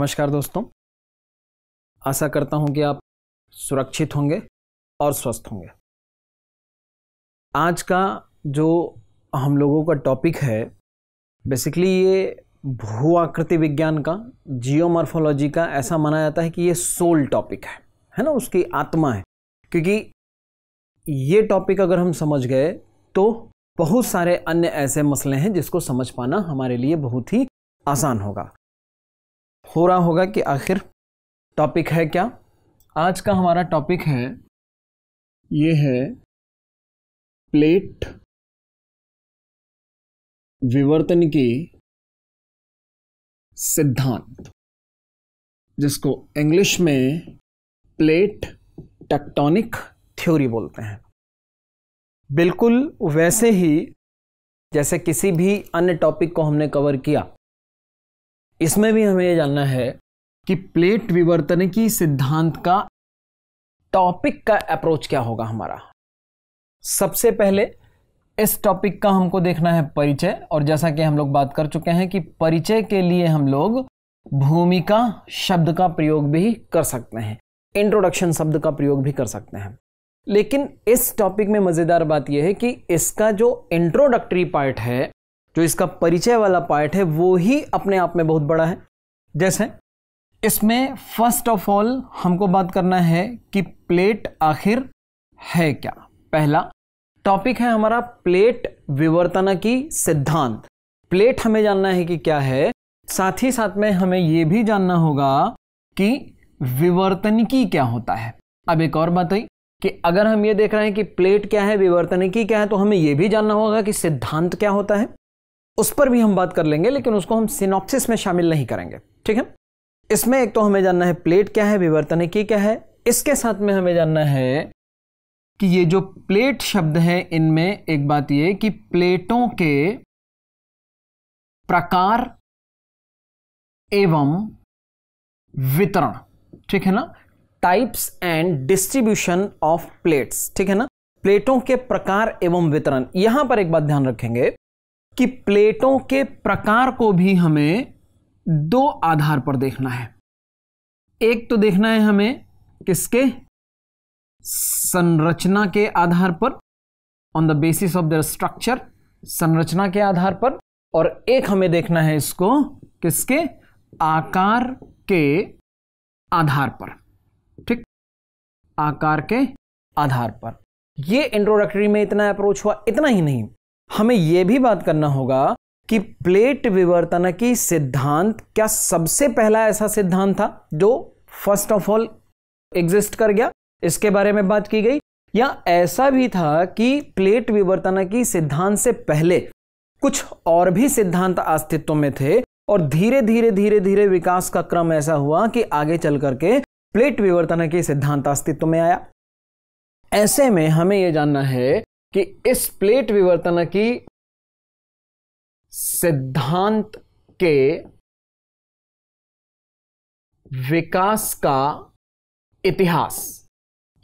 नमस्कार दोस्तों आशा करता हूं कि आप सुरक्षित होंगे और स्वस्थ होंगे आज का जो हम लोगों का टॉपिक है बेसिकली ये भू आकृति विज्ञान का जियोमॉर्फोलॉजी का ऐसा माना जाता है कि ये सोल टॉपिक है है ना उसकी आत्मा है क्योंकि ये टॉपिक अगर हम समझ गए तो बहुत सारे अन्य ऐसे मसले हैं जिसको समझ पाना हमारे लिए बहुत ही आसान होगा हो रहा होगा कि आखिर टॉपिक है क्या आज का हमारा टॉपिक है ये है प्लेट विवर्तन के सिद्धांत जिसको इंग्लिश में प्लेट टेक्टोनिक थ्योरी बोलते हैं बिल्कुल वैसे ही जैसे किसी भी अन्य टॉपिक को हमने कवर किया इसमें भी हमें यह जानना है कि प्लेट विवर्तन की सिद्धांत का टॉपिक का अप्रोच क्या होगा हमारा सबसे पहले इस टॉपिक का हमको देखना है परिचय और जैसा कि हम लोग बात कर चुके हैं कि परिचय के लिए हम लोग भूमिका शब्द का प्रयोग भी कर सकते हैं इंट्रोडक्शन शब्द का प्रयोग भी कर सकते हैं लेकिन इस टॉपिक में मज़ेदार बात यह है कि इसका जो इंट्रोडक्टरी पार्ट है जो इसका परिचय वाला पार्ट है वो ही अपने आप में बहुत बड़ा है जैसे इसमें फर्स्ट ऑफ ऑल हमको बात करना है कि प्लेट आखिर है क्या पहला टॉपिक है हमारा प्लेट विवर्तन की सिद्धांत प्लेट हमें जानना है कि क्या है साथ ही साथ में हमें यह भी जानना होगा कि विवर्तनिकी क्या होता है अब एक और बात है कि अगर हम ये देख रहे हैं कि प्लेट क्या है विवर्तनिकी क्या है तो हमें यह भी जानना होगा कि सिद्धांत क्या होता है उस पर भी हम बात कर लेंगे लेकिन उसको हम सिनॉप्सिस में शामिल नहीं करेंगे ठीक है इसमें एक तो हमें जानना है प्लेट क्या है विवर्तनिकी क्या है इसके साथ में हमें जानना है कि ये जो प्लेट शब्द है इनमें एक बात ये कि प्लेटों के प्रकार एवं वितरण ठीक है ना types and distribution of plates ठीक है ना प्लेटों के प्रकार एवं वितरण यहां पर एक बात ध्यान रखेंगे कि प्लेटों के प्रकार को भी हमें दो आधार पर देखना है एक तो देखना है हमें किसके संरचना के आधार पर on the basis of their structure संरचना के आधार पर और एक हमें देखना है इसको किसके आकार के आधार पर ठीक आकार के आधार पर यह इंट्रोडक्टरी में इतना अप्रोच हुआ इतना ही नहीं हमें यह भी बात करना होगा कि प्लेट विवर्तन की सिद्धांत क्या सबसे पहला ऐसा सिद्धांत था जो फर्स्ट ऑफ ऑल एग्जिस्ट कर गया इसके बारे में बात की गई या ऐसा भी था कि प्लेट विवर्तन की सिद्धांत से पहले कुछ और भी सिद्धांत अस्तित्व में थे और धीरे धीरे धीरे धीरे विकास का क्रम ऐसा हुआ कि आगे चल करके प्लेट विवर्तन के सिद्धांत अस्तित्व में आया ऐसे में हमें यह जानना है कि इस प्लेट विवर्तन की सिद्धांत के विकास का इतिहास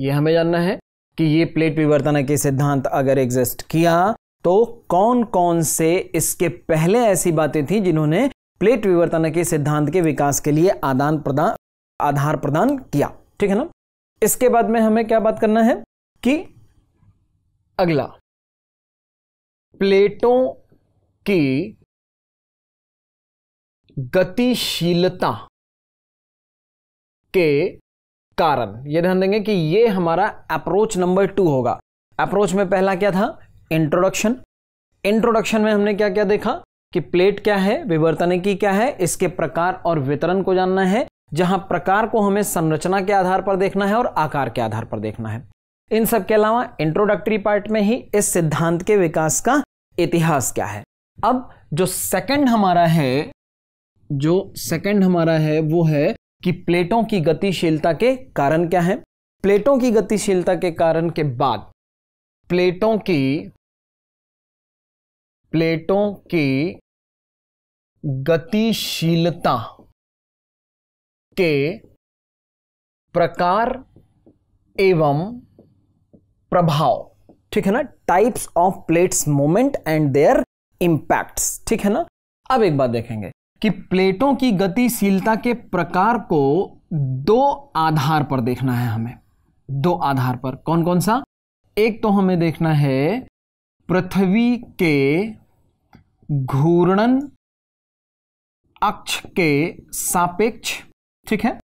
यह हमें जानना है कि यह प्लेट विवर्तन के सिद्धांत अगर एग्जिस्ट किया तो कौन कौन से इसके पहले ऐसी बातें थी जिन्होंने प्लेट विवर्तन के सिद्धांत के विकास के लिए आदान प्रदान आधार प्रदान किया ठीक है ना इसके बाद में हमें क्या बात करना है कि अगला प्लेटों की गतिशीलता के कारण ये ध्यान देंगे कि ये हमारा अप्रोच नंबर टू होगा अप्रोच में पहला क्या था इंट्रोडक्शन इंट्रोडक्शन में हमने क्या क्या देखा कि प्लेट क्या है विवर्तन की क्या है इसके प्रकार और वितरण को जानना है जहां प्रकार को हमें संरचना के आधार पर देखना है और आकार के आधार पर देखना है इन सब के अलावा इंट्रोडक्टरी पार्ट में ही इस सिद्धांत के विकास का इतिहास क्या है अब जो सेकंड हमारा है जो सेकंड हमारा है वो है कि प्लेटों की गतिशीलता के कारण क्या है प्लेटों की गतिशीलता के कारण के बाद प्लेटों की प्लेटों की गतिशीलता के प्रकार एवं प्रभाव ठीक है ना types of plates moment and their impact ठीक है ना अब एक बात देखेंगे कि प्लेटों की गतिशीलता के प्रकार को दो आधार पर देखना है हमें दो आधार पर कौन कौन सा एक तो हमें देखना है पृथ्वी के घूर्णन अक्ष के सापेक्ष ठीक है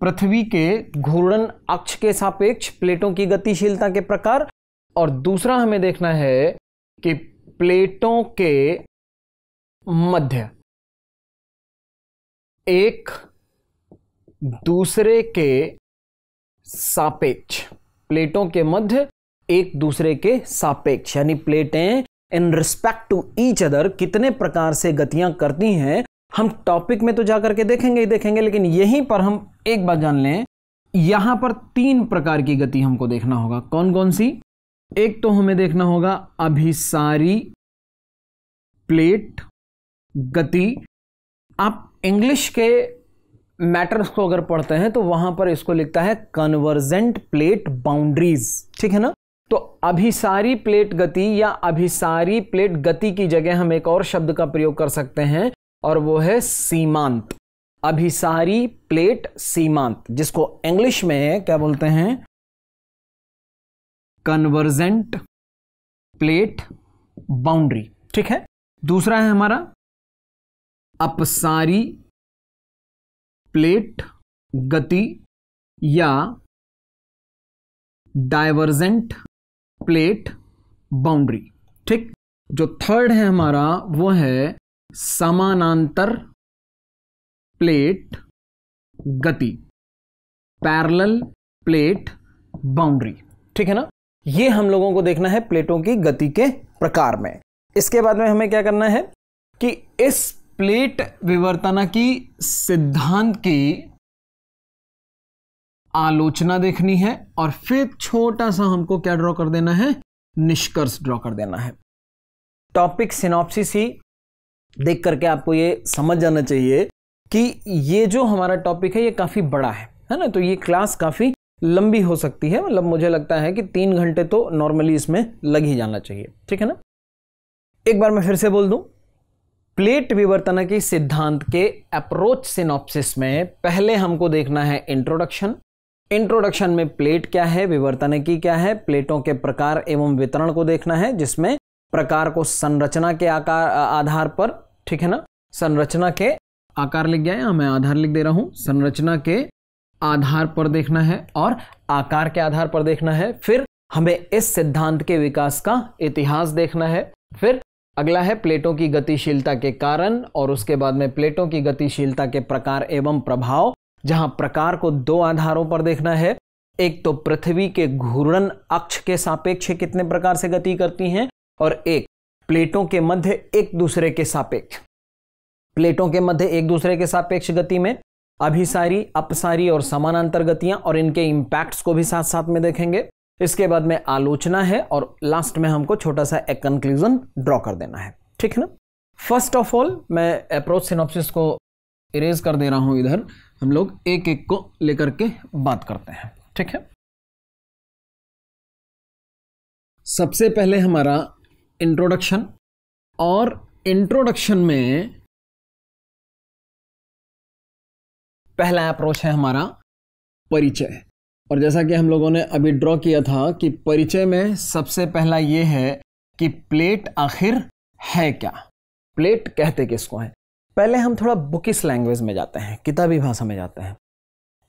पृथ्वी के घूर्णन अक्ष के सापेक्ष प्लेटों की गतिशीलता के प्रकार और दूसरा हमें देखना है कि प्लेटों के मध्य एक दूसरे के सापेक्ष प्लेटों के मध्य एक दूसरे के सापेक्ष यानी प्लेटें in respect to each other कितने प्रकार से गतियां करती हैं हम टॉपिक में तो जा करके देखेंगे ही देखेंगे लेकिन यहीं पर हम एक बात जान लें यहां पर तीन प्रकार की गति हमको देखना होगा कौन कौन सी एक तो हमें देखना होगा अभिसारी प्लेट गति आप इंग्लिश के मैटर्स को अगर पढ़ते हैं तो वहां पर इसको लिखता है कन्वर्जेंट प्लेट बाउंड्रीज ठीक है ना तो अभिसारी प्लेट गति या अभिसारी प्लेट गति की जगह हम एक और शब्द का प्रयोग कर सकते हैं और वो है सीमांत अभिसारी प्लेट सीमांत जिसको इंग्लिश में क्या बोलते हैं कन्वर्जेंट प्लेट बाउंड्री ठीक है दूसरा है हमारा अपसारी प्लेट गति या डायवर्जेंट प्लेट बाउंड्री ठीक जो थर्ड है हमारा वो है समानांतर प्लेट गति पैरल प्लेट बाउंड्री ठीक है ना ये हम लोगों को देखना है प्लेटों की गति के प्रकार में इसके बाद में हमें क्या करना है कि इस प्लेट विवर्तना की सिद्धांत की आलोचना देखनी है और फिर छोटा सा हमको क्या ड्रॉ कर देना है निष्कर्ष ड्रॉ कर देना है टॉपिक सिनॉप्सिस ही देख करके आपको ये समझ जाना चाहिए कि ये जो हमारा टॉपिक है ये काफ़ी बड़ा है है ना तो ये क्लास काफ़ी लंबी हो सकती है मतलब मुझे लगता है कि तीन घंटे तो नॉर्मली इसमें लग ही जाना चाहिए ठीक है ना एक बार मैं फिर से बोल दूं प्लेट विवर्तन के सिद्धांत के अप्रोच सिनॉप्सिस में पहले हमको देखना है इंट्रोडक्शन इंट्रोडक्शन में प्लेट क्या है विवर्तन की क्या है प्लेटों के प्रकार एवं वितरण को देखना है जिसमें प्रकार को संरचना के आकार आधार पर ठीक है ना संरचना के आकार लिख गया है मैं आधार लिख दे रहा हूं संरचना के आधार पर देखना है और आकार के आधार पर देखना है फिर हमें इस सिद्धांत के विकास का इतिहास देखना है फिर अगला है प्लेटों की गतिशीलता के कारण और उसके बाद में प्लेटों की गतिशीलता के प्रकार एवं प्रभाव जहां प्रकार को दो आधारों पर देखना है एक तो पृथ्वी के घूर्णन अक्ष के सापेक्ष कितने प्रकार से गति करती हैं और एक प्लेटों के मध्य एक दूसरे के सापेक्ष प्लेटों के मध्य एक दूसरे के सापेक्ष गति में अभिसारी अपसारी और समानांतर गतियां और इनके इंपैक्ट्स को भी साथ साथ में देखेंगे इसके बाद में आलोचना है और लास्ट में हमको छोटा सा एक कंक्लूजन ड्रॉ कर देना है ठीक है ना फर्स्ट ऑफ ऑल मैं अप्रोच सिनॉप्सिस को इरेज कर दे रहा हूं इधर हम लोग एक एक को लेकर के बात करते हैं ठीक है सबसे पहले हमारा इंट्रोडक्शन और इंट्रोडक्शन में पहला अप्रोच है हमारा परिचय और जैसा कि हम लोगों ने अभी ड्रॉ किया था कि परिचय में सबसे पहला ये है कि प्लेट आखिर है क्या प्लेट कहते किसको है पहले हम थोड़ा बुकिस लैंग्वेज में जाते हैं किताबी भाषा में जाते हैं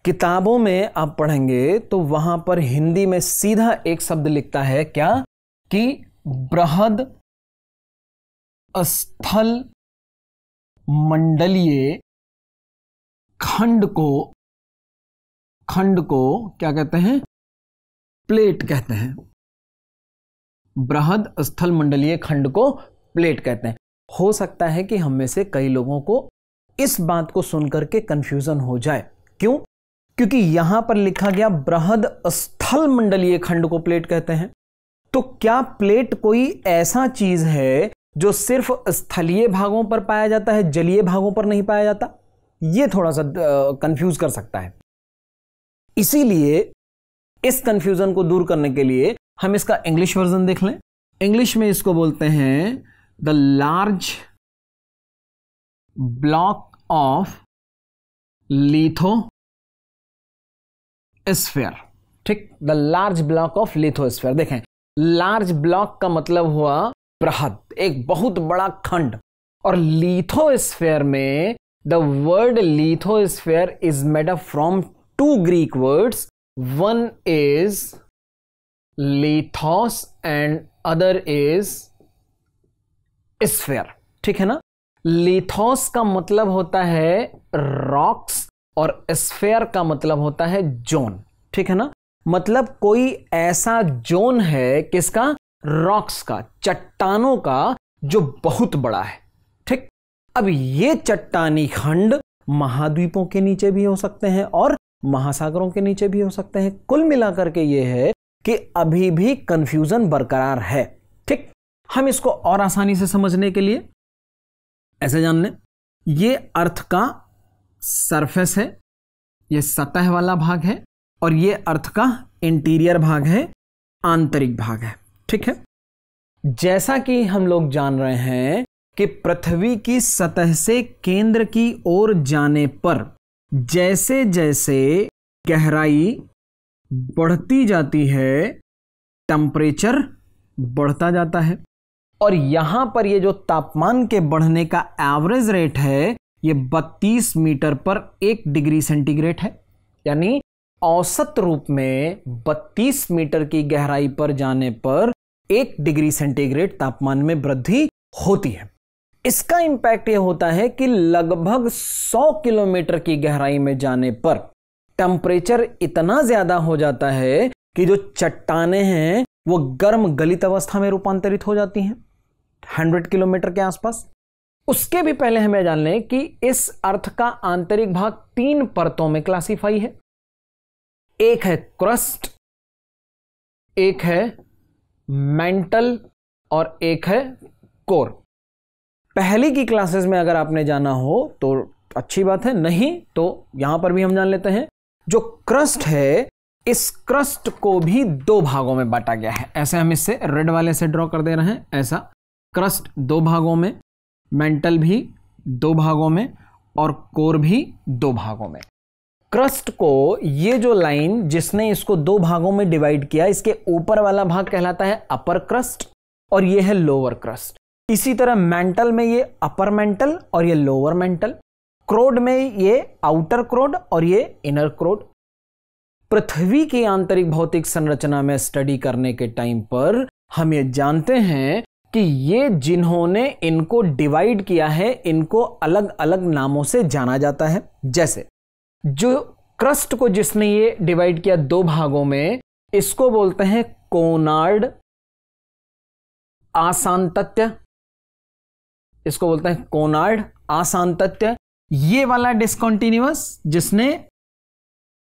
किताबों में आप पढ़ेंगे तो वहां पर हिंदी में सीधा एक शब्द लिखता है क्या कि बृहद स्थल मंडलीय खंड को खंड को क्या कहते हैं प्लेट कहते हैं बृहद स्थल मंडलीय खंड को प्लेट कहते हैं हो सकता है कि हम में से कई लोगों को इस बात को सुनकर के कंफ्यूजन हो जाए क्यों क्योंकि यहां पर लिखा गया बृहद स्थल मंडलीय खंड को प्लेट कहते हैं तो क्या प्लेट कोई ऐसा चीज है जो सिर्फ स्थलीय भागों पर पाया जाता है जलीय भागों पर नहीं पाया जाता यह थोड़ा सा कंफ्यूज कर सकता है इसीलिए इस कंफ्यूजन को दूर करने के लिए हम इसका इंग्लिश वर्जन देख लें इंग्लिश में इसको बोलते हैं the large block of lithosphere ठीक the large block of sphere देखें लार्ज ब्लॉक का मतलब हुआ बृहद एक बहुत बड़ा खंड और लीथोस्फेयर में the word lithosphere is made up from two Greek words one is lithos and other is sphere ठीक है ना लीथोस का मतलब होता है रॉक्स और स्फेयर का मतलब होता है जोन ठीक है ना मतलब कोई ऐसा जोन है किसका रॉक्स का चट्टानों का जो बहुत बड़ा है ठीक अब ये चट्टानी खंड महाद्वीपों के नीचे भी हो सकते हैं और महासागरों के नीचे भी हो सकते हैं कुल मिलाकर के ये है कि अभी भी कंफ्यूजन बरकरार है ठीक हम इसको और आसानी से समझने के लिए ऐसे जान लें ये अर्थ का सरफेस है ये सतह वाला भाग है और ये अर्थ का इंटीरियर भाग है आंतरिक भाग है ठीक है जैसा कि हम लोग जान रहे हैं कि पृथ्वी की सतह से केंद्र की ओर जाने पर जैसे जैसे गहराई बढ़ती जाती है टेम्परेचर बढ़ता जाता है और यहां पर ये जो तापमान के बढ़ने का एवरेज रेट है ये 32 मीटर पर एक डिग्री सेंटीग्रेड है यानी औसत रूप में 32 मीटर की गहराई पर जाने पर एक डिग्री सेंटीग्रेड तापमान में वृद्धि होती है इसका इंपैक्ट यह होता है कि लगभग 100 किलोमीटर की गहराई में जाने पर टेम्परेचर इतना ज्यादा हो जाता है कि जो चट्टाने हैं वो गर्म गलित अवस्था में रूपांतरित हो जाती हैं 100 किलोमीटर के आसपास उसके भी पहले हमें जान लें कि इस अर्थ का आंतरिक भाग तीन परतों में क्लासीफाई है एक है क्रस्ट एक है मेंटल और एक है कोर पहली की क्लासेस में अगर आपने जाना हो तो अच्छी बात है नहीं तो यहां पर भी हम जान लेते हैं जो क्रस्ट है इस क्रस्ट को भी दो भागों में बांटा गया है ऐसे हम इससे रेड वाले से ड्रॉ कर दे रहे हैं ऐसा क्रस्ट दो भागों में मेंटल भी दो भागों में और कोर भी दो भागों में क्रस्ट को ये जो लाइन जिसने इसको दो भागों में डिवाइड किया इसके ऊपर वाला भाग कहलाता है अपर क्रस्ट और ये है लोअर क्रस्ट इसी तरह मेंटल में ये अपर मेंटल और ये लोअर मेंटल क्रोड में ये आउटर क्रोड और ये इनर क्रोड पृथ्वी की आंतरिक भौतिक संरचना में स्टडी करने के टाइम पर हम ये जानते हैं कि ये जिन्होंने इनको डिवाइड किया है इनको अलग अलग नामों से जाना जाता है जैसे जो क्रस्ट को जिसने ये डिवाइड किया दो भागों में इसको बोलते हैं कोनार्ड आसान तथ्य इसको बोलते हैं कोनार्ड आसान तथ्य ये वाला डिस्कॉन्टिन्यूस जिसने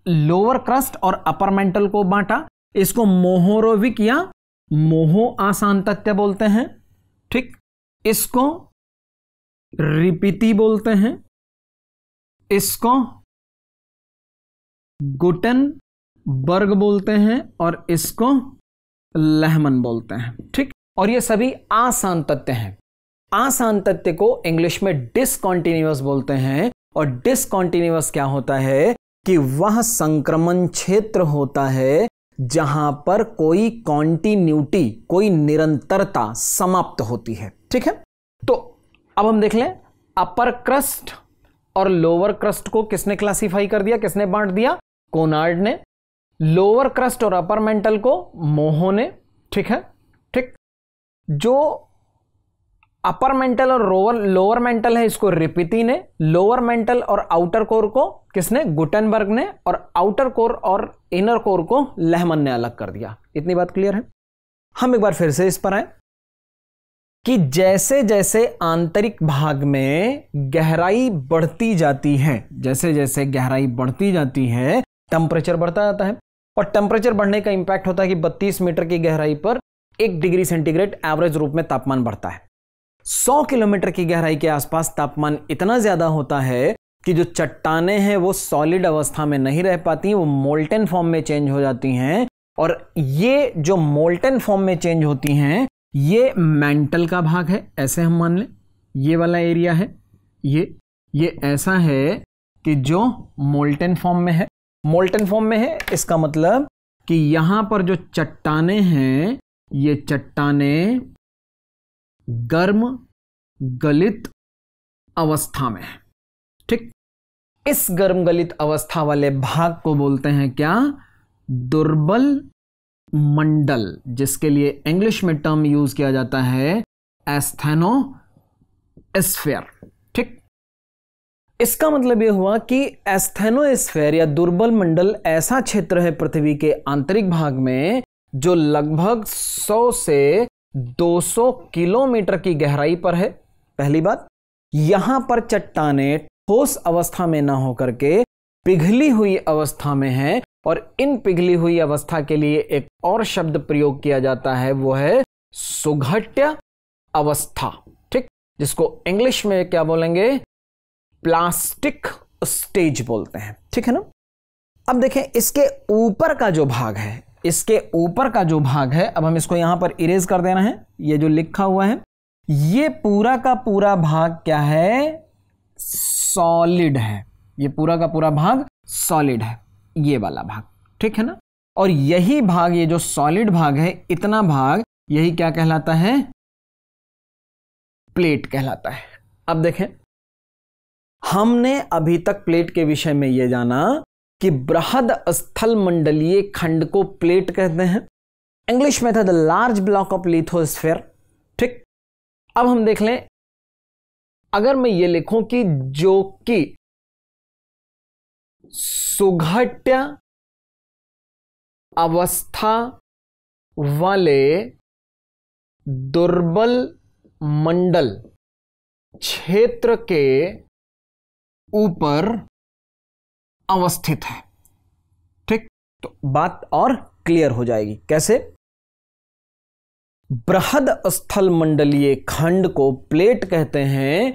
लोअर क्रस्ट और अपर मेंटल को बांटा इसको मोहोरोविक या मोहो आसान तथ्य बोलते हैं ठीक इसको रिपीति बोलते हैं इसको गुटन बर्ग बोलते हैं और इसको लहमन बोलते हैं ठीक और ये सभी आसान तत्व हैं आसान तत्व को इंग्लिश में डिसकॉन्टिन्यूस बोलते हैं और डिसकॉन्टिन्यूस क्या होता है कि वह संक्रमण क्षेत्र होता है जहां पर कोई कॉन्टिन्यूटी कोई निरंतरता समाप्त होती है ठीक है तो अब हम देख लें अपर क्रस्ट और लोअर क्रस्ट को किसने क्लासिफाई कर दिया किसने बांट दिया कोनार्ड ने लोअर क्रस्ट और अपर मेंटल को मोहो ने ठीक है ठीक जो अपर मेंटल और लोअर लोअर मेंटल है इसको रिपिति ने लोअर मेंटल और आउटर कोर को किसने गुटनबर्ग ने और आउटर कोर और इनर कोर को लहमन ने अलग कर दिया इतनी बात क्लियर है हम एक बार फिर से इस पर आए कि जैसे जैसे आंतरिक भाग में गहराई बढ़ती जाती है जैसे जैसे गहराई बढ़ती जाती है टेम्परेचर बढ़ता जाता है और टेम्परेचर बढ़ने का इंपैक्ट होता है कि बत्तीस मीटर की गहराई पर एक डिग्री सेंटीग्रेड एवरेज रूप में तापमान बढ़ता है 100 किलोमीटर की गहराई के आसपास तापमान इतना ज़्यादा होता है कि जो चट्टाने हैं वो सॉलिड अवस्था में नहीं रह पाती वो मोल्टेन फॉर्म में चेंज हो जाती हैं और ये जो मोल्टेन फॉर्म में चेंज होती हैं ये मेंटल का भाग है ऐसे हम मान लें ये वाला एरिया है ये ये ऐसा है कि जो मोल्टेन फॉर्म में है मोल्टन फॉर्म में है इसका मतलब कि यहां पर जो चट्टाने हैं ये चट्टाने गर्म गलित अवस्था में है ठीक इस गर्म गलित अवस्था वाले भाग को बोलते हैं क्या दुर्बल मंडल जिसके लिए इंग्लिश में टर्म यूज किया जाता है एस्थेनो एस्फेयर इसका मतलब यह हुआ कि एस्थेनोस्फेयर या दुर्बल मंडल ऐसा क्षेत्र है पृथ्वी के आंतरिक भाग में जो लगभग 100 से 200 किलोमीटर की गहराई पर है पहली बात यहां पर चट्टाने ठोस अवस्था में ना होकर के पिघली हुई अवस्था में है और इन पिघली हुई अवस्था के लिए एक और शब्द प्रयोग किया जाता है वो है सुघट्य अवस्था ठीक जिसको इंग्लिश में क्या बोलेंगे प्लास्टिक स्टेज बोलते हैं ठीक है ना अब देखें इसके ऊपर का जो भाग है इसके ऊपर का जो भाग है अब हम इसको यहां पर इरेज कर देना है ये जो लिखा हुआ है ये पूरा का पूरा भाग क्या है सॉलिड है ये पूरा का पूरा भाग सॉलिड है ये वाला भाग ठीक है ना और यही भाग ये जो सॉलिड भाग है इतना भाग यही क्या कहलाता है प्लेट कहलाता है अब देखें हमने अभी तक प्लेट के विषय में यह जाना कि बृहद स्थल मंडलीय खंड को प्लेट कहते हैं इंग्लिश में था the large block of lithosphere ठीक अब हम देख लें अगर मैं ये लिखूं कि जो कि सुघट्य अवस्था वाले दुर्बल मंडल क्षेत्र के ऊपर अवस्थित है ठीक तो बात और क्लियर हो जाएगी कैसे बृहद स्थल मंडलीय खंड को प्लेट कहते हैं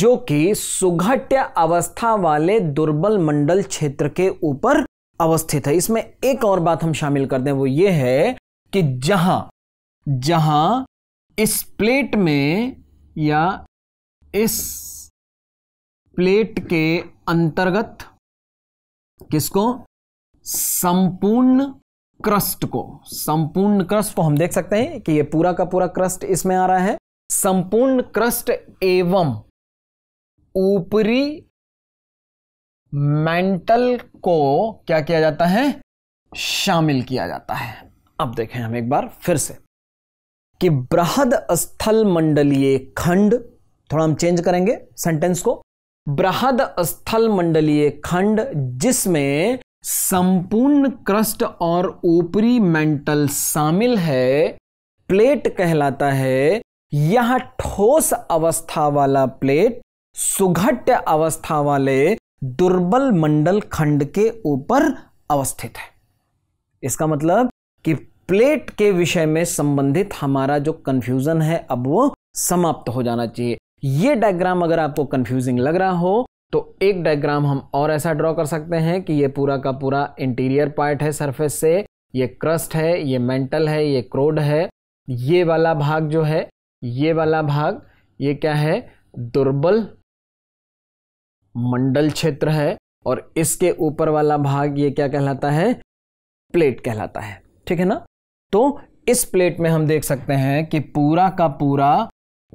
जो कि सुघट्य अवस्था वाले दुर्बल मंडल क्षेत्र के ऊपर अवस्थित है इसमें एक और बात हम शामिल कर दें वो ये है कि जहां जहां इस प्लेट में या इस प्लेट के अंतर्गत किसको संपूर्ण क्रस्ट को संपूर्ण क्रस्ट को हम देख सकते हैं कि ये पूरा का पूरा क्रस्ट इसमें आ रहा है संपूर्ण क्रस्ट एवं ऊपरी मेंटल को क्या किया जाता है शामिल किया जाता है अब देखें हम एक बार फिर से कि बृहद स्थल मंडलीय खंड थोड़ा हम चेंज करेंगे सेंटेंस को बृहद स्थल मंडलीय खंड जिसमें संपूर्ण क्रस्ट और ऊपरी मेंटल शामिल है प्लेट कहलाता है यह ठोस अवस्था वाला प्लेट सुघट्य अवस्था वाले दुर्बल मंडल खंड के ऊपर अवस्थित है इसका मतलब कि प्लेट के विषय में संबंधित हमारा जो कंफ्यूजन है अब वो समाप्त हो जाना चाहिए ये डायग्राम अगर आपको कंफ्यूजिंग लग रहा हो तो एक डायग्राम हम और ऐसा ड्रॉ कर सकते हैं कि ये पूरा का पूरा इंटीरियर पार्ट है सरफेस से ये क्रस्ट है ये मेंटल है ये क्रोड है ये वाला भाग जो है ये वाला भाग ये क्या है दुर्बल मंडल क्षेत्र है और इसके ऊपर वाला भाग ये क्या कहलाता है प्लेट कहलाता है ठीक है ना तो इस प्लेट में हम देख सकते हैं कि पूरा का पूरा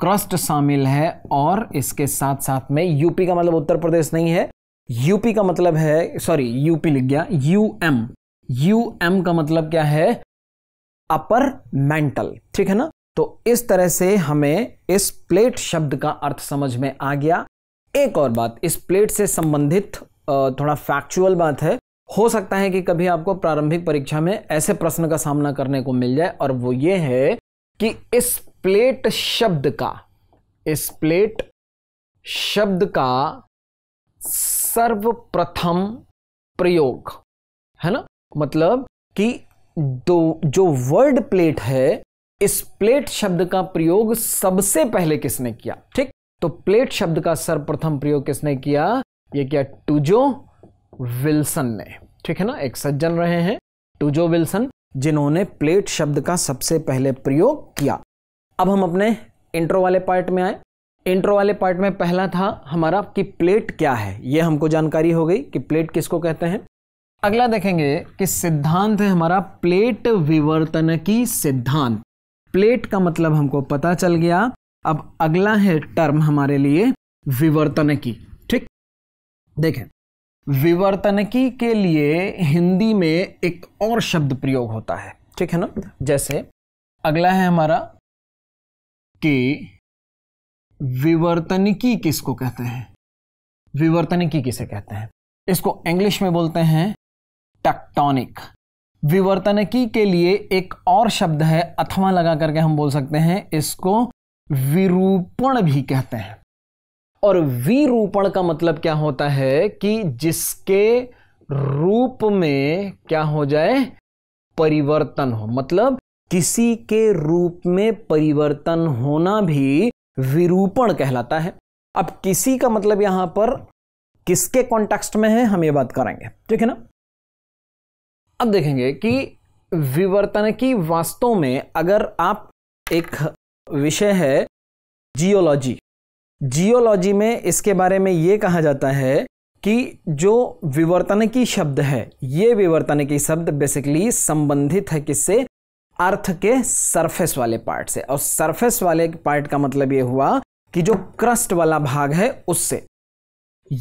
क्रस्ट शामिल है और इसके साथ साथ में यूपी का मतलब उत्तर प्रदेश नहीं है यूपी का मतलब है सॉरी यूपी लिख गया यूएम यूएम का मतलब क्या है अपर मेंटल ठीक है ना तो इस तरह से हमें इस प्लेट शब्द का अर्थ समझ में आ गया एक और बात इस प्लेट से संबंधित थोड़ा फैक्चुअल बात है हो सकता है कि कभी आपको प्रारंभिक परीक्षा में ऐसे प्रश्न का सामना करने को मिल जाए और वो ये है कि इस प्लेट शब्द का इस प्लेट शब्द का सर्वप्रथम प्रयोग है ना मतलब कि दो जो वर्ड प्लेट है इस प्लेट शब्द का प्रयोग सबसे पहले किसने किया ठीक तो प्लेट शब्द का सर्वप्रथम प्रयोग किसने किया ये क्या टूजो विल्सन ने ठीक है ना एक सज्जन रहे हैं टूजो विल्सन जिन्होंने प्लेट शब्द का सबसे पहले प्रयोग किया अब हम अपने इंट्रो वाले पार्ट में आए इंट्रो वाले पार्ट में पहला था हमारा कि प्लेट क्या है ये हमको जानकारी हो गई कि प्लेट किसको कहते हैं अगला देखेंगे कि सिद्धांत है हमारा प्लेट विवर्तन की सिद्धांत प्लेट का मतलब हमको पता चल गया अब अगला है टर्म हमारे लिए विवर्तन की ठीक देखें विवर्तनकी के लिए हिंदी में एक और शब्द प्रयोग होता है ठीक है ना जैसे अगला है हमारा के विवर्तनिकी किसको कहते हैं विवर्तनिकी किसे कहते हैं इसको इंग्लिश में बोलते हैं टेक्टोनिक विवर्तनिकी के लिए एक और शब्द है अथवा लगा करके हम बोल सकते हैं इसको विरूपण भी कहते हैं और विरूपण का मतलब क्या होता है कि जिसके रूप में क्या हो जाए परिवर्तन हो मतलब किसी के रूप में परिवर्तन होना भी विरूपण कहलाता है अब किसी का मतलब यहां पर किसके कॉन्टेक्स्ट में है हम ये बात करेंगे ठीक है ना अब देखेंगे कि विवर्तन की वास्तव में अगर आप एक विषय है जियोलॉजी जियोलॉजी में इसके बारे में ये कहा जाता है कि जो विवर्तन की शब्द है ये विवर्तन की शब्द बेसिकली संबंधित है किससे अर्थ के सरफेस वाले पार्ट से और सरफेस वाले पार्ट का मतलब ये हुआ कि जो क्रस्ट वाला भाग है उससे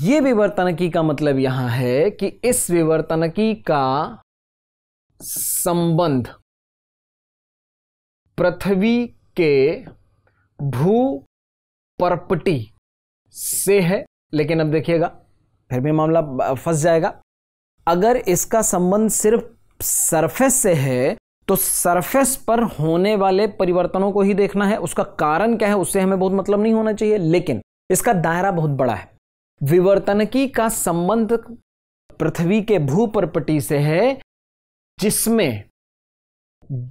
ये विवर्तनकी का मतलब यहां है कि इस विवर्तनकी का संबंध पृथ्वी के भू परपटी से है लेकिन अब देखिएगा फिर भी मामला फंस जाएगा अगर इसका संबंध सिर्फ सरफेस से है तो सरफेस पर होने वाले परिवर्तनों को ही देखना है उसका कारण क्या है उससे हमें बहुत मतलब नहीं होना चाहिए लेकिन इसका दायरा बहुत बड़ा है विवर्तनकी का संबंध पृथ्वी के भूपरपटी से है जिसमें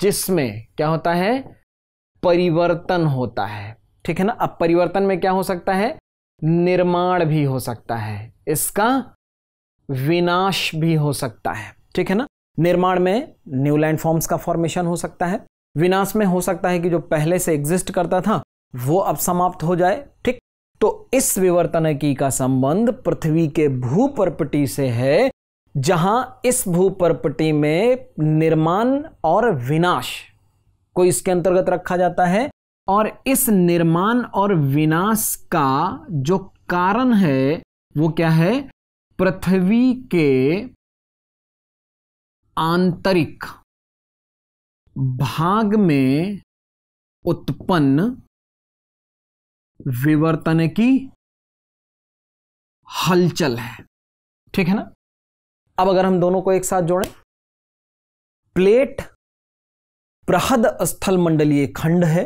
जिसमें क्या होता है परिवर्तन होता है ठीक है ना अब परिवर्तन में क्या हो सकता है निर्माण भी हो सकता है इसका विनाश भी हो सकता है ठीक है ना निर्माण में न्यू लैंड फॉर्म्स का फॉर्मेशन हो सकता है विनाश में हो सकता है कि जो पहले से एग्जिस्ट करता था वो अब समाप्त हो जाए ठीक तो इस विवर्तन की का संबंध पृथ्वी के भूपर्पटी से है जहां इस भूपर्पटी में निर्माण और विनाश को इसके अंतर्गत रखा जाता है और इस निर्माण और विनाश का जो कारण है वो क्या है पृथ्वी के आंतरिक भाग में उत्पन्न विवर्तन की हलचल है ठीक है ना अब अगर हम दोनों को एक साथ जोड़ें प्लेट प्रहद स्थल मंडलीय खंड है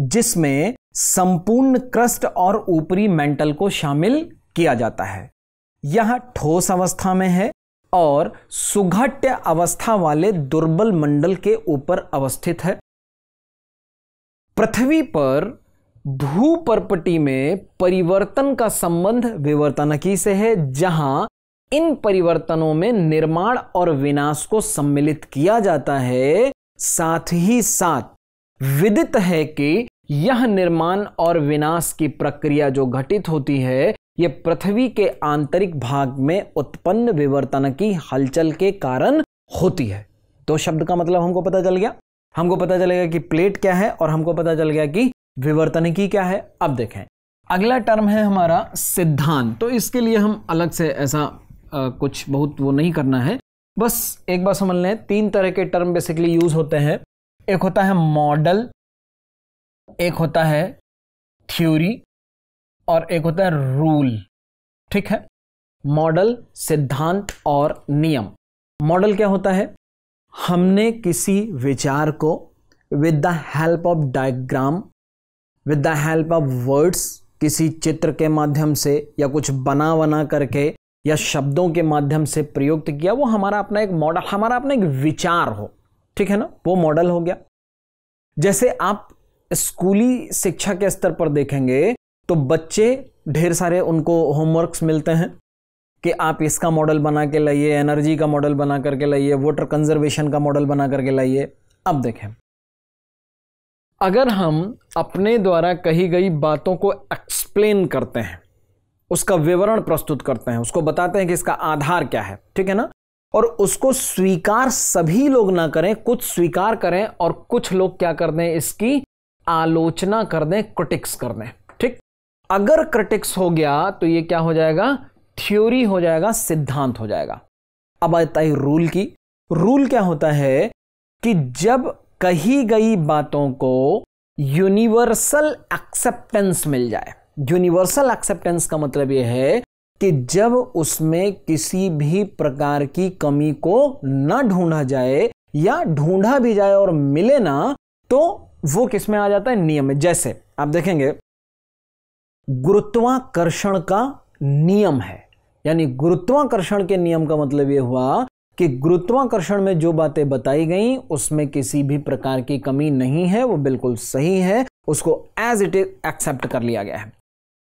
जिसमें संपूर्ण क्रस्ट और ऊपरी मेंटल को शामिल किया जाता है यह ठोस अवस्था में है और सुघट्य अवस्था वाले दुर्बल मंडल के ऊपर अवस्थित है पृथ्वी पर भूपर्पटी में परिवर्तन का संबंध विवर्तनकी से है जहां इन परिवर्तनों में निर्माण और विनाश को सम्मिलित किया जाता है साथ ही साथ विदित है कि यह निर्माण और विनाश की प्रक्रिया जो घटित होती है ये पृथ्वी के आंतरिक भाग में उत्पन्न विवर्तन की हलचल के कारण होती है तो शब्द का मतलब हमको पता चल गया हमको पता चलेगा कि प्लेट क्या है और हमको पता चल गया कि विवर्तन की क्या है अब देखें अगला टर्म है हमारा सिद्धांत तो इसके लिए हम अलग से ऐसा आ, कुछ बहुत वो नहीं करना है बस एक बार समझ लें तीन तरह के टर्म बेसिकली यूज होते हैं एक होता है मॉडल एक होता है थ्योरी और एक होता है रूल ठीक है मॉडल सिद्धांत और नियम मॉडल क्या होता है हमने किसी विचार को with the help of diagram with the help of words किसी चित्र के माध्यम से या कुछ बना बना करके या शब्दों के माध्यम से प्रयुक्त किया वो हमारा अपना एक मॉडल हमारा अपना एक विचार हो ठीक है ना वो मॉडल हो गया जैसे आप स्कूली शिक्षा के स्तर पर देखेंगे तो बच्चे ढेर सारे उनको होमवर्क्स मिलते हैं कि आप इसका मॉडल बना के लाइए एनर्जी का मॉडल बना करके लाइए वाटर कंजर्वेशन का मॉडल बना करके लाइए अब देखें अगर हम अपने द्वारा कही गई बातों को एक्सप्लेन करते हैं उसका विवरण प्रस्तुत करते हैं उसको बताते हैं कि इसका आधार क्या है ठीक है ना और उसको स्वीकार सभी लोग ना करें कुछ स्वीकार करें और कुछ लोग क्या कर दें इसकी आलोचना कर दें क्रिटिक्स कर दें अगर क्रिटिक्स हो गया तो ये क्या हो जाएगा थ्योरी हो जाएगा सिद्धांत हो जाएगा अब आता है रूल की रूल क्या होता है कि जब कही गई बातों को यूनिवर्सल एक्सेप्टेंस मिल जाए यूनिवर्सल एक्सेप्टेंस का मतलब यह है कि जब उसमें किसी भी प्रकार की कमी को ना ढूंढा जाए या ढूंढा भी जाए और मिले ना तो वो किसमें आ जाता है नियम में जैसे आप देखेंगे गुरुत्वाकर्षण का नियम है यानी गुरुत्वाकर्षण के नियम का मतलब यह हुआ कि गुरुत्वाकर्षण में जो बातें बताई गई उसमें किसी भी प्रकार की कमी नहीं है वो बिल्कुल सही है उसको एज इट इज एक्सेप्ट कर लिया गया है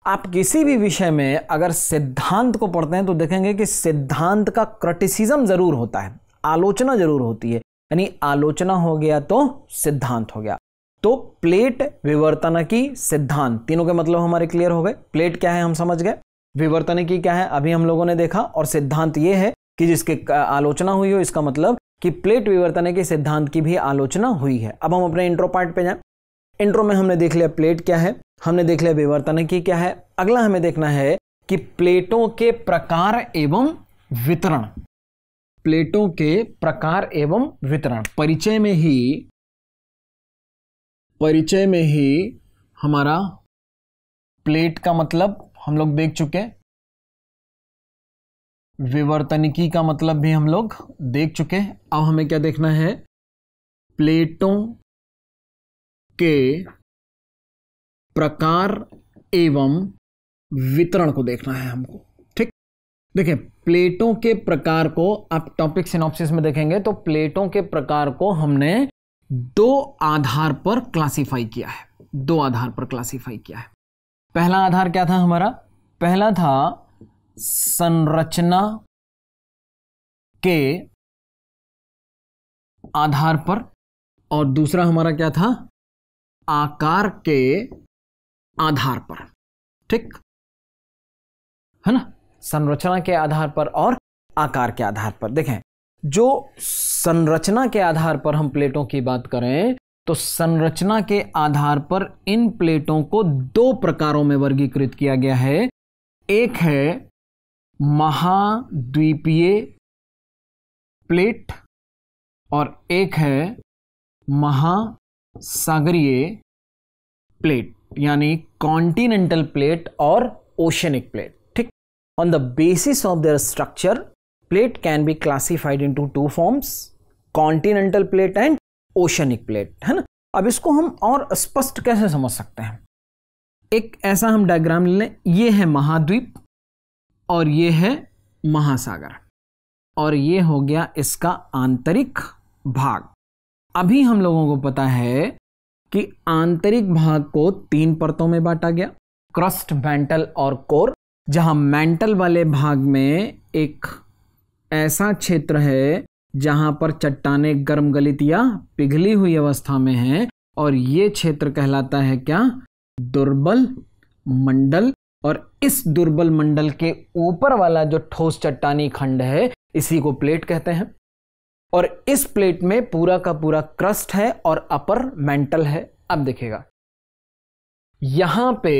आप किसी भी विषय में अगर सिद्धांत को पढ़ते हैं तो देखेंगे कि सिद्धांत का क्रिटिसिज्म जरूर होता है आलोचना जरूर होती है यानी आलोचना हो गया तो सिद्धांत हो गया तो प्लेट विवर्तन की सिद्धांत तीनों के मतलब हमारे क्लियर हो गए प्लेट क्या है हम समझ गए विवर्तन की क्या है अभी हम लोगों ने देखा और सिद्धांत यह है कि जिसके आलोचना हुई हो इसका मतलब कि प्लेट विवर्तन के सिद्धांत की भी आलोचना हुई है अब हम अपने इंट्रो पार्ट पे जाएं इंट्रो में हमने देख लिया प्लेट क्या है हमने देख लिया विवर्तन की क्या है अगला हमें देखना है कि प्लेटों के प्रकार एवं वितरण प्लेटों के प्रकार एवं वितरण परिचय में ही परिचय में ही हमारा प्लेट का मतलब हम लोग देख चुके विवर्तनिकी का मतलब भी हम लोग देख चुके अब हमें क्या देखना है प्लेटों के प्रकार एवं वितरण को देखना है हमको ठीक देखिए प्लेटों के प्रकार को आप टॉपिक सिनॉप्सिस में देखेंगे तो प्लेटों के प्रकार को हमने दो आधार पर क्लासिफाई किया है दो आधार पर क्लासिफाई किया है पहला आधार क्या था हमारा पहला था संरचना के आधार पर और दूसरा हमारा क्या था आकार के आधार पर ठीक है ना संरचना के आधार पर और आकार के आधार पर देखें जो संरचना के आधार पर हम प्लेटों की बात करें तो संरचना के आधार पर इन प्लेटों को दो प्रकारों में वर्गीकृत किया गया है एक है महाद्वीपीय प्लेट और एक है महासागरीय प्लेट यानी कॉन्टिनेंटल प्लेट और ओशनिक प्लेट ठीक on the basis of their structure plate can be classified into two forms continental plate and oceanic plate है ना अब इसको हम और स्पष्ट कैसे समझ सकते हैं एक ऐसा हम डायग्राम ले लें ये है महाद्वीप और ये है महासागर और ये हो गया इसका आंतरिक भाग अभी हम लोगों को पता है कि आंतरिक भाग को तीन परतों में बांटा गया क्रस्ट मेंटल और कोर जहां मेंटल वाले भाग में एक ऐसा क्षेत्र है जहां पर चट्टाने गर्म गलित या पिघली हुई अवस्था में हैं और ये क्षेत्र कहलाता है क्या दुर्बल मंडल और इस दुर्बल मंडल के ऊपर वाला जो ठोस चट्टानी खंड है इसी को प्लेट कहते हैं और इस प्लेट में पूरा का पूरा क्रस्ट है और अपर मेंटल है अब देखिएगा यहां पे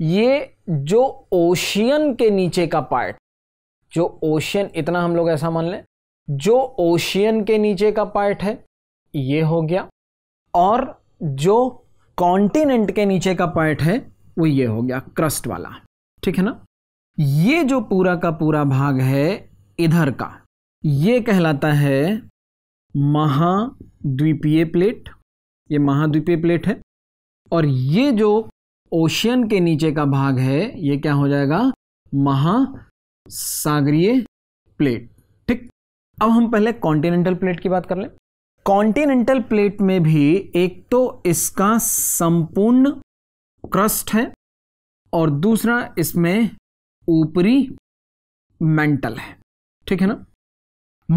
ये जो ओशियन के नीचे का पार्ट जो ओशियन इतना हम लोग ऐसा मान लें जो ओशियन के नीचे का पार्ट है ये हो गया और जो कॉन्टिनेंट के नीचे का पार्ट है वो ये हो गया क्रस्ट वाला ठीक है ना ये जो पूरा का पूरा भाग है इधर का ये कहलाता है महाद्वीपीय प्लेट ये महाद्वीपीय प्लेट है और ये जो ओशियन के नीचे का भाग है ये क्या हो जाएगा महा सागरीय प्लेट ठीक अब हम पहले कॉन्टिनेंटल प्लेट की बात कर लें कॉन्टिनेंटल प्लेट में भी एक तो इसका संपूर्ण क्रस्ट है और दूसरा इसमें ऊपरी मेंटल है ठीक है ना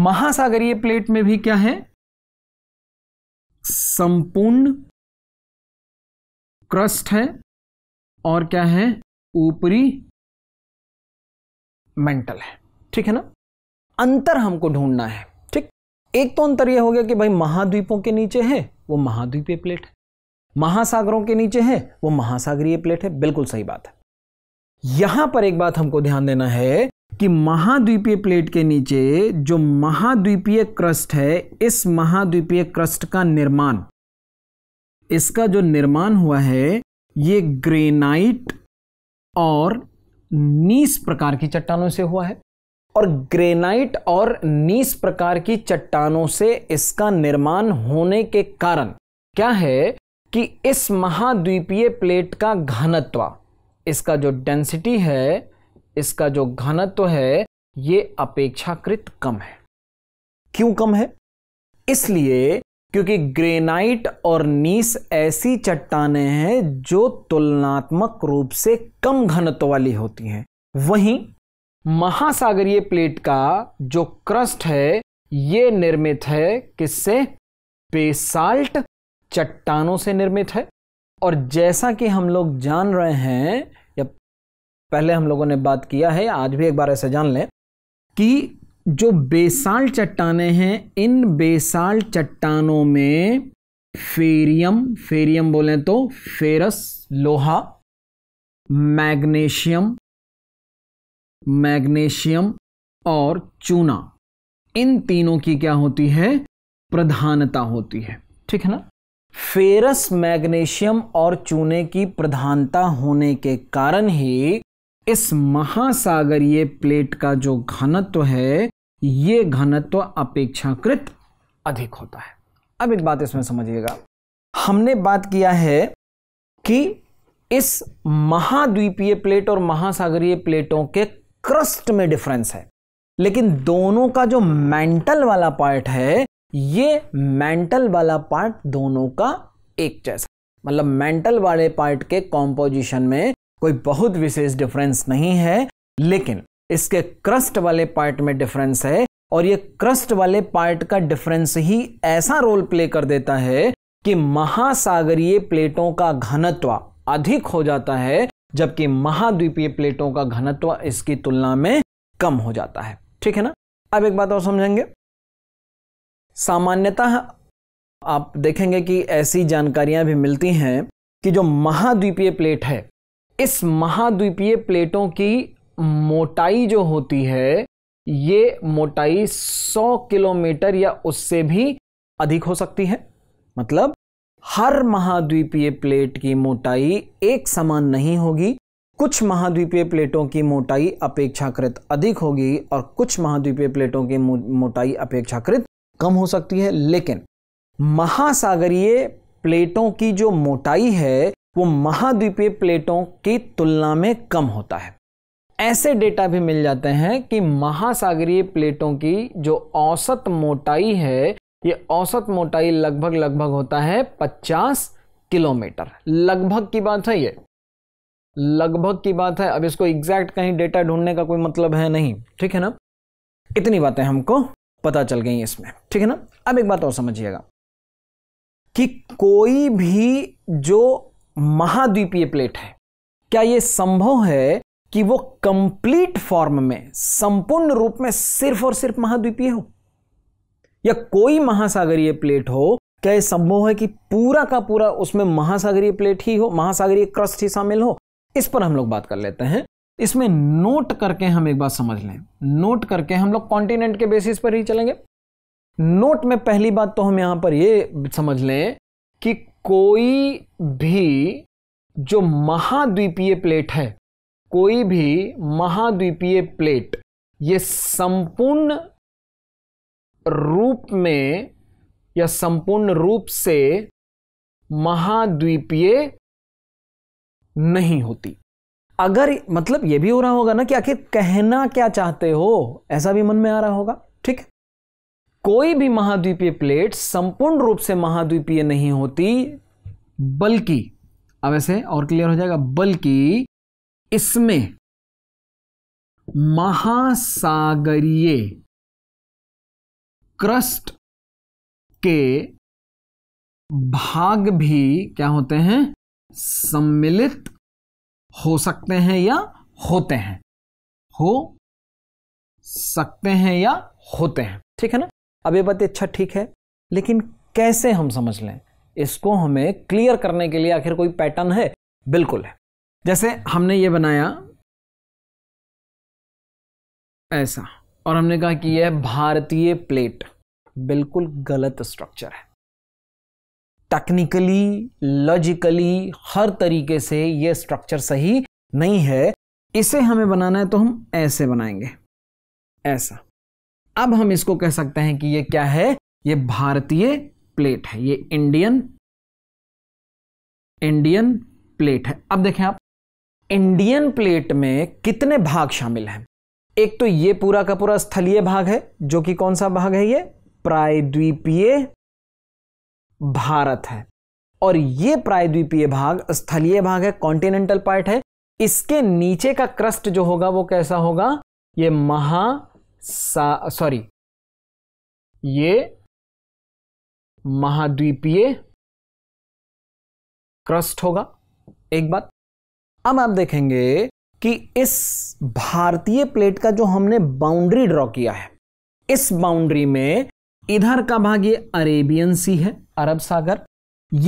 महासागरीय प्लेट में भी क्या है संपूर्ण क्रस्ट है और क्या है ऊपरी मेंटल है ठीक है ना अंतर हमको ढूंढना है ठीक एक तो अंतर यह हो गया कि भाई महाद्वीपों के नीचे है वो महाद्वीपीय प्लेट है महासागरों के नीचे है वो महासागरीय प्लेट है बिल्कुल सही बात है यहां पर एक बात हमको ध्यान देना है कि महाद्वीपीय प्लेट के नीचे जो महाद्वीपीय क्रस्ट है इस महाद्वीपीय क्रस्ट का निर्माण इसका जो निर्माण हुआ है ये ग्रेनाइट और नीस प्रकार की चट्टानों से हुआ है और ग्रेनाइट और नीस प्रकार की चट्टानों से इसका निर्माण होने के कारण क्या है कि इस महाद्वीपीय प्लेट का घनत्व इसका जो डेंसिटी है इसका जो घनत्व है ये अपेक्षाकृत कम है क्यों कम है इसलिए क्योंकि ग्रेनाइट और नीस ऐसी चट्टाने हैं जो तुलनात्मक रूप से कम घनत्व वाली होती हैं वहीं महासागरीय प्लेट का जो क्रस्ट है ये निर्मित है किससे बेसाल्ट चट्टानों से निर्मित है और जैसा कि हम लोग जान रहे हैं या पहले हम लोगों ने बात किया है आज भी एक बार ऐसे जान लें कि जो बेसाल चट्टाने हैं इन बेसाल चट्टानों में फेरियम फेरियम बोले तो फेरस लोहा मैग्नीशियम मैग्नीशियम और चूना इन तीनों की क्या होती है प्रधानता होती है ठीक है ना फेरस मैग्नीशियम और चूने की प्रधानता होने के कारण ही इस महासागरीय प्लेट का जो घनत्व है ये घनत्व अपेक्षाकृत अधिक होता है अब एक बात इसमें समझिएगा हमने बात किया है कि इस महाद्वीपीय प्लेट और महासागरीय प्लेटों के क्रस्ट में डिफरेंस है लेकिन दोनों का जो मेंटल वाला पार्ट है ये मेंटल वाला पार्ट दोनों का एक जैसा मतलब मेंटल वाले पार्ट के कॉम्पोजिशन में कोई बहुत विशेष डिफरेंस नहीं है लेकिन इसके क्रस्ट वाले पार्ट में डिफरेंस है और ये क्रस्ट वाले पार्ट का डिफरेंस ही ऐसा रोल प्ले कर देता है कि महासागरीय प्लेटों का घनत्व अधिक हो जाता है जबकि महाद्वीपीय प्लेटों का घनत्व इसकी तुलना में कम हो जाता है ठीक है ना अब एक बात और समझेंगे सामान्यतः आप देखेंगे कि ऐसी जानकारियां भी मिलती हैं कि जो महाद्वीपीय प्लेट है इस महाद्वीपीय प्लेटों की मोटाई जो होती है ये मोटाई 100 किलोमीटर या उससे भी अधिक हो सकती है मतलब हर महाद्वीपीय प्लेट की मोटाई एक समान नहीं होगी कुछ महाद्वीपीय प्लेटों की मोटाई अपेक्षाकृत अधिक होगी और कुछ महाद्वीपीय प्लेटों की मोटाई अपेक्षाकृत कम हो सकती है लेकिन महासागरीय प्लेटों की जो मोटाई है वो महाद्वीपीय प्लेटों की तुलना में कम होता है ऐसे डेटा भी मिल जाते हैं कि महासागरीय प्लेटों की जो औसत मोटाई है ये औसत मोटाई लगभग लगभग होता है 50 किलोमीटर लगभग की बात है ये लगभग की बात है अब इसको एग्जैक्ट कहीं डेटा ढूंढने का कोई मतलब है नहीं ठीक है ना इतनी बातें हमको पता चल गई इसमें ठीक है ना अब एक बात और समझिएगा कि कोई भी जो महाद्वीपीय प्लेट है क्या यह संभव है कि वो कंप्लीट फॉर्म में संपूर्ण रूप में सिर्फ और सिर्फ महाद्वीपीय हो या कोई महासागरीय प्लेट हो क्या यह संभव है कि पूरा का पूरा उसमें महासागरीय प्लेट ही हो महासागरीय क्रस्ट ही शामिल हो इस पर हम लोग बात कर लेते हैं इसमें नोट करके हम एक बात समझ लें नोट करके हम लोग कॉन्टिनेंट के बेसिस पर ही चलेंगे नोट में पहली बात तो हम यहां पर यह समझ लें कि कोई भी जो महाद्वीपीय प्लेट है कोई भी महाद्वीपीय प्लेट ये संपूर्ण रूप में या संपूर्ण रूप से महाद्वीपीय नहीं होती अगर मतलब ये भी हो रहा होगा ना कि आखिर कहना क्या चाहते हो ऐसा भी मन में आ रहा होगा कोई भी महाद्वीपीय प्लेट संपूर्ण रूप से महाद्वीपीय नहीं होती बल्कि अब ऐसे और क्लियर हो जाएगा बल्कि इसमें महासागरीय क्रस्ट के भाग भी क्या होते हैं सम्मिलित हो सकते हैं या होते हैं हो सकते हैं या होते हैं ठीक है ना अब ये बात अच्छा ठीक है लेकिन कैसे हम समझ लें इसको हमें क्लियर करने के लिए आखिर कोई पैटर्न है बिल्कुल है जैसे हमने ये बनाया ऐसा और हमने कहा कि यह भारतीय प्लेट बिल्कुल गलत स्ट्रक्चर है टेक्निकली लॉजिकली हर तरीके से यह स्ट्रक्चर सही नहीं है इसे हमें बनाना है तो हम ऐसे बनाएंगे ऐसा अब हम इसको कह सकते हैं कि ये क्या है ये भारतीय प्लेट है ये इंडियन इंडियन प्लेट है अब देखें आप इंडियन प्लेट में कितने भाग शामिल हैं एक तो ये पूरा का पूरा स्थलीय भाग है जो कि कौन सा भाग है ये प्रायद्वीपीय भारत है और ये प्रायद्वीपीय भाग स्थलीय भाग है कॉन्टिनेंटल पार्ट है इसके नीचे का क्रस्ट जो होगा वो कैसा होगा ये महा सॉरी ये महाद्वीपीय क्रस्ट होगा एक बात अब आप देखेंगे कि इस भारतीय प्लेट का जो हमने बाउंड्री ड्रॉ किया है इस बाउंड्री में इधर का भाग ये अरेबियन सी है अरब सागर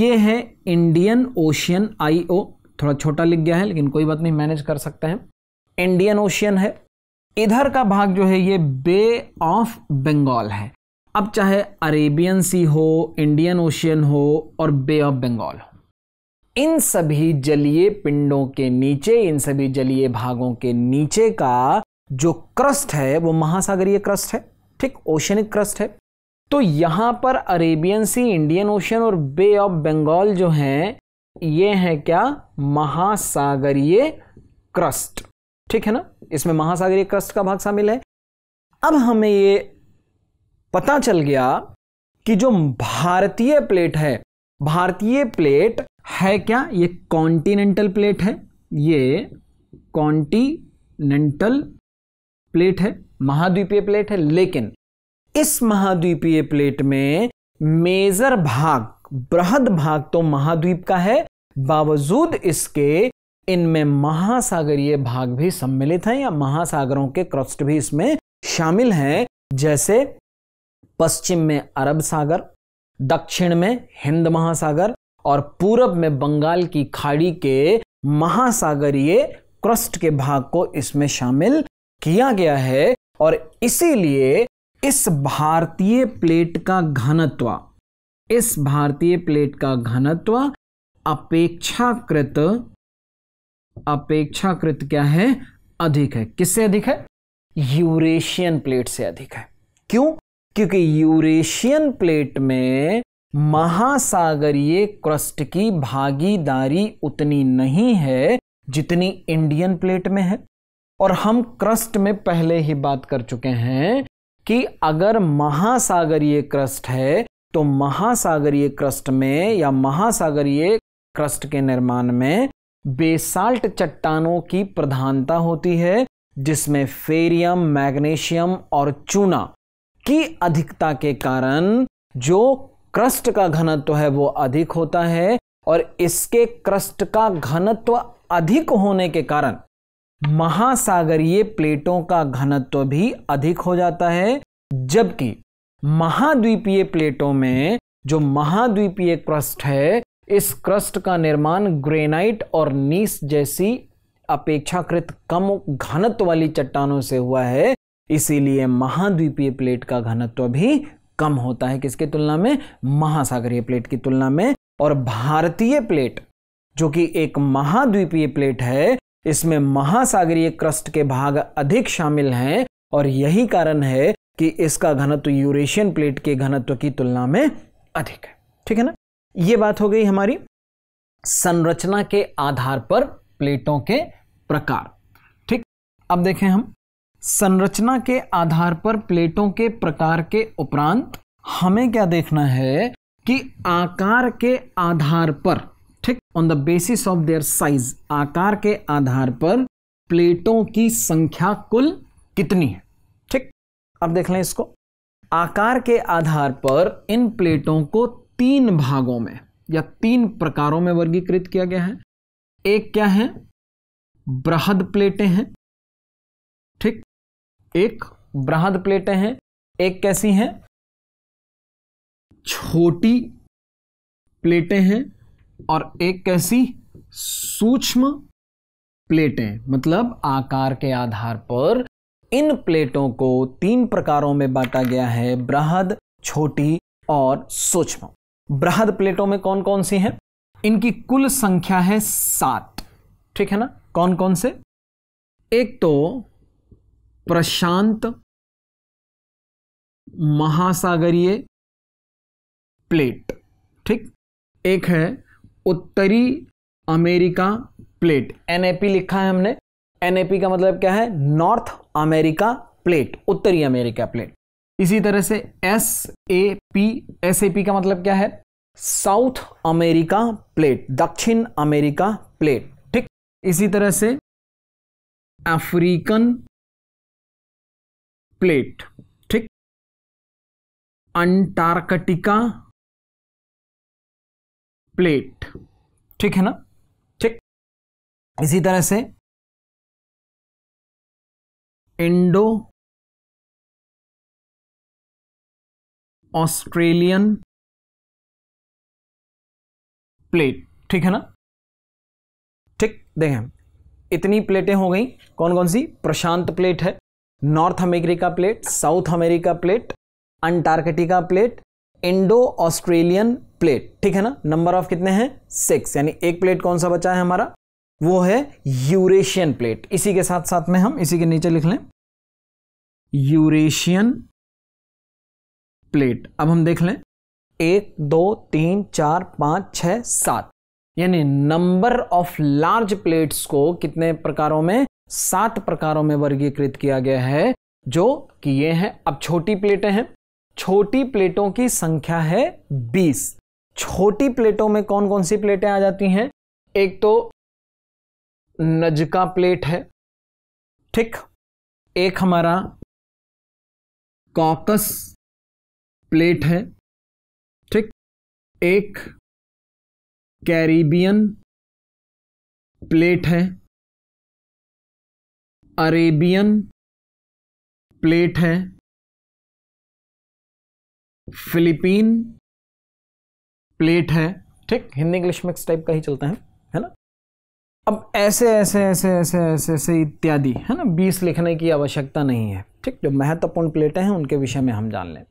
ये है इंडियन ओशियन आईओ थोड़ा छोटा लिख गया है लेकिन कोई बात नहीं मैनेज कर सकते हैं इंडियन ओशियन है इधर का भाग जो है ये बे ऑफ बंगाल है अब चाहे अरेबियन सी हो इंडियन ओशियन हो और बे ऑफ बंगाल हो इन सभी जलीय पिंडों के नीचे इन सभी जलीय भागों के नीचे का जो क्रस्ट है वो महासागरीय क्रस्ट है ठीक ओशनिक क्रस्ट है तो यहां पर अरेबियन सी इंडियन ओशियन और बे ऑफ बंगाल जो हैं ये हैं क्या महासागरीय क्रस्ट ठीक है ना इसमें महासागरीय क्रस्ट का भाग शामिल है अब हमें ये पता चल गया कि जो भारतीय प्लेट है भारतीय प्लेट है क्या ये कॉन्टिनेंटल प्लेट है ये कॉन्टिनेंटल प्लेट है महाद्वीपीय प्लेट है लेकिन इस महाद्वीपीय प्लेट में मेजर भाग बृहद भाग तो महाद्वीप का है बावजूद इसके इनमें महासागरीय भाग भी सम्मिलित हैं या महासागरों के क्रस्ट भी इसमें शामिल हैं जैसे पश्चिम में अरब सागर दक्षिण में हिंद महासागर और पूरब में बंगाल की खाड़ी के महासागरीय क्रस्ट के भाग को इसमें शामिल किया गया है और इसीलिए इस भारतीय प्लेट का घनत्व इस भारतीय प्लेट का घनत्व अपेक्षाकृत अपेक्षाकृत क्या है अधिक है किससे अधिक है यूरेशियन प्लेट से अधिक है क्यों क्योंकि यूरेशियन प्लेट में महासागरीय क्रस्ट की भागीदारी उतनी नहीं है जितनी इंडियन प्लेट में है और हम क्रस्ट में पहले ही बात कर चुके हैं कि अगर महासागरीय क्रस्ट है तो महासागरीय क्रस्ट में या महासागरीय क्रस्ट के निर्माण में बेसाल्ट चट्टानों की प्रधानता होती है जिसमें फेरियम मैग्नीशियम और चूना की अधिकता के कारण जो क्रस्ट का घनत्व है वो अधिक होता है और इसके क्रस्ट का घनत्व अधिक होने के कारण महासागरीय प्लेटों का घनत्व भी अधिक हो जाता है जबकि महाद्वीपीय प्लेटों में जो महाद्वीपीय क्रस्ट है इस क्रस्ट का निर्माण ग्रेनाइट और नीस जैसी अपेक्षाकृत कम घनत्व वाली चट्टानों से हुआ है इसीलिए महाद्वीपीय प्लेट का घनत्व भी कम होता है किसकी तुलना में महासागरीय प्लेट की तुलना में और भारतीय प्लेट जो कि एक महाद्वीपीय प्लेट है इसमें महासागरीय क्रस्ट के भाग अधिक शामिल हैं और यही कारण है कि इसका घनत्व यूरेशियन प्लेट के घनत्व की तुलना में अधिक है ठीक है ना ये बात हो गई हमारी संरचना के आधार पर प्लेटों के प्रकार ठीक अब देखें हम संरचना के आधार पर प्लेटों के प्रकार के उपरांत हमें क्या देखना है कि आकार के आधार पर ठीक on the basis of their size आकार के आधार पर प्लेटों की संख्या कुल कितनी है ठीक अब देख लें इसको आकार के आधार पर इन प्लेटों को तीन भागों में या तीन प्रकारों में वर्गीकृत किया गया है एक क्या है बृहद प्लेटें हैं ठीक एक बृहद प्लेटें हैं एक कैसी हैं छोटी प्लेटें हैं और एक कैसी सूक्ष्म प्लेटें मतलब आकार के आधार पर इन प्लेटों को तीन प्रकारों में बांटा गया है बृहद छोटी और सूक्ष्म बृहद प्लेटों में कौन कौन सी हैं इनकी कुल संख्या है सात ठीक है ना कौन कौन से एक तो प्रशांत महासागरीय प्लेट ठीक एक है उत्तरी अमेरिका प्लेट एनएपी लिखा है हमने एनएपी का मतलब क्या है नॉर्थ अमेरिका प्लेट उत्तरी अमेरिका प्लेट इसी तरह से S A P S A P का मतलब क्या है साउथ अमेरिका प्लेट दक्षिण अमेरिका प्लेट ठीक इसी तरह से अफ्रीकन प्लेट ठीक अंटार्कटिका प्लेट ठीक है ना ठीक इसी तरह से इंडो ऑस्ट्रेलियन प्लेट ठीक है ना ठीक देखें इतनी प्लेटें हो गई कौन कौन सी प्रशांत प्लेट है North America plate South America plate Antarctica plate Indo Australian plate ठीक है ना नंबर ऑफ कितने हैं सिक्स यानी एक प्लेट कौन सा बचा है हमारा वो है यूरेशियन प्लेट इसी के साथ साथ में हम इसी के नीचे लिख लें यूरेशियन प्लेट अब हम देख लें एक दो तीन चार पाँच छ सात यानी नंबर ऑफ लार्ज प्लेट्स को कितने प्रकारों में सात प्रकारों में वर्गीकृत किया गया है जो कि ये हैं अब छोटी प्लेटें हैं छोटी प्लेटों की संख्या है बीस छोटी प्लेटों में कौन कौन सी प्लेटें आ जाती हैं एक तो नजका प्लेट है ठीक एक हमारा कॉकस प्लेट है ठीक एक कैरिबियन प्लेट है अरेबियन प्लेट है फिलीपीन प्लेट है ठीक हिंदी इंग्लिश मिक्स टाइप का ही चलता है है ना अब ऐसे ऐसे ऐसे ऐसे ऐसे ऐसे इत्यादि है ना बीस लिखने की आवश्यकता नहीं है ठीक जो महत्वपूर्ण प्लेटें हैं उनके विषय में हम जान लें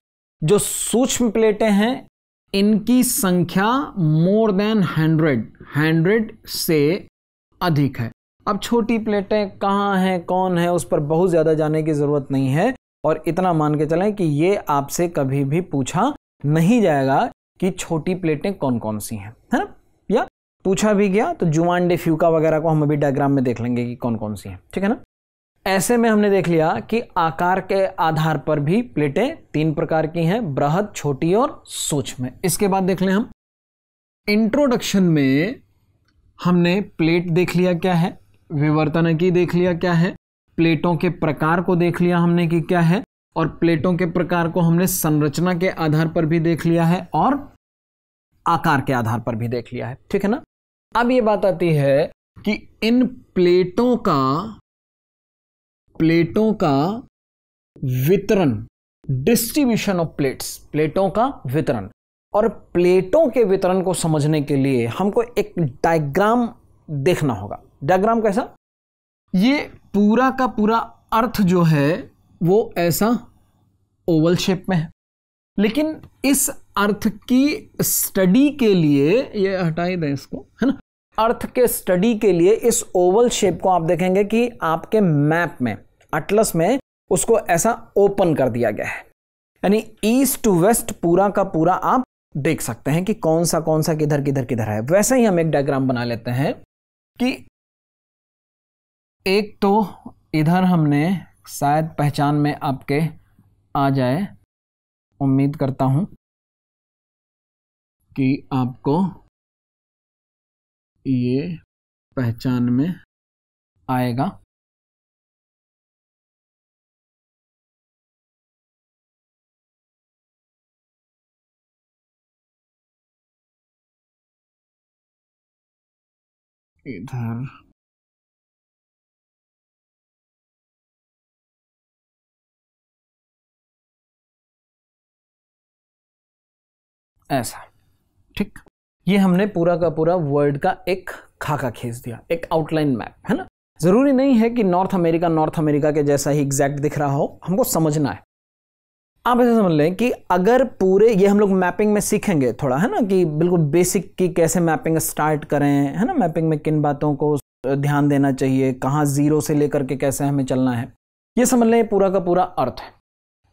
जो सूक्ष्म प्लेटें हैं इनकी संख्या मोर देन हंड्रेड हंड्रेड से अधिक है अब छोटी प्लेटें कहाँ हैं कौन है उस पर बहुत ज़्यादा जाने की ज़रूरत नहीं है और इतना मान के चलें कि ये आपसे कभी भी पूछा नहीं जाएगा कि छोटी प्लेटें कौन कौन सी हैं है ना या पूछा भी गया तो जुआन डे फ्यूका वगैरह को हम अभी डायग्राम में देख लेंगे कि कौन कौन सी हैं ठीक है ना ऐसे में हमने देख लिया कि आकार के आधार पर भी प्लेटें तीन प्रकार की हैं बृहद छोटी और सूक्ष्म इसके बाद देख लें हम इंट्रोडक्शन में हमने प्लेट देख लिया क्या है विवर्तन की देख लिया क्या है प्लेटों के प्रकार को देख लिया हमने कि क्या है और प्लेटों के प्रकार को हमने संरचना के आधार पर भी देख लिया है और आकार के आधार पर भी देख लिया है ठीक है ना अब ये बात आती है कि इन प्लेटों का प्लेटों का वितरण डिस्ट्रीब्यूशन ऑफ प्लेट्स प्लेटों का वितरण और प्लेटों के वितरण को समझने के लिए हमको एक डायग्राम देखना होगा डायग्राम कैसा ये पूरा का पूरा अर्थ जो है वो ऐसा ओवल शेप में है लेकिन इस अर्थ की स्टडी के लिए ये हटाई दें इसको है ना अर्थ के स्टडी के लिए इस ओवल शेप को आप देखेंगे कि आपके मैप में अटलस में उसको ऐसा ओपन कर दिया गया है यानी ईस्ट टू वेस्ट पूरा का पूरा आप देख सकते हैं कि कौन सा कौन सा किधर किधर किधर है वैसे ही हम एक डायग्राम बना लेते हैं कि एक तो इधर हमने शायद पहचान में आपके आ जाए उम्मीद करता हूं कि आपको ये पहचान में आएगा इधर ऐसा ठीक ये हमने पूरा का पूरा वर्ल्ड का एक खाका खींच दिया एक आउटलाइन मैप है ना ज़रूरी नहीं है कि नॉर्थ अमेरिका नॉर्थ अमेरिका के जैसा ही एग्जैक्ट दिख रहा हो हमको समझना है आप ऐसे समझ लें कि अगर पूरे ये हम लोग मैपिंग में सीखेंगे थोड़ा है ना कि बिल्कुल बेसिक की कैसे मैपिंग स्टार्ट करें है ना मैपिंग में किन बातों को ध्यान देना चाहिए कहाँ ज़ीरो से लेकर के कैसे हमें चलना है ये समझ लें पूरा का पूरा अर्थ है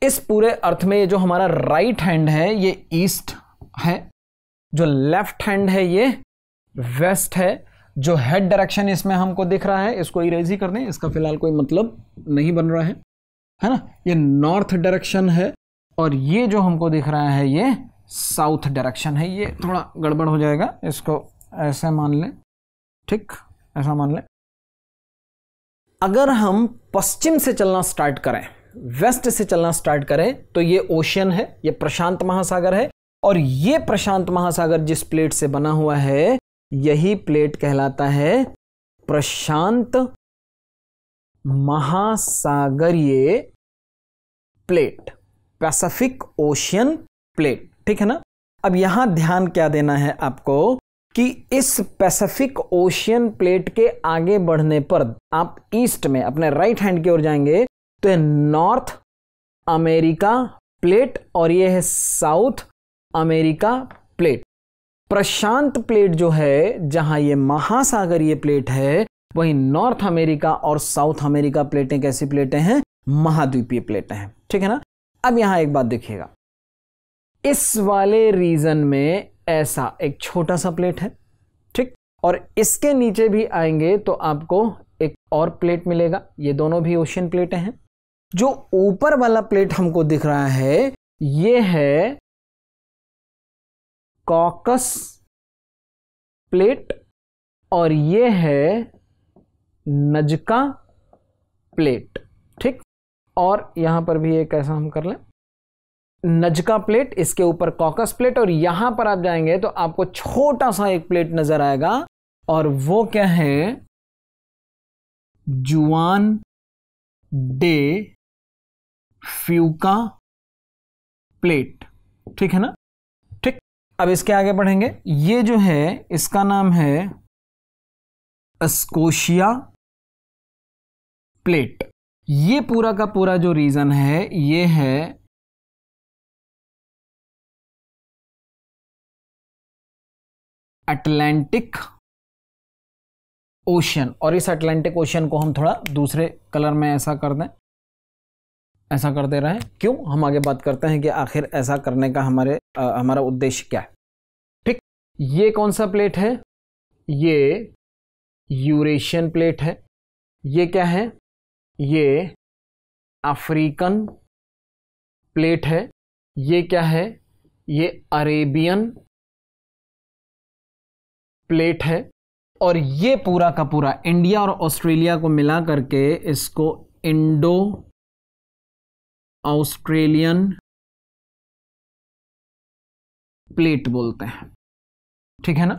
इस पूरे अर्थ में ये जो हमारा राइट हैंड है ये ईस्ट है जो लेफ्ट हैंड है ये वेस्ट है जो हेड डायरेक्शन इसमें हमको दिख रहा है इसको इरेज ही कर दें इसका फिलहाल कोई मतलब नहीं बन रहा है है ना ये नॉर्थ डायरेक्शन है और ये जो हमको दिख रहा है ये साउथ डायरेक्शन है ये थोड़ा गड़बड़ हो जाएगा इसको ऐसे मान लें ठीक ऐसा मान लें अगर हम पश्चिम से चलना स्टार्ट करें वेस्ट से चलना स्टार्ट करें तो ये ओशियन है ये प्रशांत महासागर है और ये प्रशांत महासागर जिस प्लेट से बना हुआ है यही प्लेट कहलाता है प्रशांत महासागरीय प्लेट पैसिफिक ओशियन प्लेट ठीक है ना अब यहां ध्यान क्या देना है आपको कि इस पैसिफिक ओशियन प्लेट के आगे बढ़ने पर आप ईस्ट में अपने राइट हैंड की ओर जाएंगे तो नॉर्थ अमेरिका प्लेट और यह है साउथ अमेरिका प्लेट प्रशांत प्लेट जो है जहां ये महासागरीय प्लेट है वहीं नॉर्थ अमेरिका और साउथ अमेरिका प्लेटें कैसी प्लेटें हैं महाद्वीपीय प्लेटें हैं ठीक है ना अब यहां एक बात देखिएगा इस वाले रीजन में ऐसा एक छोटा सा प्लेट है ठीक और इसके नीचे भी आएंगे तो आपको एक और प्लेट मिलेगा ये दोनों भी ओशियन प्लेटें हैं जो ऊपर वाला प्लेट हमको दिख रहा है ये है कॉकस प्लेट और ये है नजका प्लेट ठीक और यहां पर भी एक ऐसा हम कर लें नजका प्लेट इसके ऊपर कॉकस प्लेट और यहां पर आप जाएंगे तो आपको छोटा सा एक प्लेट नजर आएगा और वो क्या है जुआन डे फ्यूका प्लेट ठीक है ना अब इसके आगे बढ़ेंगे ये जो है इसका नाम है अस्कोशिया प्लेट ये पूरा का पूरा जो रीजन है ये है अटलांटिक ओशन और इस अटलांटिक ओशन को हम थोड़ा दूसरे कलर में ऐसा कर दें ऐसा करते रहें क्यों हम आगे बात करते हैं कि आखिर ऐसा करने का हमारे आ, हमारा उद्देश्य क्या है ठीक ये कौन सा प्लेट है ये यूरेशियन प्लेट है ये क्या है ये अफ्रीकन प्लेट है ये क्या है ये अरेबियन प्लेट है और ये पूरा का पूरा इंडिया और ऑस्ट्रेलिया को मिला करके इसको इंडो ऑस्ट्रेलियन प्लेट बोलते हैं ठीक है ना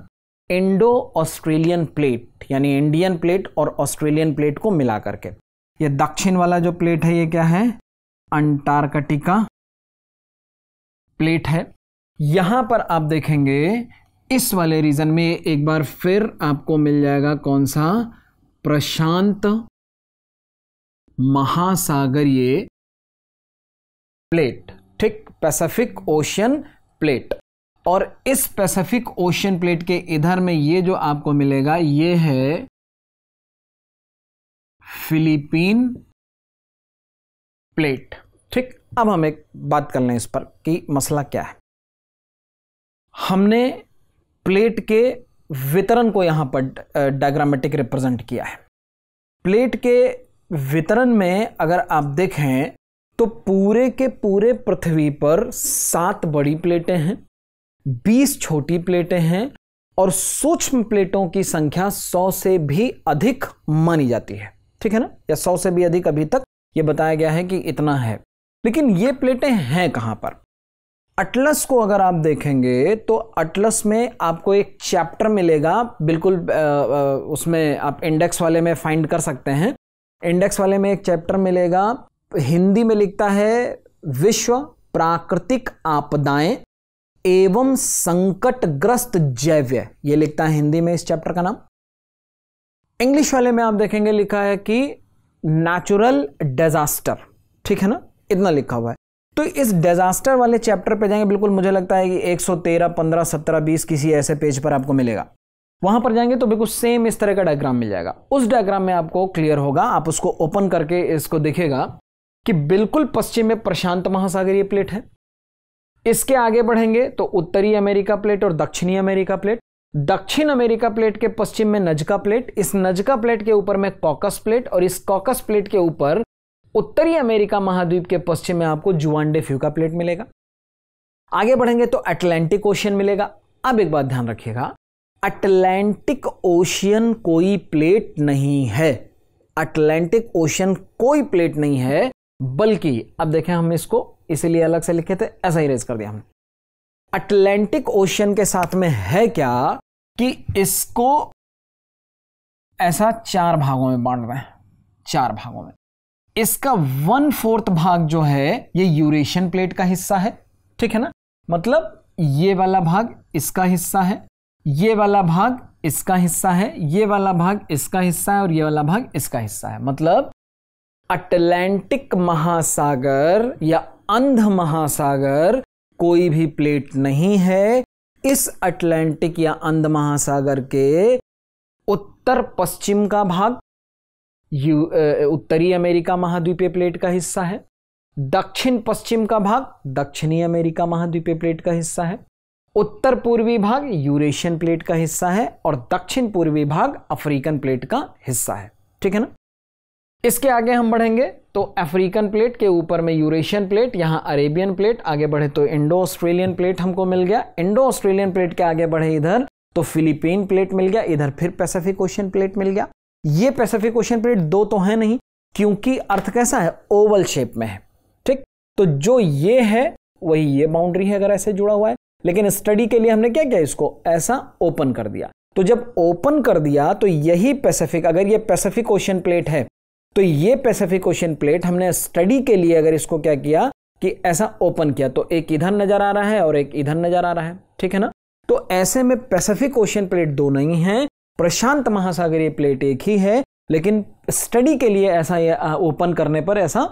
इंडो ऑस्ट्रेलियन प्लेट यानी इंडियन प्लेट और ऑस्ट्रेलियन प्लेट को मिला करके ये दक्षिण वाला जो प्लेट है ये क्या है अंटार्कटिका प्लेट है यहां पर आप देखेंगे इस वाले रीजन में एक बार फिर आपको मिल जाएगा कौन सा प्रशांत महासागरीय प्लेट ठीक पैसिफिक ओशियन प्लेट और इस पैसिफिक ओशियन प्लेट के इधर में ये जो आपको मिलेगा ये है फिलीपीन प्लेट ठीक अब हम एक बात कर लें इस पर कि मसला क्या है हमने प्लेट के वितरण को यहां पर डायग्रामेटिक रिप्रेजेंट किया है प्लेट के वितरण में अगर आप देखें तो पूरे के पूरे पृथ्वी पर सात बड़ी प्लेटें हैं बीस छोटी प्लेटें हैं और सूक्ष्म प्लेटों की संख्या सौ से भी अधिक मानी जाती है ठीक है ना या सौ से भी अधिक अभी तक यह बताया गया है कि इतना है लेकिन ये प्लेटें हैं कहां पर अटलस को अगर आप देखेंगे तो अटलस में आपको एक चैप्टर मिलेगा बिल्कुल आ, आ, उसमें आप इंडेक्स वाले में फाइंड कर सकते हैं इंडेक्स वाले में एक चैप्टर मिलेगा हिंदी में लिखता है विश्व प्राकृतिक आपदाएं एवं संकटग्रस्त जैव्य ये लिखता है हिंदी में इस चैप्टर का नाम इंग्लिश वाले में आप देखेंगे लिखा है कि नेचुरल डिजास्टर ठीक है ना इतना लिखा हुआ है तो इस डिजास्टर वाले चैप्टर पे जाएंगे बिल्कुल मुझे लगता है कि 113, 15, 17, 20 किसी ऐसे पेज पर आपको मिलेगा वहां पर जाएंगे तो बिल्कुल सेम इस तरह का डायग्राम मिल जाएगा उस डायग्राम में आपको क्लियर होगा आप उसको ओपन करके इसको देखेगा कि बिल्कुल पश्चिम में प्रशांत महासागरीय प्लेट है इसके आगे बढ़ेंगे तो उत्तरी अमेरिका प्लेट और दक्षिणी अमेरिका प्लेट दक्षिण अमेरिका प्लेट के पश्चिम में नजका प्लेट इस नजका प्लेट के ऊपर में कॉकस प्लेट और इस कॉकस प्लेट के ऊपर उत्तरी अमेरिका महाद्वीप के पश्चिम में आपको जुआंडे फ्यूका प्लेट मिलेगा आगे बढ़ेंगे तो अटलांटिक ओशियन मिलेगा अब एक बात ध्यान रखिएगा अटलांटिक ओशियन कोई प्लेट नहीं है अटलांटिक ओशियन कोई प्लेट नहीं है बल्कि अब देखें हम इसको इसीलिए अलग से लिखे थे ऐसा ही रेज कर दिया हमने अटलांटिक ओशन के साथ में है क्या कि इसको ऐसा चार भागों में बांट रहे हैं चार भागों में इसका वन फोर्थ भाग जो है ये यूरेशियन प्लेट का हिस्सा है ठीक है ना मतलब ये वाला भाग इसका हिस्सा है ये वाला भाग इसका हिस्सा है ये वाला भाग इसका हिस्सा है और ये वाला भाग इसका हिस्सा है मतलब अटलांटिक महासागर या अंध महासागर कोई भी प्लेट नहीं है इस अटलांटिक या अंध महासागर के उत्तर पश्चिम का भाग यू उत्तरी अमेरिका महाद्वीपीय प्लेट का हिस्सा है दक्षिण पश्चिम का भाग दक्षिणी अमेरिका महाद्वीपीय प्लेट का हिस्सा है उत्तर पूर्वी भाग यूरेशियन प्लेट का हिस्सा है और दक्षिण पूर्वी भाग अफ्रीकन प्लेट का हिस्सा है ठीक है ना इसके आगे हम बढ़ेंगे तो अफ्रीकन प्लेट के ऊपर में यूरेशियन प्लेट यहाँ अरेबियन प्लेट आगे बढ़े तो इंडो ऑस्ट्रेलियन प्लेट हमको मिल गया इंडो ऑस्ट्रेलियन प्लेट के आगे बढ़े इधर तो फिलीपीन प्लेट मिल गया इधर फिर पैसेफिक ओशियन प्लेट मिल गया ये पैसेफिक ओशियन प्लेट दो तो है नहीं क्योंकि अर्थ कैसा है ओवल शेप में है ठीक तो जो ये है वही ये बाउंड्री है अगर ऐसे जुड़ा हुआ है लेकिन स्टडी के लिए हमने क्या किया इसको ऐसा ओपन कर दिया तो जब ओपन कर दिया तो यही पैसेफिक अगर ये पैसेफिक ओशियन प्लेट है तो ये पैसिफिक ओशियन प्लेट हमने स्टडी के लिए अगर इसको क्या किया कि ऐसा ओपन किया तो एक इधर नजर आ रहा है और एक इधर नजर आ रहा है ठीक है ना तो ऐसे में पैसिफिक ओशियन प्लेट दो नहीं है प्रशांत महासागरीय प्लेट एक ही है लेकिन स्टडी के लिए ऐसा ये ओपन करने पर ऐसा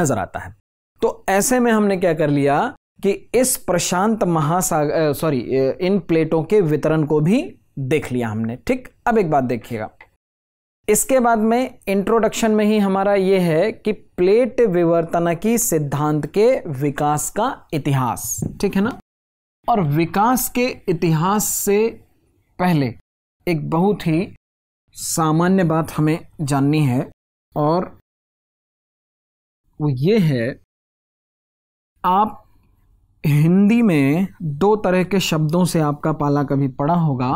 नजर आता है तो ऐसे में हमने क्या कर लिया कि इस प्रशांत महासागर सॉरी इन प्लेटों के वितरण को भी देख लिया हमने ठीक अब एक बात देखिएगा इसके बाद में इंट्रोडक्शन में ही हमारा ये है कि प्लेट विवर्तना की सिद्धांत के विकास का इतिहास ठीक है ना और विकास के इतिहास से पहले एक बहुत ही सामान्य बात हमें जाननी है और वो ये है आप हिंदी में दो तरह के शब्दों से आपका पाला कभी पड़ा होगा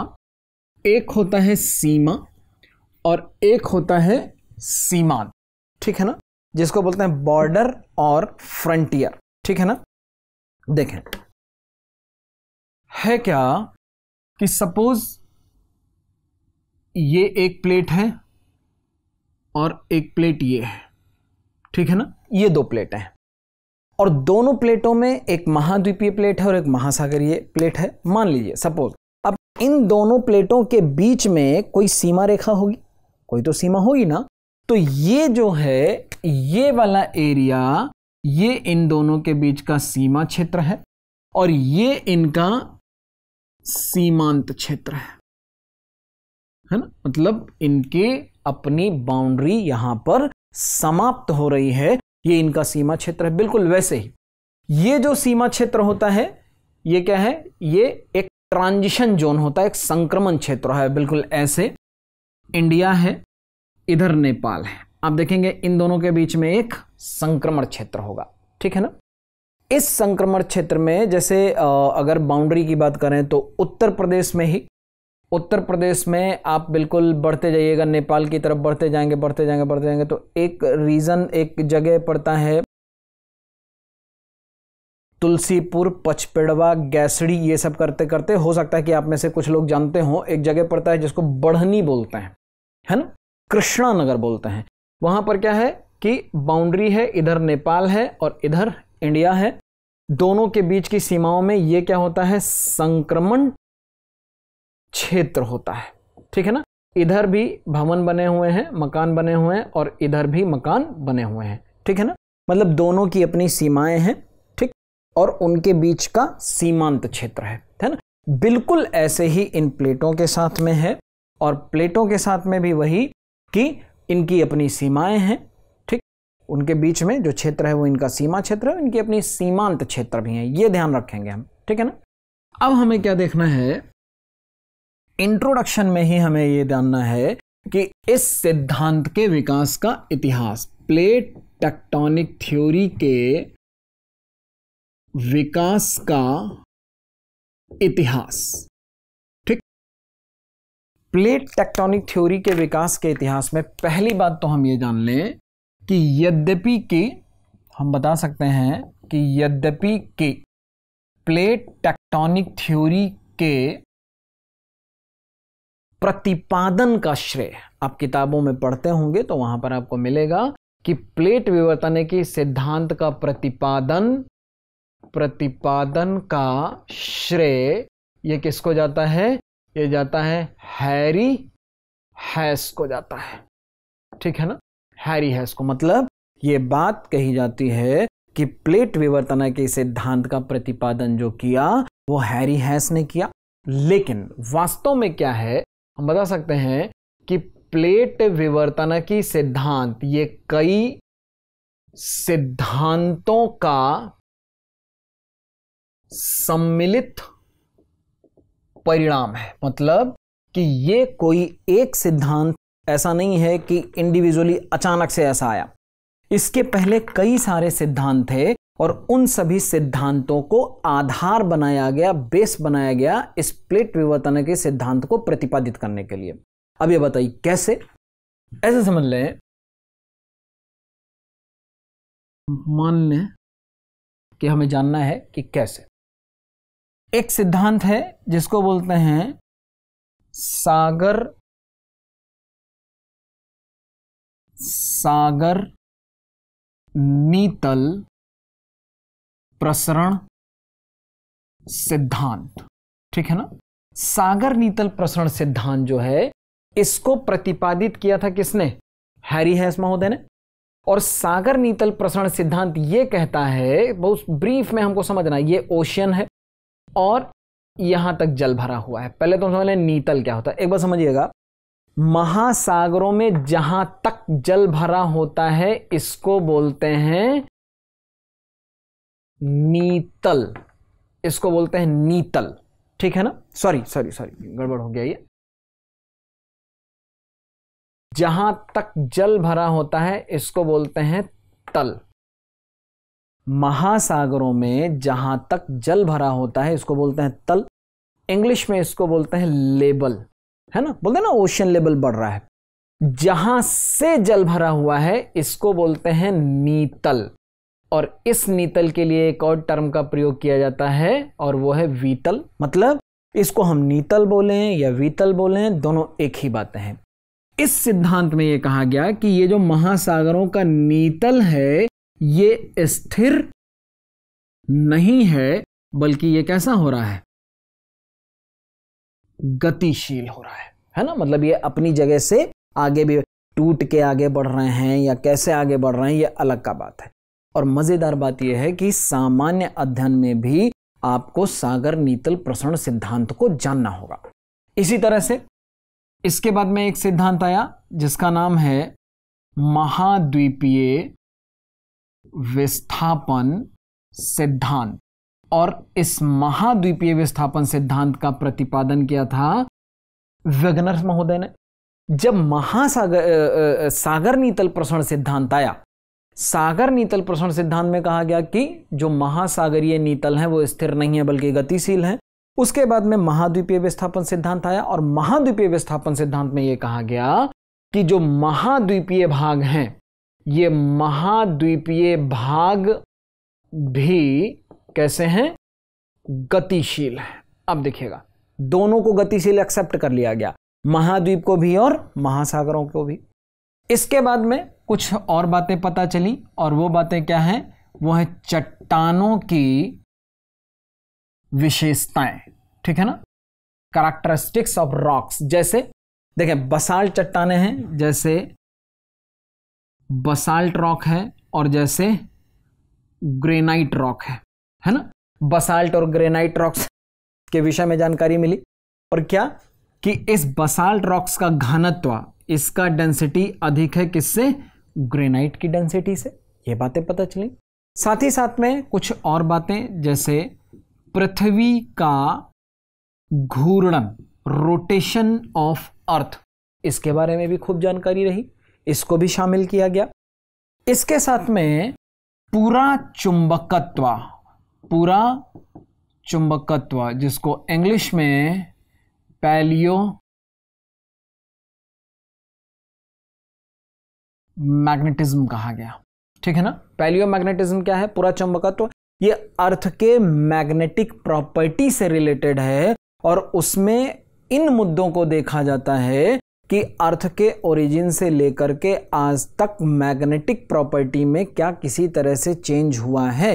एक होता है सीमा और एक होता है सीमान ठीक है ना जिसको बोलते हैं बॉर्डर और फ्रंटियर ठीक है ना देखें है क्या कि सपोज ये एक प्लेट है और एक प्लेट ये है ठीक है ना ये दो प्लेट हैं और दोनों प्लेटों में एक महाद्वीपीय प्लेट है और एक महासागरीय प्लेट है मान लीजिए सपोज अब इन दोनों प्लेटों के बीच में कोई सीमा रेखा होगी कोई तो सीमा होगी ना तो ये जो है ये वाला एरिया ये इन दोनों के बीच का सीमा क्षेत्र है और ये इनका सीमांत क्षेत्र है है ना मतलब इनके अपनी बाउंड्री यहां पर समाप्त हो रही है ये इनका सीमा क्षेत्र है बिल्कुल वैसे ही ये जो सीमा क्षेत्र होता है ये क्या है ये एक ट्रांजिशन जोन होता है एक संक्रमण क्षेत्र है बिल्कुल ऐसे इंडिया है इधर नेपाल है आप देखेंगे इन दोनों के बीच में एक संक्रमण क्षेत्र होगा ठीक है ना इस संक्रमण क्षेत्र में जैसे अगर बाउंड्री की बात करें तो उत्तर प्रदेश में ही उत्तर प्रदेश में आप बिल्कुल बढ़ते जाइएगा नेपाल की तरफ बढ़ते जाएंगे बढ़ते जाएंगे बढ़ते जाएंगे तो एक रीज़न एक जगह पड़ता है तुलसीपुर पचपेड़वा गैसड़ी ये सब करते करते हो सकता है कि आप में से कुछ लोग जानते हो एक जगह पड़ता है जिसको बढ़नी बोलते हैं है ना कृष्णा नगर बोलते हैं वहां पर क्या है कि बाउंड्री है इधर नेपाल है और इधर इंडिया है दोनों के बीच की सीमाओं में यह क्या होता है संक्रमण क्षेत्र होता है ठीक है ना इधर भी भवन बने हुए हैं मकान बने हुए हैं और इधर भी मकान बने हुए हैं ठीक है ना मतलब दोनों की अपनी सीमाएं हैं ठीक और उनके बीच का सीमांत क्षेत्र है है ना बिल्कुल ऐसे ही इन प्लेटों के साथ में है और प्लेटो के साथ में भी वही कि इनकी अपनी सीमाएं हैं ठीक उनके बीच में जो क्षेत्र है वो इनका सीमा क्षेत्र है इनकी अपनी सीमांत क्षेत्र भी हैं ये ध्यान रखेंगे हम ठीक है ना अब हमें क्या देखना है इंट्रोडक्शन में ही हमें ये जानना है कि इस सिद्धांत के विकास का इतिहास प्लेट टेक्टोनिक थ्योरी के विकास का इतिहास प्लेट टेक्टोनिक थ्योरी के विकास के इतिहास में पहली बात तो हम ये जान लें कि यद्यपि के हम बता सकते हैं कि यद्यपि के प्लेट टेक्टोनिक थ्योरी के प्रतिपादन का श्रेय आप किताबों में पढ़ते होंगे तो वहां पर आपको मिलेगा कि प्लेट विवर्तन के सिद्धांत का प्रतिपादन प्रतिपादन का श्रेय यह किसको जाता है ये जाता है हैरी हैस को जाता है ठीक है ना हैरी हैस को मतलब ये बात कही जाती है कि प्लेट विवर्तना के सिद्धांत का प्रतिपादन जो किया वो हैरी हैस ने किया लेकिन वास्तव में क्या है हम बता सकते हैं कि प्लेट विवर्तन की सिद्धांत ये कई सिद्धांतों का सम्मिलित परिणाम है मतलब कि ये कोई एक सिद्धांत ऐसा नहीं है कि इंडिविजुअली अचानक से ऐसा आया इसके पहले कई सारे सिद्धांत थे और उन सभी सिद्धांतों को आधार बनाया गया बेस बनाया गया इस प्लेट विवर्तन के सिद्धांत को प्रतिपादित करने के लिए अब ये बताइए कैसे ऐसे समझ लें मान लें कि हमें जानना है कि कैसे एक सिद्धांत है जिसको बोलते हैं सागर सागर नीतल प्रसरण सिद्धांत ठीक है ना सागर नीतल प्रसरण सिद्धांत जो है इसको प्रतिपादित किया था किसने हैरी हैस महोदय ने और सागर नीतल प्रसरण सिद्धांत यह कहता है बहुत ब्रीफ में हमको समझना ये ओशियन है और यहां तक जल भरा हुआ है पहले तो समझ लें नीतल क्या होता है एक बार समझिएगा महासागरों में जहां तक जल भरा होता है इसको बोलते हैं नीतल इसको बोलते हैं नीतल ठीक है ना सॉरी सॉरी सॉरी गड़बड़ हो गया ये जहां तक जल भरा होता है इसको बोलते हैं तल महासागरों में जहां तक जल भरा होता है इसको बोलते हैं तल इंग्लिश में इसको बोलते हैं लेबल है ना बोलते हैं ना ओशन लेबल बढ़ रहा है जहां से जल भरा हुआ है इसको बोलते हैं नीतल और इस नीतल के लिए एक और टर्म का प्रयोग किया जाता है और वो है वीतल मतलब इसको हम नीतल बोलें या वीतल बोलें दोनों एक ही बातें हैं इस सिद्धांत में यह कहा गया कि ये जो महासागरों का नीतल है ये स्थिर नहीं है बल्कि ये कैसा हो रहा है गतिशील हो रहा है है ना मतलब ये अपनी जगह से आगे भी टूट के आगे बढ़ रहे हैं या कैसे आगे बढ़ रहे हैं ये अलग का बात है और मज़ेदार बात यह है कि सामान्य अध्ययन में भी आपको सागर नीतल प्रसरण सिद्धांत को जानना होगा इसी तरह से इसके बाद में एक सिद्धांत आया जिसका नाम है महाद्वीपीय विस्थापन सिद्धांत और इस महाद्वीपीय विस्थापन सिद्धांत का प्रतिपादन किया था वेगनर महोदय ने जब महासागर सागर नीतल प्रसरण सिद्धांत आया सागर नीतल प्रसरण सिद्धांत में कहा गया कि जो महासागरीय नीतल है वो स्थिर नहीं है बल्कि गतिशील है उसके बाद में महाद्वीपीय विस्थापन सिद्धांत आया और महाद्वीपीय विस्थापन सिद्धांत में यह कहा गया कि जो महाद्वीपीय भाग हैं ये महाद्वीपीय भाग भी कैसे हैं गतिशील है अब देखिएगा दोनों को गतिशील एक्सेप्ट कर लिया गया महाद्वीप को भी और महासागरों को भी इसके बाद में कुछ और बातें पता चली और वो बातें क्या हैं वो है चट्टानों की विशेषताएं ठीक है ना करेक्टरिस्टिक्स ऑफ रॉक्स जैसे देखें बसाल चट्टाने हैं जैसे बसाल्ट रॉक है और जैसे ग्रेनाइट रॉक है है ना बसाल्ट और ग्रेनाइट रॉक्स के विषय में जानकारी मिली और क्या कि इस बसाल्ट रॉक्स का घनत्व इसका डेंसिटी अधिक है किससे ग्रेनाइट की डेंसिटी से ये बातें पता चली साथ ही साथ में कुछ और बातें जैसे पृथ्वी का घूर्णन रोटेशन ऑफ अर्थ इसके बारे में भी खूब जानकारी रही इसको भी शामिल किया गया इसके साथ में पूरा चुंबकत्व पूरा चुंबकत्व जिसको इंग्लिश में पैलियो मैग्नेटिज्म कहा गया ठीक है ना पैलियो मैग्नेटिज्म क्या है पूरा चुंबकत्व ये अर्थ के मैग्नेटिक प्रॉपर्टी से रिलेटेड है और उसमें इन मुद्दों को देखा जाता है कि अर्थ के ओरिजिन से लेकर के आज तक मैग्नेटिक प्रॉपर्टी में क्या किसी तरह से चेंज हुआ है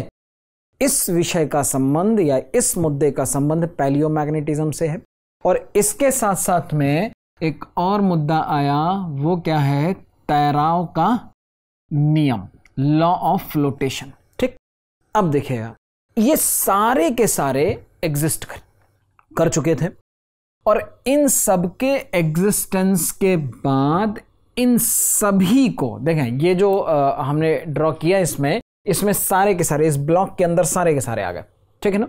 इस विषय का संबंध या इस मुद्दे का संबंध पैलियो मैग्नेटिज्म से है और इसके साथ साथ में एक और मुद्दा आया वो क्या है तैराव का नियम लॉ ऑफ फ्लोटेशन ठीक अब देखिएगा ये सारे के सारे एग्जिस्ट कर, कर चुके थे और इन सब के एग्जिस्टेंस के बाद इन सभी को देखें ये जो आ, हमने ड्रॉ किया इसमें इसमें सारे के सारे इस ब्लॉक के अंदर सारे के सारे आ गए ठीक है ना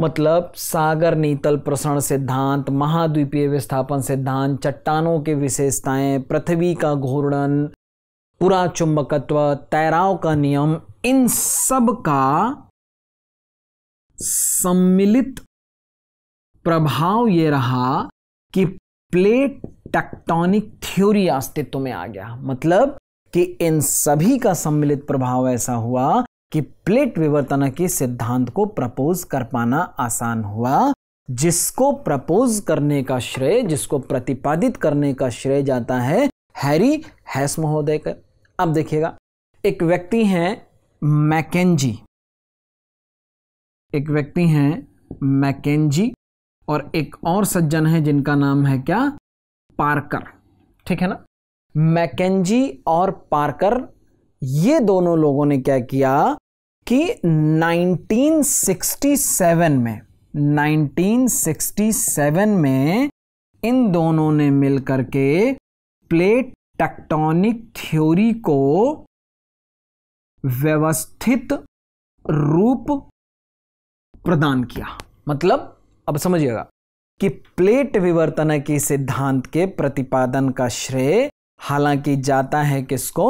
मतलब सागर नीतल प्रसरण सिद्धांत महाद्वीपीय विस्थापन सिद्धांत चट्टानों के विशेषताएं पृथ्वी का घूर्णन पुरा चुंबकत्व तैराव का नियम इन सब का सम्मिलित प्रभाव ये रहा कि प्लेट टेक्टोनिक थ्योरी अस्तित्व में आ गया मतलब कि इन सभी का सम्मिलित प्रभाव ऐसा हुआ कि प्लेट विवर्तन के सिद्धांत को प्रपोज कर पाना आसान हुआ जिसको प्रपोज करने का श्रेय जिसको प्रतिपादित करने का श्रेय जाता है हैरी हैस महोदय का अब देखिएगा एक व्यक्ति हैं मैकेजी एक व्यक्ति हैं मैकेजी और एक और सज्जन है जिनका नाम है क्या पार्कर ठीक है ना मैकेजी और पार्कर ये दोनों लोगों ने क्या किया कि 1967 में 1967 में इन दोनों ने मिलकर के प्लेट टेक्टोनिक थ्योरी को व्यवस्थित रूप प्रदान किया मतलब अब समझिएगा कि प्लेट विवर्तन के सिद्धांत के प्रतिपादन का श्रेय हालांकि जाता है किसको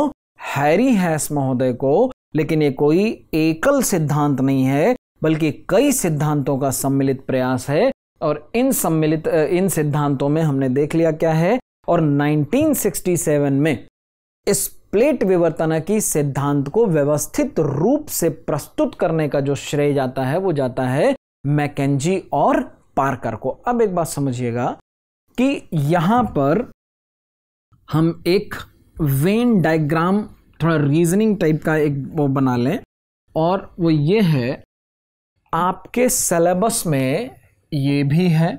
हैरी हैस महोदय को लेकिन ये कोई एकल सिद्धांत नहीं है बल्कि कई सिद्धांतों का सम्मिलित प्रयास है और इन सम्मिलित इन सिद्धांतों में हमने देख लिया क्या है और 1967 में इस प्लेट विवर्तन की सिद्धांत को व्यवस्थित रूप से प्रस्तुत करने का जो श्रेय जाता है वो जाता है मैकेजी और पार्कर को अब एक बात समझिएगा कि यहां पर हम एक वेन डायग्राम थोड़ा रीजनिंग टाइप का एक वो बना लें और वो ये है आपके सेलेबस में ये भी है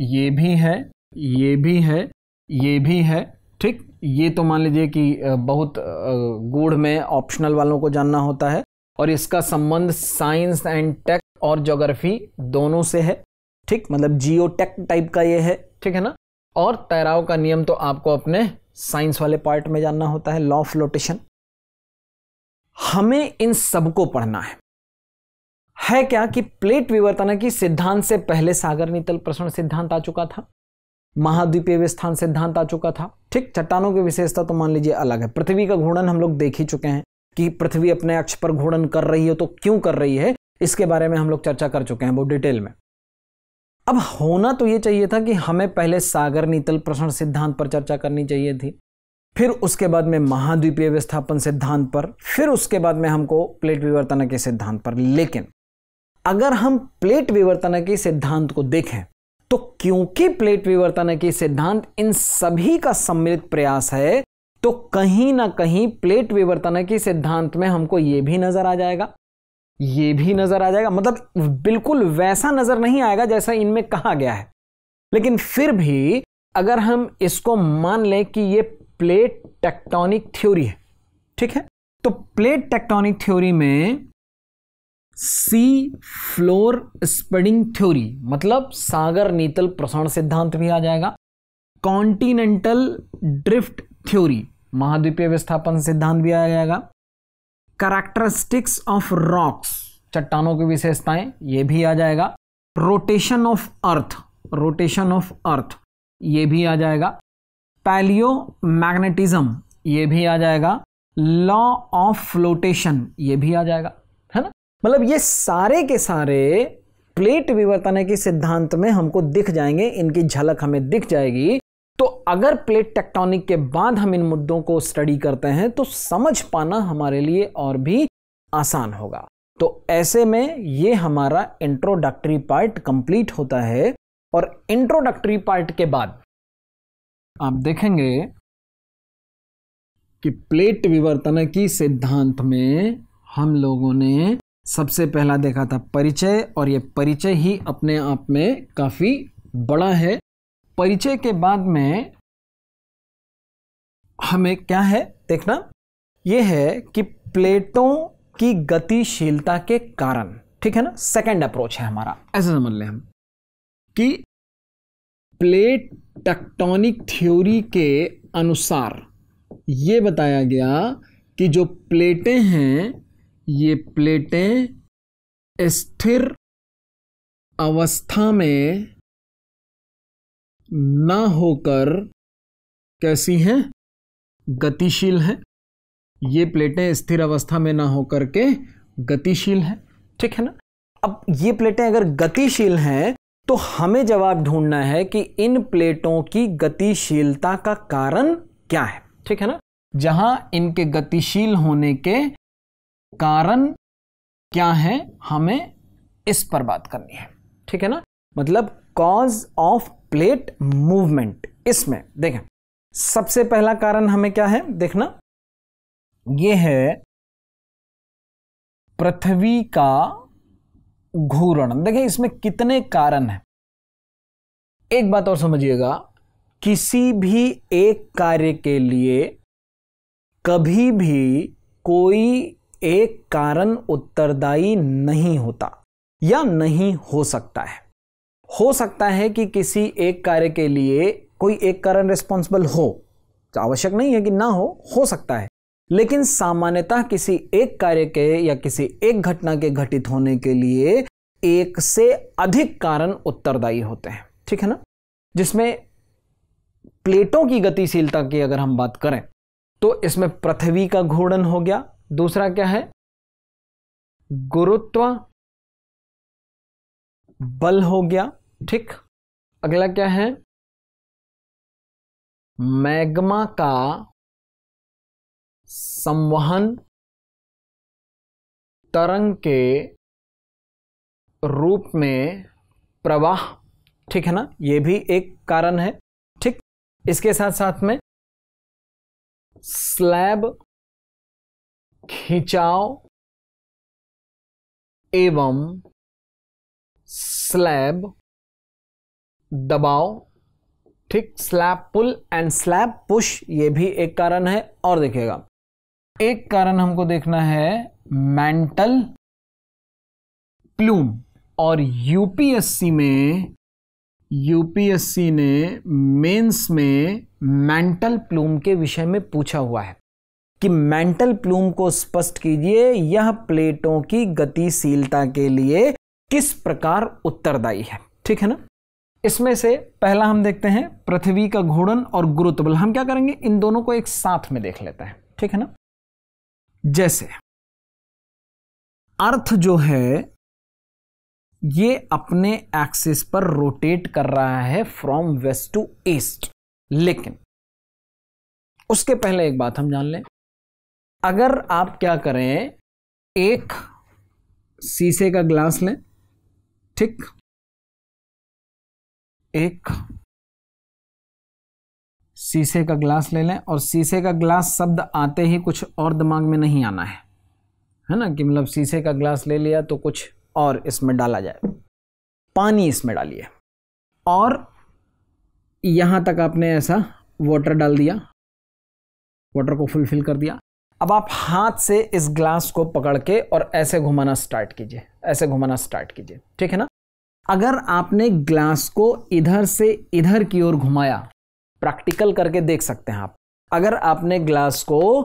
ये भी है ये भी है ये भी है ठीक ये तो मान लीजिए कि बहुत गूढ़ में ऑप्शनल वालों को जानना होता है और इसका संबंध साइंस एंड टेक और जोग्राफी दोनों से है ठीक मतलब जियो टाइप का ये है ठीक है ना और तैराव का नियम तो आपको अपने साइंस वाले पार्ट में जानना होता है लॉ ऑफ फ्लोटेशन हमें इन सबको पढ़ना है है क्या कि प्लेट विवर्तना की सिद्धांत से पहले सागर नीतल प्रसरण सिद्धांत आ चुका था महाद्वीपीय विस्थान सिद्धांत आ चुका था ठीक चट्टानों की विशेषता तो मान लीजिए अलग है पृथ्वी का घूर्णन हम लोग देख ही चुके हैं कि पृथ्वी अपने अक्ष पर घूर्णन कर रही है तो क्यों कर रही है इसके बारे में हम लोग चर्चा कर चुके हैं वो डिटेल में अब होना तो ये चाहिए था कि हमें पहले सागर नीतल प्रसरण सिद्धांत पर चर्चा करनी चाहिए थी फिर उसके बाद में महाद्वीपीय विस्थापन सिद्धांत पर फिर उसके बाद में हमको प्लेट विवर्तन के सिद्धांत पर लेकिन अगर हम प्लेट विवर्तन के सिद्धांत को देखें तो क्योंकि प्लेट विवर्तन के सिद्धांत इन सभी का सम्मिलित प्रयास है तो कहीं ना कहीं प्लेट विवर्तन के सिद्धांत में हमको यह भी नजर आ जाएगा ये भी नज़र आ जाएगा मतलब बिल्कुल वैसा नज़र नहीं आएगा जैसा इनमें कहा गया है लेकिन फिर भी अगर हम इसको मान लें कि ये प्लेट टेक्टोनिक थ्योरी है ठीक है तो प्लेट टेक्टोनिक थ्योरी में सी फ्लोर स्प्रेडिंग थ्योरी मतलब सागर नीतल प्रसरण सिद्धांत भी आ जाएगा कॉन्टिनेंटल ड्रिफ्ट थ्योरी महाद्वीपीय विस्थापन सिद्धांत भी आ जाएगा करैक्टरिस्टिक्स ऑफ रॉक्स चट्टानों की विशेषताएं ये भी आ जाएगा rotation of earth rotation of earth ये भी आ जाएगा पैलियो मैग्नेटिज्म ये भी आ जाएगा लॉ ऑफ फ्लोटेशन ये भी आ जाएगा है ना मतलब ये सारे के सारे प्लेट विवर्तन के सिद्धांत में हमको दिख जाएंगे इनकी झलक हमें दिख जाएगी तो अगर प्लेट टेक्टोनिक के बाद हम इन मुद्दों को स्टडी करते हैं तो समझ पाना हमारे लिए और भी आसान होगा तो ऐसे में ये हमारा इंट्रोडक्टरी पार्ट कंप्लीट होता है और इंट्रोडक्टरी पार्ट के बाद आप देखेंगे कि प्लेट विवर्तन की सिद्धांत में हम लोगों ने सबसे पहला देखा था परिचय और ये परिचय ही अपने आप में काफ़ी बड़ा है परिचय के बाद में हमें क्या है देखना यह है कि प्लेटों की गतिशीलता के कारण ठीक है ना सेकंड अप्रोच है हमारा ऐसे समझ लें हम कि प्लेट टेक्टोनिक थ्योरी के अनुसार यह बताया गया कि जो प्लेटें हैं ये प्लेटें स्थिर अवस्था में ना होकर कैसी हैं गतिशील हैं ये प्लेटें स्थिर अवस्था में ना होकर के गतिशील हैं ठीक है ना अब ये प्लेटें अगर गतिशील हैं तो हमें जवाब ढूंढना है कि इन प्लेटों की गतिशीलता का कारण क्या है ठीक है ना जहां इनके गतिशील होने के कारण क्या है हमें इस पर बात करनी है ठीक है ना मतलब कॉज ऑफ प्लेट मूवमेंट इसमें देखें सबसे पहला कारण हमें क्या है देखना यह है पृथ्वी का घूर्ण देखें इसमें कितने कारण हैं एक बात और समझिएगा किसी भी एक कार्य के लिए कभी भी कोई एक कारण उत्तरदायी नहीं होता या नहीं हो सकता है हो सकता है कि किसी एक कार्य के लिए कोई एक कारण रिस्पॉन्सिबल हो तो आवश्यक नहीं है कि ना हो हो सकता है लेकिन सामान्यतः किसी एक कार्य के या किसी एक घटना के घटित होने के लिए एक से अधिक कारण उत्तरदायी होते हैं ठीक है ना जिसमें प्लेटों की गतिशीलता की अगर हम बात करें तो इसमें पृथ्वी का घूर्णन हो गया दूसरा क्या है गुरुत्व बल हो गया ठीक अगला क्या है मैग्मा का संवहन तरंग के रूप में प्रवाह ठीक है ना ये भी एक कारण है ठीक इसके साथ साथ में स्लैब खिंचाव एवं स्लैब दबाव ठीक slab pull and slab push ये भी एक कारण है और देखिएगा एक कारण हमको देखना है मेंटल प्लूम और यूपीएससी में यूपीएससी ने मेंस में मेंटल प्लूम के विषय में पूछा हुआ है कि मेंटल प्लूम को स्पष्ट कीजिए यह प्लेटों की गतिशीलता के लिए किस प्रकार उत्तरदायी है ठीक है ना इसमें से पहला हम देखते हैं पृथ्वी का घूर्णन और गुरुत्व बल हम क्या करेंगे इन दोनों को एक साथ में देख लेते हैं ठीक है ना जैसे अर्थ जो है ये अपने एक्सिस पर रोटेट कर रहा है फ्रॉम वेस्ट टू ईस्ट लेकिन उसके पहले एक बात हम जान लें अगर आप क्या करें एक शीशे का ग्लास लें ठीक एक शीशे का ग्लास ले लें और शीशे का ग्लास शब्द आते ही कुछ और दिमाग में नहीं आना है है ना कि मतलब शीशे का ग्लास ले लिया तो कुछ और इसमें डाला जाए पानी इसमें डालिए और यहाँ तक आपने ऐसा वाटर डाल दिया वाटर को फुलफिल कर दिया अब आप हाथ से इस ग्लास को पकड़ के और ऐसे घुमाना स्टार्ट कीजिए ऐसे घुमाना स्टार्ट कीजिए ठीक है ना अगर आपने ग्लास को इधर से इधर की ओर घुमाया प्रैक्टिकल करके देख सकते हैं आप अगर आपने ग्लास को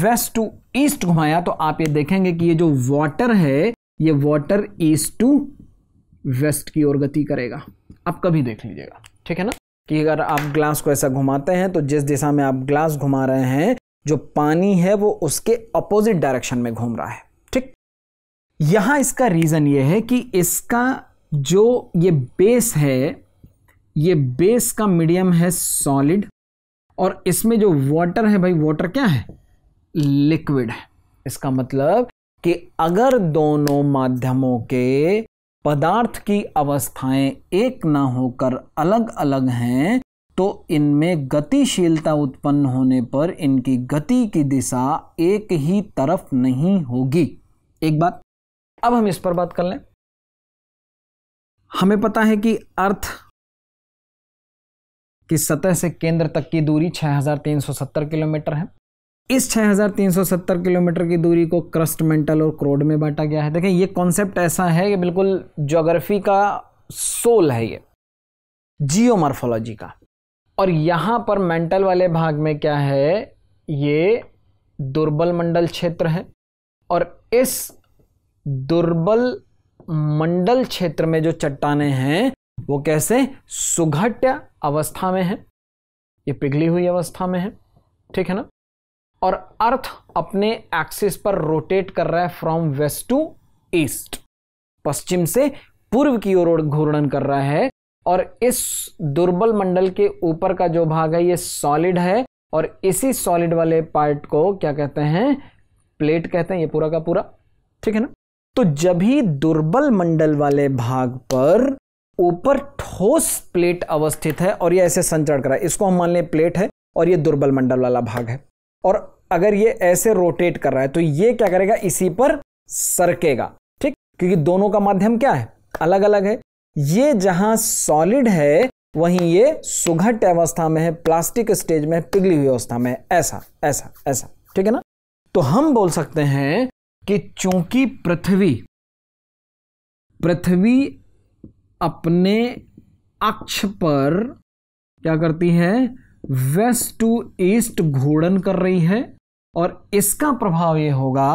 वेस्ट टू ईस्ट घुमाया तो आप ये देखेंगे कि ये जो वाटर है ये वाटर ईस्ट टू वेस्ट की ओर गति करेगा आप कभी देख लीजिएगा ठीक है ना कि अगर आप ग्लास को ऐसा घुमाते हैं तो जिस दिशा में आप ग्लास घुमा रहे हैं जो पानी है वो उसके अपोजिट डायरेक्शन में घूम रहा है ठीक यहां इसका रीजन ये है कि इसका जो ये बेस है ये बेस का मीडियम है सॉलिड और इसमें जो वाटर है भाई वाटर क्या है लिक्विड है इसका मतलब कि अगर दोनों माध्यमों के पदार्थ की अवस्थाएं एक ना होकर अलग अलग हैं तो इनमें गतिशीलता उत्पन्न होने पर इनकी गति की दिशा एक ही तरफ नहीं होगी एक बात अब हम इस पर बात कर लें हमें पता है कि अर्थ की सतह से केंद्र तक की दूरी 6370 किलोमीटर है इस 6370 किलोमीटर की दूरी को क्रस्ट मेंटल और क्रोड में बांटा गया है देखें ये कॉन्सेप्ट ऐसा है कि बिल्कुल जोग्राफी का सोल है ये जियोमार्फोलॉजी का और यहाँ पर मेंटल वाले भाग में क्या है ये दुर्बल मंडल क्षेत्र है और इस दुर्बल मंडल क्षेत्र में जो चट्टाने हैं वो कैसे सुघट्य अवस्था में है ये पिघली हुई अवस्था में है ठीक है ना और अर्थ अपने एक्सिस पर रोटेट कर रहा है फ्रॉम वेस्ट टू ईस्ट पश्चिम से पूर्व की ओर घूर्णन कर रहा है और इस दुर्बल मंडल के ऊपर का जो भाग है ये सॉलिड है और इसी सॉलिड वाले पार्ट को क्या कहते हैं प्लेट कहते हैं ये पूरा का पूरा ठीक है ना तो जब ही दुर्बल मंडल वाले भाग पर ऊपर ठोस प्लेट अवस्थित है और यह ऐसे संचरण है इसको हम मान लें प्लेट है और यह दुर्बल मंडल वाला भाग है और अगर ये ऐसे रोटेट कर रहा है तो ये क्या करेगा इसी पर सरकेगा ठीक क्योंकि दोनों का माध्यम क्या है अलग अलग है ये जहां सॉलिड है वहीं ये सुघट अवस्था में है प्लास्टिक स्टेज में पिघली हुई अवस्था में ऐसा ऐसा ऐसा ठीक है ना तो हम बोल सकते हैं कि चूंकि पृथ्वी पृथ्वी अपने अक्ष पर क्या करती है वेस्ट टू ईस्ट घूर्णन कर रही है और इसका प्रभाव यह होगा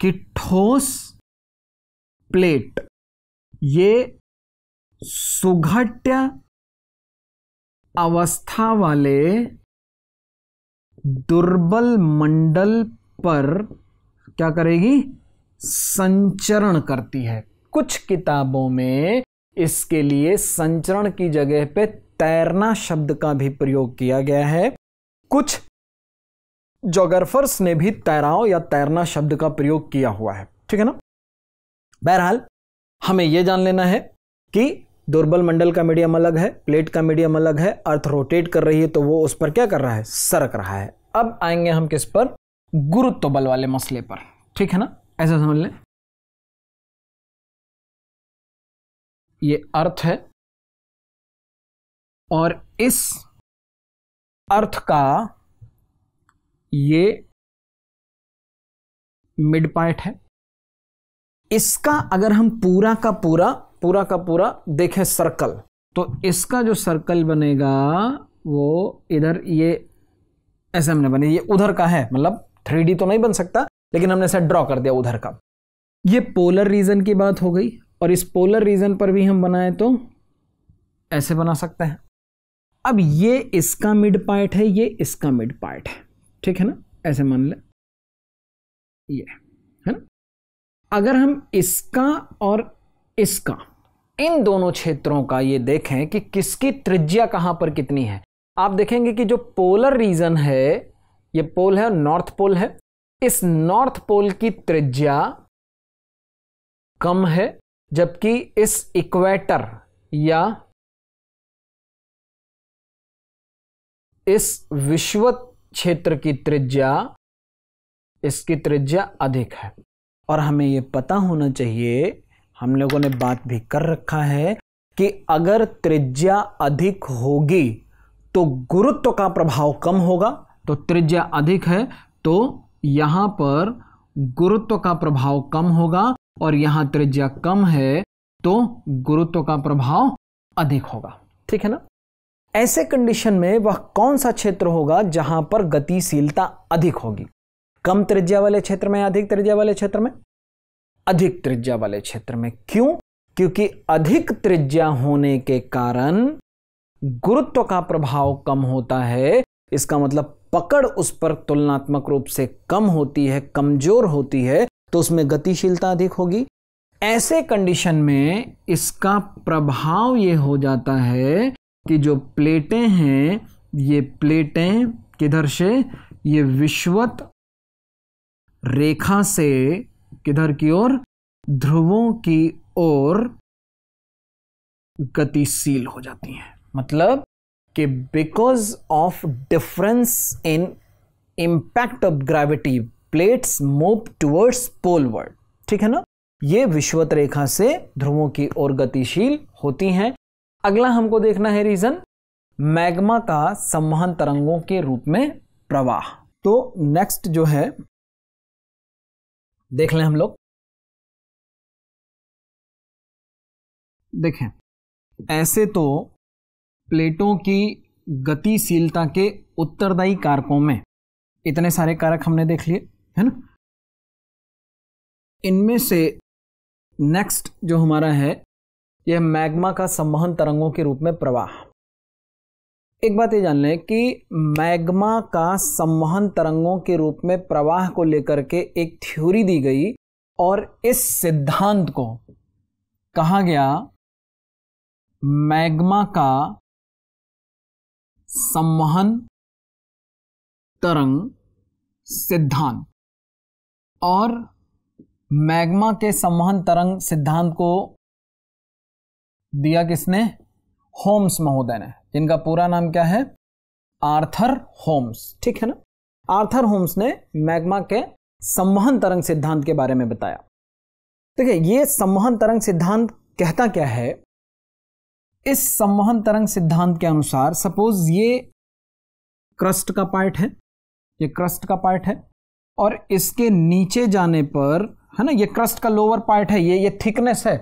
कि ठोस प्लेट ये सुघट्य अवस्था वाले दुर्बल मंडल पर क्या करेगी संचरण करती है कुछ किताबों में इसके लिए संचरण की जगह पे तैरना शब्द का भी प्रयोग किया गया है कुछ जोग्राफर्स ने भी तैराव या तैरना शब्द का प्रयोग किया हुआ है ठीक है ना बहरहाल हमें यह जान लेना है कि दुर्बल मंडल का मीडियम अलग है प्लेट का मीडियम अलग है अर्थ रोटेट कर रही है तो वो उस पर क्या कर रहा है सरक रहा है अब आएंगे हम किस पर गुरुत्व बल वाले मसले पर ठीक है ना ऐसा समझ लें ये अर्थ है और इस अर्थ का ये मिड पॉइंट है इसका अगर हम पूरा का पूरा पूरा का पूरा देखें सर्कल तो इसका जो सर्कल बनेगा वो इधर ये ऐसे हमने बने ये उधर का है मतलब थ्री तो नहीं बन सकता लेकिन हमने सेट ड्रॉ कर दिया उधर का ये पोलर रीजन की बात हो गई और इस पोलर रीजन पर भी हम बनाए तो ऐसे बना सकते हैं अब ये इसका मिड पार्ट है ये इसका मिड पार्ट है ठीक है ना ऐसे मान ले ये है ना अगर हम इसका और इसका इन दोनों क्षेत्रों का ये देखें कि किसकी त्रिज्या कहां पर कितनी है आप देखेंगे कि जो पोलर रीजन है ये पोल है नॉर्थ पोल है इस नॉर्थ पोल की त्रिज्या कम है जबकि इस इक्वेटर या इस विश्व क्षेत्र की त्रिज्या इसकी त्रिज्या अधिक है और हमें यह पता होना चाहिए हम लोगों ने बात भी कर रखा है कि अगर त्रिज्या अधिक होगी तो गुरुत्व का प्रभाव कम होगा तो त्रिज्या अधिक है तो यहाँ पर गुरुत्व का प्रभाव कम होगा और यहाँ त्रिज्या कम है तो गुरुत्व का प्रभाव अधिक होगा ठीक है ना ऐसे कंडीशन में वह कौन सा क्षेत्र होगा जहां पर गतिशीलता अधिक होगी कम त्रिज्या वाले क्षेत्र में अधिक त्रिज्या वाले क्षेत्र में अधिक त्रिज्या वाले क्षेत्र में क्यों क्योंकि अधिक त्रिज्या होने के कारण गुरुत्व का प्रभाव कम होता है इसका मतलब पकड़ उस पर तुलनात्मक रूप से कम होती है कमजोर होती है तो उसमें गतिशीलता अधिक होगी ऐसे कंडीशन में इसका प्रभाव ये हो जाता है कि जो प्लेटें हैं ये प्लेटें किधर से ये विश्वत रेखा से किधर की ओर ध्रुवों की ओर गतिशील हो जाती हैं मतलब कि because of difference in impact of gravity plates move towards poleward ठीक है ना ये विश्वत रेखा से ध्रुवों की ओर गतिशील होती हैं अगला हमको देखना है रीजन मैग्मा का संवहन तरंगों के रूप में प्रवाह तो नेक्स्ट जो है देख लें हम लोग देखें ऐसे तो प्लेटों की गतिशीलता के उत्तरदायी कारकों में इतने सारे कारक हमने देख लिए है ना इनमें से नेक्स्ट जो हमारा है यह मैग्मा का संवहन तरंगों के रूप में प्रवाह एक बात ये जान लें कि मैग्मा का संवहन तरंगों के रूप में प्रवाह को लेकर के एक थ्योरी दी गई और इस सिद्धांत को कहा गया मैग्मा का संवहन तरंग सिद्धांत और मैग्मा के संवहन तरंग सिद्धांत को दिया किसने होम्स महोदय ने जिनका पूरा नाम क्या है आर्थर होम्स ठीक है ना आर्थर होम्स ने मैग्मा के संवहन तरंग सिद्धांत के बारे में बताया है ये संवहन तरंग सिद्धांत कहता क्या है इस संवहन तरंग सिद्धांत के अनुसार सपोज ये क्रस्ट का पार्ट है ये क्रस्ट का पार्ट है और इसके नीचे जाने पर है ना ये क्रस्ट का लोअर पार्ट है ये ये थिकनेस है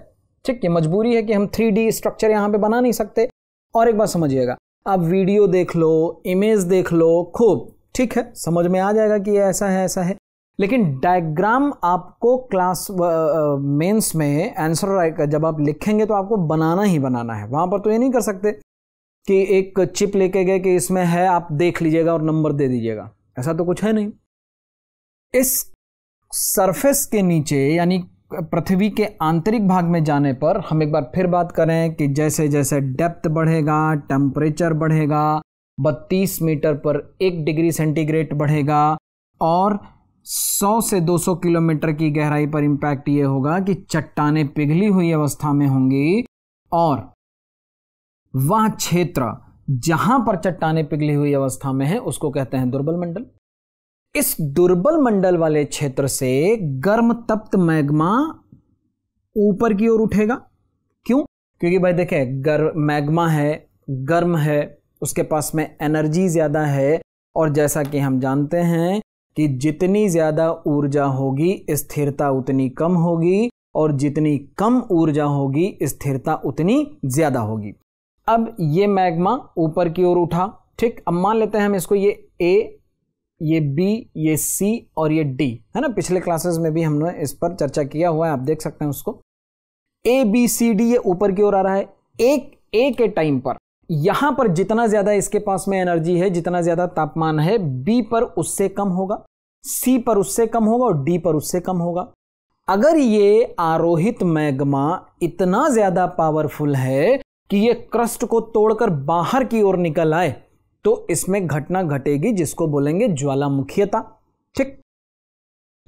ठीक है मजबूरी है कि हम थ्री स्ट्रक्चर यहाँ पे बना नहीं सकते और एक बार समझिएगा आप वीडियो देख लो इमेज देख लो खूब ठीक है समझ में आ जाएगा कि ये ऐसा है ऐसा है लेकिन डायग्राम आपको क्लास मेंस में आंसर जब आप लिखेंगे तो आपको बनाना ही बनाना है वहां पर तो ये नहीं कर सकते कि एक चिप लेके गए कि इसमें है आप देख लीजिएगा और नंबर दे दीजिएगा ऐसा तो कुछ है नहीं इस सरफेस के नीचे यानी पृथ्वी के आंतरिक भाग में जाने पर हम एक बार फिर बात करें कि जैसे जैसे डेप्थ बढ़ेगा टेम्परेचर बढ़ेगा 32 मीटर पर एक डिग्री सेंटीग्रेड बढ़ेगा और 100 से 200 किलोमीटर की गहराई पर इम्पैक्ट ये होगा कि चट्टाने पिघली हुई अवस्था में होंगी और वह क्षेत्र जहां पर चट्टाने पिघली हुई अवस्था में है उसको कहते हैं दुर्बल मंडल इस दुर्बल मंडल वाले क्षेत्र से गर्म तप्त मैग्मा ऊपर की ओर उठेगा क्यों क्योंकि भाई देखे गर्म मैग्मा है गर्म है उसके पास में एनर्जी ज़्यादा है और जैसा कि हम जानते हैं कि जितनी ज़्यादा ऊर्जा होगी स्थिरता उतनी कम होगी और जितनी कम ऊर्जा होगी स्थिरता उतनी ज़्यादा होगी अब ये मैग्मा ऊपर की ओर उठा ठीक अब मान लेते हैं हम इसको ये ए ये बी ये सी और ये डी है ना पिछले क्लासेस में भी हमने इस पर चर्चा किया हुआ है आप देख सकते हैं उसको ए बी सी डी ये ऊपर की ओर आ रहा है एक ए के टाइम पर यहां पर जितना ज्यादा इसके पास में एनर्जी है जितना ज्यादा तापमान है बी पर उससे कम होगा सी पर उससे कम होगा और डी पर उससे कम होगा अगर ये आरोहित मैग्मा इतना ज्यादा पावरफुल है कि ये क्रस्ट को तोड़कर बाहर की ओर निकल आए तो इसमें घटना घटेगी जिसको बोलेंगे ज्वालामुखीयता ठीक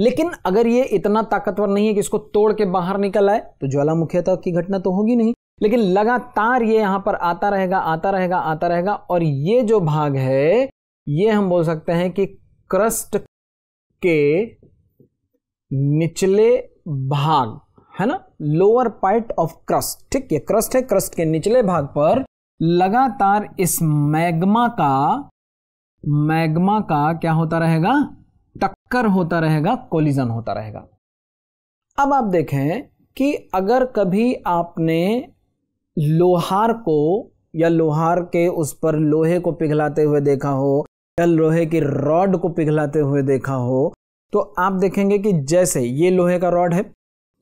लेकिन अगर ये इतना ताकतवर नहीं है कि इसको तोड़ के बाहर निकल आए तो ज्वालामुखीयता की घटना तो होगी नहीं लेकिन लगातार ये यहाँ पर आता रहेगा आता रहेगा आता रहेगा और ये जो भाग है ये हम बोल सकते हैं कि क्रस्ट के निचले भाग है ना लोअर पार्ट ऑफ क्रस्ट ठीक ये क्रस्ट है क्रस्ट के निचले भाग पर लगातार इस मैग्मा का मैग्मा का क्या होता रहेगा टक्कर होता रहेगा कोलिजन होता रहेगा अब आप देखें कि अगर कभी आपने लोहार को या लोहार के उस पर लोहे को पिघलाते हुए देखा हो या लोहे की रॉड को पिघलाते हुए देखा हो तो आप देखेंगे कि जैसे ये लोहे का रॉड है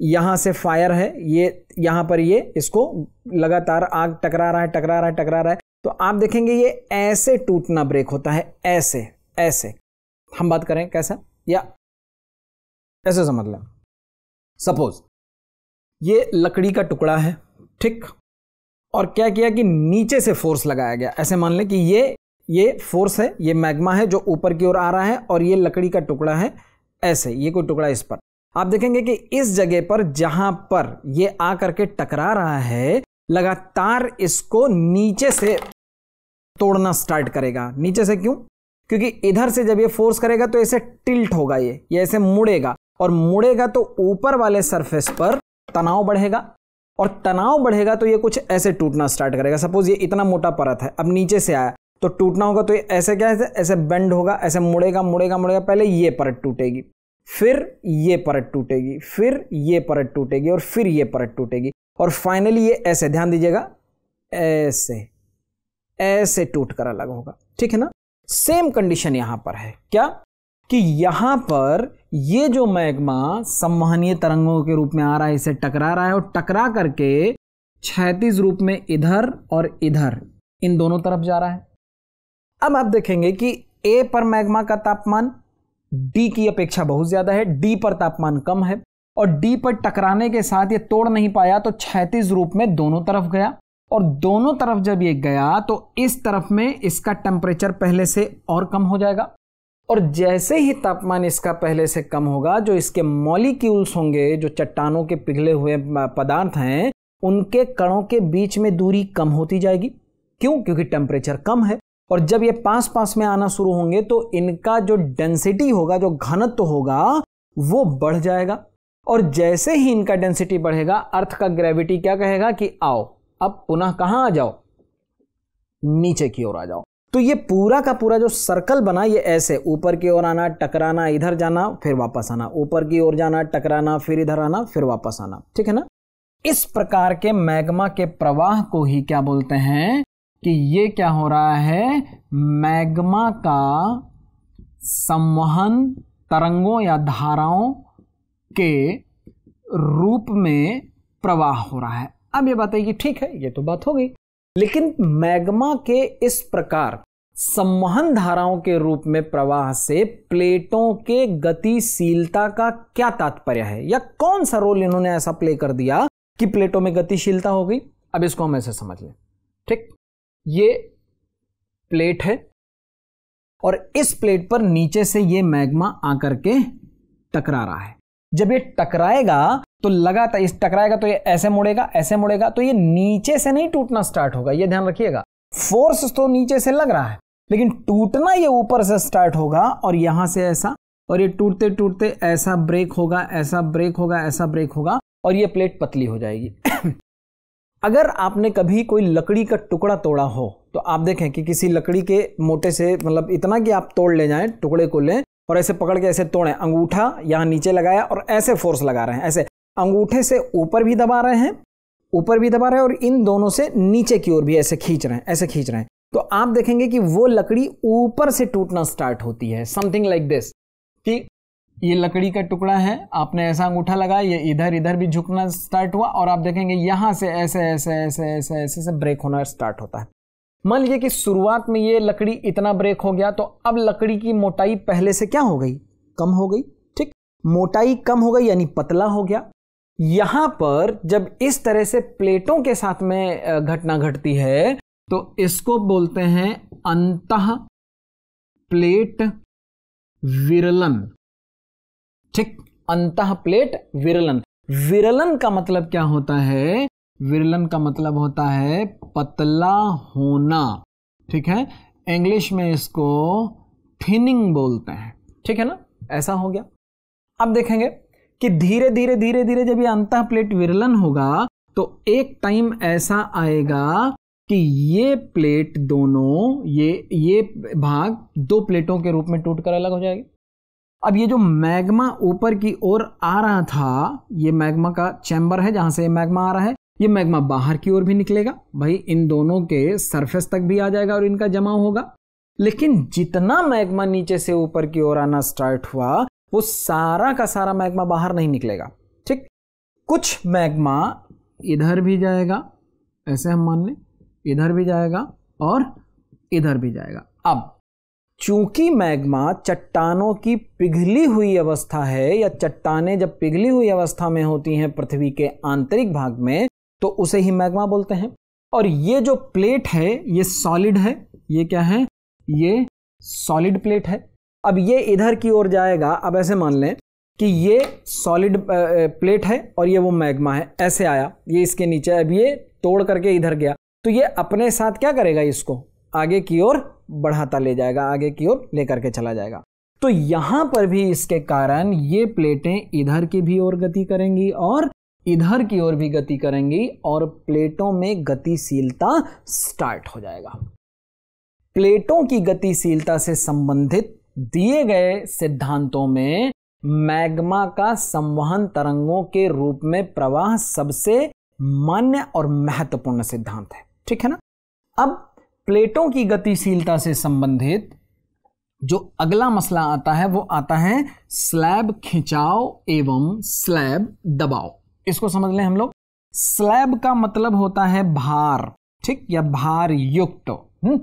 यहाँ से फायर है ये यहाँ पर ये इसको लगातार आग टकरा रहा है टकरा रहा है टकरा रहा है तो आप देखेंगे ये ऐसे टूटना ब्रेक होता है ऐसे ऐसे हम बात करें कैसा या ऐसे समझ लें सपोज ये लकड़ी का टुकड़ा है ठीक और क्या किया कि नीचे से फोर्स लगाया गया ऐसे मान लें कि ये ये फोर्स है ये मैग्मा है जो ऊपर की ओर आ रहा है और ये लकड़ी का टुकड़ा है ऐसे ये कोई टुकड़ा इस पर आप देखेंगे कि इस जगह पर जहां पर ये आ करके टकरा रहा है लगातार इसको नीचे से तोड़ना स्टार्ट करेगा नीचे से क्यों क्योंकि इधर से जब ये फोर्स करेगा तो ऐसे टिल्ट होगा ये ये ऐसे मुड़ेगा और मुड़ेगा तो ऊपर वाले सरफेस पर तनाव बढ़ेगा और तनाव बढ़ेगा तो ये कुछ ऐसे टूटना स्टार्ट करेगा सपोज ये इतना मोटा परत है अब नीचे से आया तो टूटना होगा तो ये ऐसे क्या है ऐसे बेंड होगा ऐसे मुड़ेगा मुड़ेगा मुड़ेगा पहले ये परत टूटेगी फिर ये परत टूटेगी फिर ये परत टूटेगी और फिर ये परत टूटेगी और फाइनली ये ऐसे ध्यान दीजिएगा ऐसे ऐसे टूट कर अलग होगा ठीक है ना सेम कंडीशन यहां पर है क्या कि यहां पर ये जो मैग्मा संवहनीय तरंगों के रूप में आ रहा है इसे टकरा रहा है और टकरा करके छैतीस रूप में इधर और इधर इन दोनों तरफ जा रहा है अब आप देखेंगे कि ए पर मैग्मा का तापमान डी की अपेक्षा बहुत ज्यादा है डी पर तापमान कम है और डी पर टकराने के साथ ये तोड़ नहीं पाया तो छैतीस रूप में दोनों तरफ गया और दोनों तरफ जब ये गया तो इस तरफ में इसका टेम्परेचर पहले से और कम हो जाएगा और जैसे ही तापमान इसका पहले से कम होगा जो इसके मॉलिक्यूल्स होंगे जो चट्टानों के पिघले हुए पदार्थ हैं उनके कणों के बीच में दूरी कम होती जाएगी क्यों क्योंकि टेम्परेचर कम है और जब ये पास पास में आना शुरू होंगे तो इनका जो डेंसिटी होगा जो घनत्व होगा वो बढ़ जाएगा और जैसे ही इनका डेंसिटी बढ़ेगा अर्थ का ग्रेविटी क्या कहेगा कि आओ अब पुनः कहाँ आ जाओ नीचे की ओर आ जाओ तो ये पूरा का पूरा जो सर्कल बना ये ऐसे ऊपर की ओर आना टकराना इधर जाना फिर वापस आना ऊपर की ओर जाना टकराना फिर इधर आना फिर वापस आना ठीक है ना इस प्रकार के मैग्मा के प्रवाह को ही क्या बोलते हैं कि ये क्या हो रहा है मैग्मा का संवहन तरंगों या धाराओं के रूप में प्रवाह हो रहा है अब ये बात है कि ठीक है ये तो बात हो गई लेकिन मैग्मा के इस प्रकार सम्मोहन धाराओं के रूप में प्रवाह से प्लेटों के गतिशीलता का क्या तात्पर्य है या कौन सा रोल इन्होंने ऐसा प्ले कर दिया कि प्लेटों में गतिशीलता हो गई अब इसको हम ऐसे समझ लें ठीक ये प्लेट है और इस प्लेट पर नीचे से ये मैग्मा आकर के टकरा रहा है जब ये टकराएगा तो लगातार इस टकराएगा तो ये ऐसे मुड़ेगा ऐसे मुड़ेगा तो ये नीचे से नहीं टूटना स्टार्ट होगा ये ध्यान रखिएगा फोर्स तो नीचे से लग रहा है लेकिन टूटना ये ऊपर से स्टार्ट होगा और यहाँ से ऐसा और ये टूटते टूटते ऐसा ब्रेक होगा ऐसा ब्रेक होगा ऐसा ब्रेक होगा और ये प्लेट पतली हो जाएगी अगर आपने कभी कोई लकड़ी का टुकड़ा तोड़ा हो तो आप देखें कि किसी लकड़ी के मोटे से मतलब इतना कि आप तोड़ ले जाएं टुकड़े को लें और ऐसे पकड़ के ऐसे तोड़ें अंगूठा यहाँ नीचे लगाया और ऐसे फोर्स लगा रहे हैं ऐसे अंगूठे से ऊपर भी दबा रहे हैं ऊपर भी दबा रहे हैं और इन दोनों से नीचे की ओर भी ऐसे खींच रहे हैं ऐसे खींच रहे हैं तो आप देखेंगे कि वो लकड़ी ऊपर से टूटना स्टार्ट होती है समथिंग लाइक दिस कि ये लकड़ी का टुकड़ा है आपने ऐसा अंगूठा लगाया ये इधर इधर भी झुकना स्टार्ट हुआ और आप देखेंगे यहाँ से ऐसे ऐसे ऐसे ऐसे ऐसे से ब्रेक होना स्टार्ट होता है मान लीजिए कि शुरुआत में ये लकड़ी इतना ब्रेक हो गया तो अब लकड़ी की मोटाई पहले से क्या हो गई कम हो गई ठीक मोटाई कम हो गई यानी पतला हो गया यहाँ पर जब इस तरह से प्लेटों के साथ में घटना घटती है तो इसको बोलते हैं अंत प्लेट विरलन ठीक अंत प्लेट विरलन विरलन का मतलब क्या होता है विरलन का मतलब होता है पतला होना ठीक है इंग्लिश में इसको थिनिंग बोलते हैं ठीक है ना ऐसा हो गया अब देखेंगे कि धीरे धीरे धीरे धीरे जब ये अंत प्लेट विरलन होगा तो एक टाइम ऐसा आएगा कि ये प्लेट दोनों ये ये भाग दो प्लेटों के रूप में टूटकर अलग हो जाएगा अब ये जो मैग्मा ऊपर की ओर आ रहा था ये मैग्मा का चैम्बर है जहां से ये मैग्मा आ रहा है ये मैग्मा बाहर की ओर भी निकलेगा भाई इन दोनों के सरफेस तक भी आ जाएगा और इनका जमाव होगा लेकिन जितना मैग्मा नीचे से ऊपर की ओर आना स्टार्ट हुआ वो सारा का सारा मैग्मा बाहर नहीं निकलेगा ठीक कुछ मैग्मा इधर भी जाएगा ऐसे हम मान लें इधर भी जाएगा और इधर भी जाएगा अब चूंकि मैग्मा चट्टानों की पिघली हुई अवस्था है या चट्टाने जब पिघली हुई अवस्था में होती हैं पृथ्वी के आंतरिक भाग में तो उसे ही मैग्मा बोलते हैं और ये जो प्लेट है ये सॉलिड है ये क्या है ये सॉलिड प्लेट है अब ये इधर की ओर जाएगा अब ऐसे मान लें कि ये सॉलिड प्लेट है और ये वो मैग्मा है ऐसे आया ये इसके नीचे अब ये तोड़ करके इधर गया तो ये अपने साथ क्या करेगा इसको आगे की ओर बढ़ाता ले जाएगा आगे की ओर लेकर के चला जाएगा तो यहां पर भी इसके कारण ये प्लेटें इधर की भी ओर गति करेंगी और इधर की ओर भी गति करेंगी और प्लेटों में गतिशीलता स्टार्ट हो जाएगा प्लेटों की गतिशीलता से संबंधित दिए गए सिद्धांतों में मैग्मा का संवहन तरंगों के रूप में प्रवाह सबसे मान्य और महत्वपूर्ण सिद्धांत है ठीक है ना अब प्लेटों की गतिशीलता से संबंधित जो अगला मसला आता है वो आता है स्लैब खिंचाव एवं स्लैब दबाव इसको समझ लें हम लोग स्लैब का मतलब होता है भार ठीक या भार युक्त हुँ? हम्म?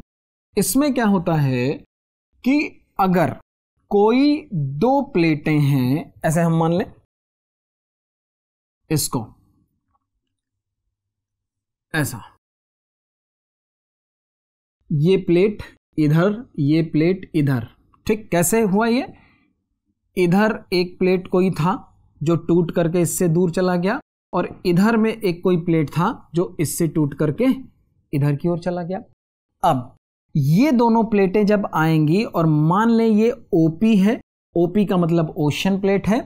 इसमें क्या होता है कि अगर कोई दो प्लेटें हैं ऐसे हम मान लें इसको ऐसा ये प्लेट इधर ये प्लेट इधर ठीक कैसे हुआ ये इधर एक प्लेट कोई था जो टूट करके इससे दूर चला गया और इधर में एक कोई प्लेट था जो इससे टूट करके इधर की ओर चला गया अब ये दोनों प्लेटें जब आएंगी और मान लें ये ओपी है ओपी का मतलब ओशन प्लेट है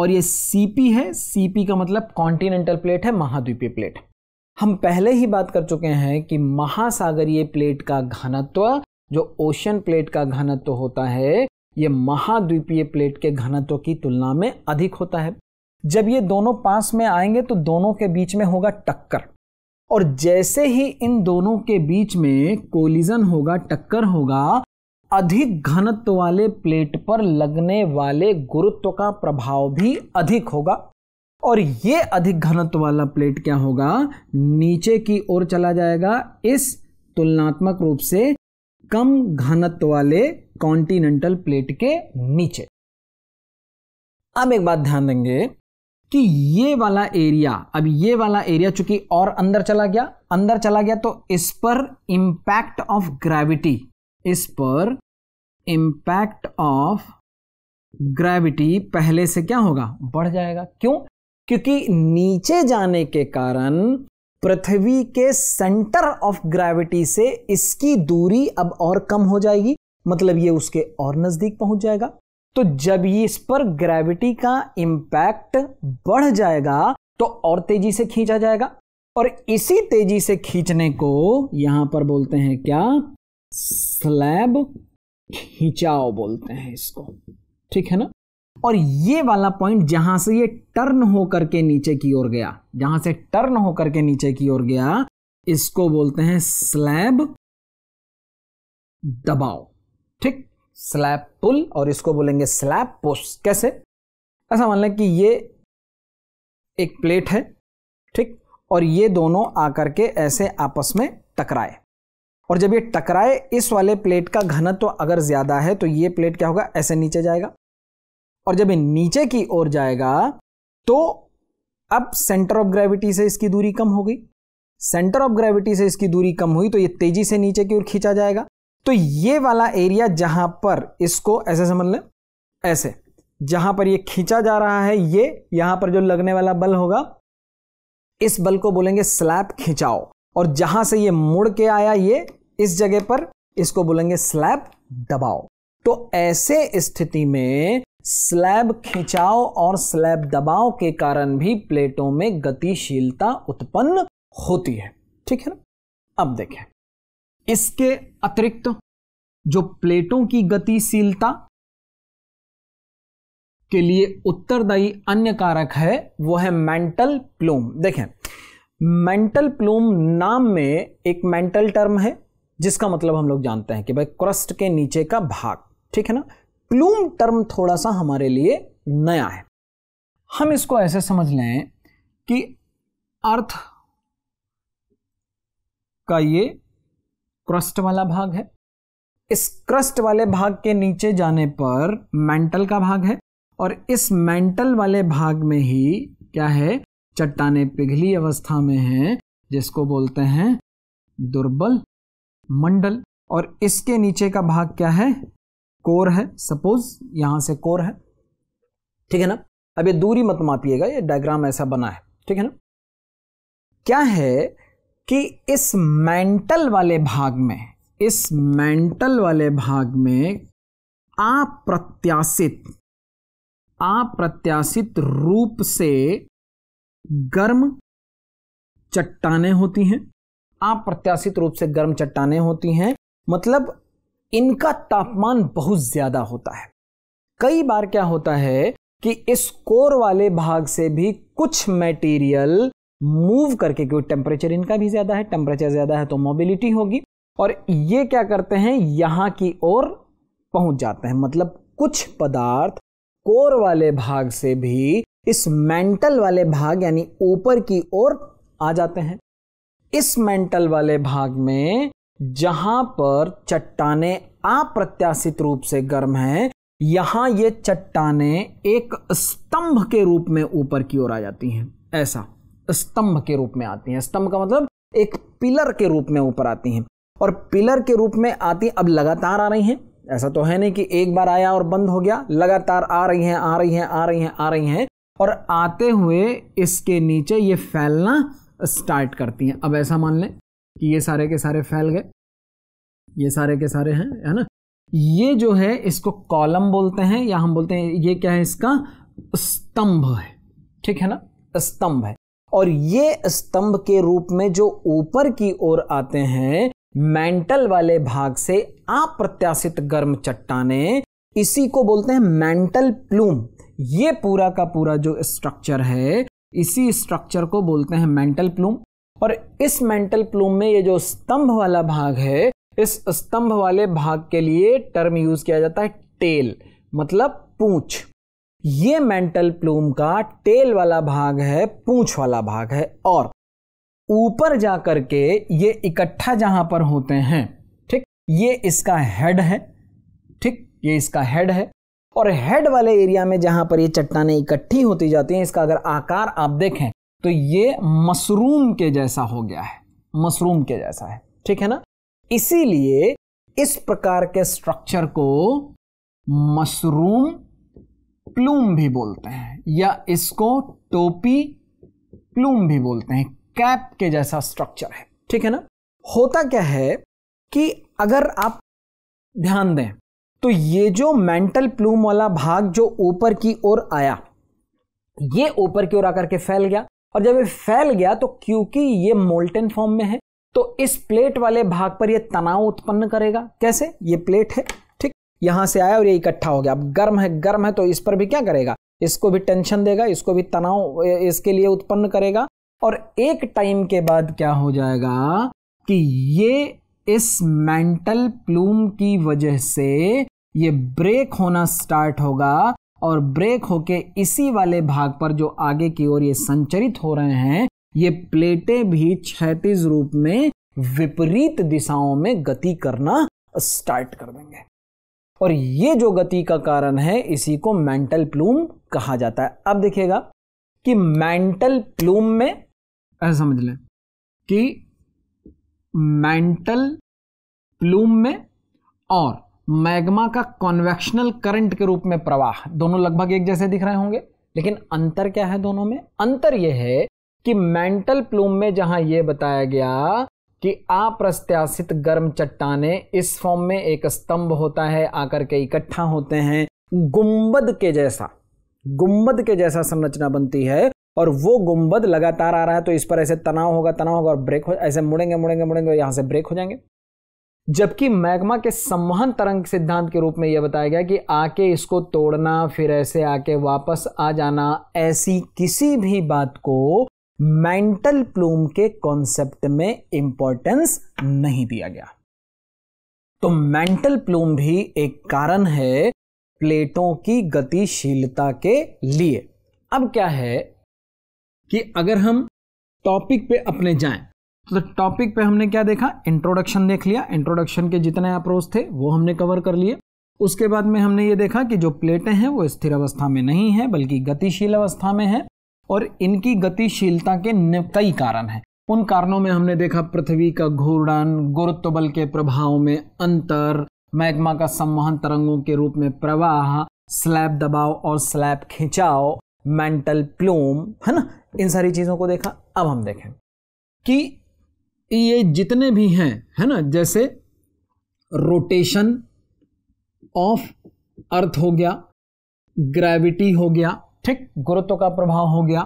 और ये सीपी है सीपी का मतलब कॉन्टिनेंटल प्लेट है महाद्वीपीय प्लेट हम पहले ही बात कर चुके हैं कि महासागरीय प्लेट का घनत्व जो ओशन प्लेट का घनत्व होता है ये महाद्वीपीय प्लेट के घनत्व की तुलना में अधिक होता है जब ये दोनों पास में आएंगे तो दोनों के बीच में होगा टक्कर और जैसे ही इन दोनों के बीच में कोलिजन होगा टक्कर होगा अधिक घनत्व वाले प्लेट पर लगने वाले गुरुत्व का प्रभाव भी अधिक होगा और ये अधिक घनत्व वाला प्लेट क्या होगा नीचे की ओर चला जाएगा इस तुलनात्मक रूप से कम घनत्व वाले कॉन्टिनेंटल प्लेट के नीचे अब एक बात ध्यान देंगे कि ये वाला एरिया अब ये वाला एरिया चूंकि और अंदर चला गया अंदर चला गया तो इस पर इंपैक्ट ऑफ ग्रेविटी इस पर इंपैक्ट ऑफ ग्रेविटी पहले से क्या होगा बढ़ जाएगा क्यों क्योंकि नीचे जाने के कारण पृथ्वी के सेंटर ऑफ ग्रेविटी से इसकी दूरी अब और कम हो जाएगी मतलब ये उसके और नजदीक पहुंच जाएगा तो जब ये इस पर ग्रेविटी का इंपैक्ट बढ़ जाएगा तो और तेजी से खींचा जाएगा और इसी तेजी से खींचने को यहां पर बोलते हैं क्या स्लैब खिंचाव बोलते हैं इसको ठीक है ना और ये वाला पॉइंट जहां से ये टर्न होकर के नीचे की ओर गया जहां से टर्न होकर के नीचे की ओर गया इसको बोलते हैं स्लैब दबाव ठीक स्लैब पुल और इसको बोलेंगे स्लैब पुश कैसे ऐसा मान लें कि ये एक प्लेट है ठीक और ये दोनों आकर के ऐसे आपस में टकराए और जब ये टकराए इस वाले प्लेट का घनत्व तो अगर ज़्यादा है तो ये प्लेट क्या होगा ऐसे नीचे जाएगा और जब ये नीचे की ओर जाएगा तो अब सेंटर ऑफ ग्रेविटी से इसकी दूरी कम हो गई सेंटर ऑफ ग्रेविटी से इसकी दूरी कम हुई तो ये तेजी से नीचे की ओर खींचा जाएगा तो ये वाला एरिया जहां पर इसको ऐसे समझ लें ऐसे जहां पर ये खींचा जा रहा है ये यहां पर जो लगने वाला बल होगा इस बल को बोलेंगे स्लैब खिंचाओ और जहां से ये मुड़ के आया ये इस जगह पर इसको बोलेंगे स्लैब दबाओ तो ऐसे स्थिति में स्लैब खिंचाव और स्लैब दबाव के कारण भी प्लेटों में गतिशीलता उत्पन्न होती है ठीक है ना अब देखें इसके अतिरिक्त जो प्लेटों की गतिशीलता के लिए उत्तरदायी अन्य कारक है वो है मेंटल प्लूम देखें मेंटल प्लूम नाम में एक मेंटल टर्म है जिसका मतलब हम लोग जानते हैं कि भाई क्रस्ट के नीचे का भाग ठीक है ना प्लूम टर्म थोड़ा सा हमारे लिए नया है हम इसको ऐसे समझ लें कि अर्थ का ये क्रस्ट वाला भाग है इस क्रस्ट वाले भाग के नीचे जाने पर मेंटल का भाग है और इस मेंटल वाले भाग में ही क्या है चट्टाने पिघली अवस्था में हैं जिसको बोलते हैं दुर्बल मंडल और इसके नीचे का भाग क्या है कोर है सपोज यहाँ से कोर है ठीक है ना अब ये दूरी मत मापिएगा ये डायग्राम ऐसा बना है ठीक है ना क्या है कि इस मेंटल वाले भाग में इस मेंटल वाले भाग में अप्रत्याशित अप्रत्याशित रूप से गर्म चट्टाने होती हैं अप्रत्याशित रूप से गर्म चट्टाने होती हैं मतलब इनका तापमान बहुत ज़्यादा होता है कई बार क्या होता है कि इस कोर वाले भाग से भी कुछ मटेरियल मूव करके क्योंकि टेम्परेचर इनका भी ज़्यादा है टेम्परेचर ज़्यादा है तो मोबिलिटी होगी और ये क्या करते हैं यहां की ओर पहुंच जाते हैं मतलब कुछ पदार्थ कोर वाले भाग से भी इस मेंटल वाले भाग यानी ऊपर की ओर आ जाते हैं इस मेंटल वाले भाग में जहां पर चट्टाने अप्रत्याशित रूप से गर्म हैं यहां ये चट्टाने एक स्तंभ के रूप में ऊपर की ओर आ जाती हैं ऐसा स्तंभ के रूप में आती हैं स्तंभ का मतलब एक पिलर के रूप में ऊपर आती हैं और पिलर के रूप में आती अब लगातार आ रही हैं ऐसा तो है नहीं कि एक बार आया और बंद हो गया लगातार आ रही हैं आ रही हैं आ रही हैं आ रही हैं और आते हुए इसके नीचे ये फैलना स्टार्ट करती हैं अब ऐसा मान लें कि ये सारे के सारे फैल गए ये सारे के सारे हैं है ना ये जो है इसको कॉलम बोलते हैं या हम बोलते हैं ये क्या है इसका स्तंभ है ठीक है ना स्तंभ है और ये स्तंभ के रूप में जो ऊपर की ओर आते हैं मेंटल वाले भाग से अप्रत्याशित गर्म चट्टाने इसी को बोलते हैं मेंटल प्लूम ये पूरा का पूरा जो स्ट्रक्चर है इसी स्ट्रक्चर को बोलते हैं मेंटल प्लूम और इस मेंटल प्लूम में ये जो स्तंभ वाला भाग है इस स्तंभ वाले भाग के लिए टर्म यूज किया जाता है टेल मतलब पूछ ये मेंटल प्लूम का टेल वाला भाग है पूछ वाला भाग है और ऊपर जा के ये इकट्ठा जहां पर होते हैं ठीक ये इसका हेड है ठीक ये इसका हेड है और हेड वाले एरिया में जहां पर ये चट्टाने इकट्ठी होती जाती हैं इसका अगर आकार आप देखें तो ये मशरूम के जैसा हो गया है मशरूम के जैसा है ठीक है ना इसीलिए इस प्रकार के स्ट्रक्चर को मशरूम प्लूम भी बोलते हैं या इसको टोपी प्लूम भी बोलते हैं कैप के जैसा स्ट्रक्चर है ठीक है ना होता क्या है कि अगर आप ध्यान दें तो ये जो मेंटल प्लूम वाला भाग जो ऊपर की ओर आया ये ऊपर की ओर आकर के फैल गया और जब ये फैल गया तो क्योंकि ये मोल्टेन फॉर्म में है तो इस प्लेट वाले भाग पर ये तनाव उत्पन्न करेगा कैसे ये प्लेट है ठीक यहां से आया और ये इकट्ठा हो गया अब गर्म है गर्म है तो इस पर भी क्या करेगा इसको भी टेंशन देगा इसको भी तनाव इसके लिए उत्पन्न करेगा और एक टाइम के बाद क्या हो जाएगा कि ये इस मेंटल प्लूम की वजह से ये ब्रेक होना स्टार्ट होगा और ब्रेक होके इसी वाले भाग पर जो आगे की ओर ये संचरित हो रहे हैं ये प्लेटें भी क्षैतिज रूप में विपरीत दिशाओं में गति करना स्टार्ट कर देंगे और ये जो गति का कारण है इसी को मेंटल प्लूम कहा जाता है अब देखिएगा कि मेंटल प्लूम में ऐसा समझ लें कि मेंटल प्लूम में और मैग्मा का कॉन्वेक्शनल करंट के रूप में प्रवाह दोनों लगभग एक जैसे दिख रहे होंगे लेकिन अंतर क्या है दोनों में अंतर यह है कि मेंटल प्लूम में जहां यह बताया गया कि अप्रत्याशित गर्म चट्टाने इस फॉर्म में एक स्तंभ होता है आकर के इकट्ठा होते हैं गुंबद के जैसा गुंबद के जैसा संरचना बनती है और वो गुंबद लगातार आ रहा है तो इस पर ऐसे तनाव होगा तनाव होगा और ब्रेक हो ऐसे मुड़ेंगे मुड़ेंगे मुड़ेंगे यहां से ब्रेक हो जाएंगे जबकि मैग्मा के संवहन तरंग सिद्धांत के रूप में यह बताया गया कि आके इसको तोड़ना फिर ऐसे आके वापस आ जाना ऐसी किसी भी बात को मेंटल प्लूम के कॉन्सेप्ट में इंपॉर्टेंस नहीं दिया गया तो मेंटल प्लूम भी एक कारण है प्लेटों की गतिशीलता के लिए अब क्या है कि अगर हम टॉपिक पे अपने जाएं तो टॉपिक पे हमने क्या देखा इंट्रोडक्शन देख लिया इंट्रोडक्शन के जितने अप्रोच थे वो हमने कवर कर लिए उसके बाद में हमने ये देखा कि जो प्लेटें हैं वो स्थिर अवस्था में नहीं है बल्कि गतिशील अवस्था में है और इनकी गतिशीलता के कई कारण हैं उन कारणों में हमने देखा पृथ्वी का घूर्णन गुरुत्व बल के प्रभाव में अंतर मैग्मा का संवहन तरंगों के रूप में प्रवाह स्लैब दबाव और स्लैब खिंचाव मेंटल प्लूम है ना इन सारी चीज़ों को देखा अब हम देखें कि ये जितने भी हैं है ना जैसे रोटेशन ऑफ अर्थ हो गया ग्रेविटी हो गया ठीक गुरुत्व का प्रभाव हो गया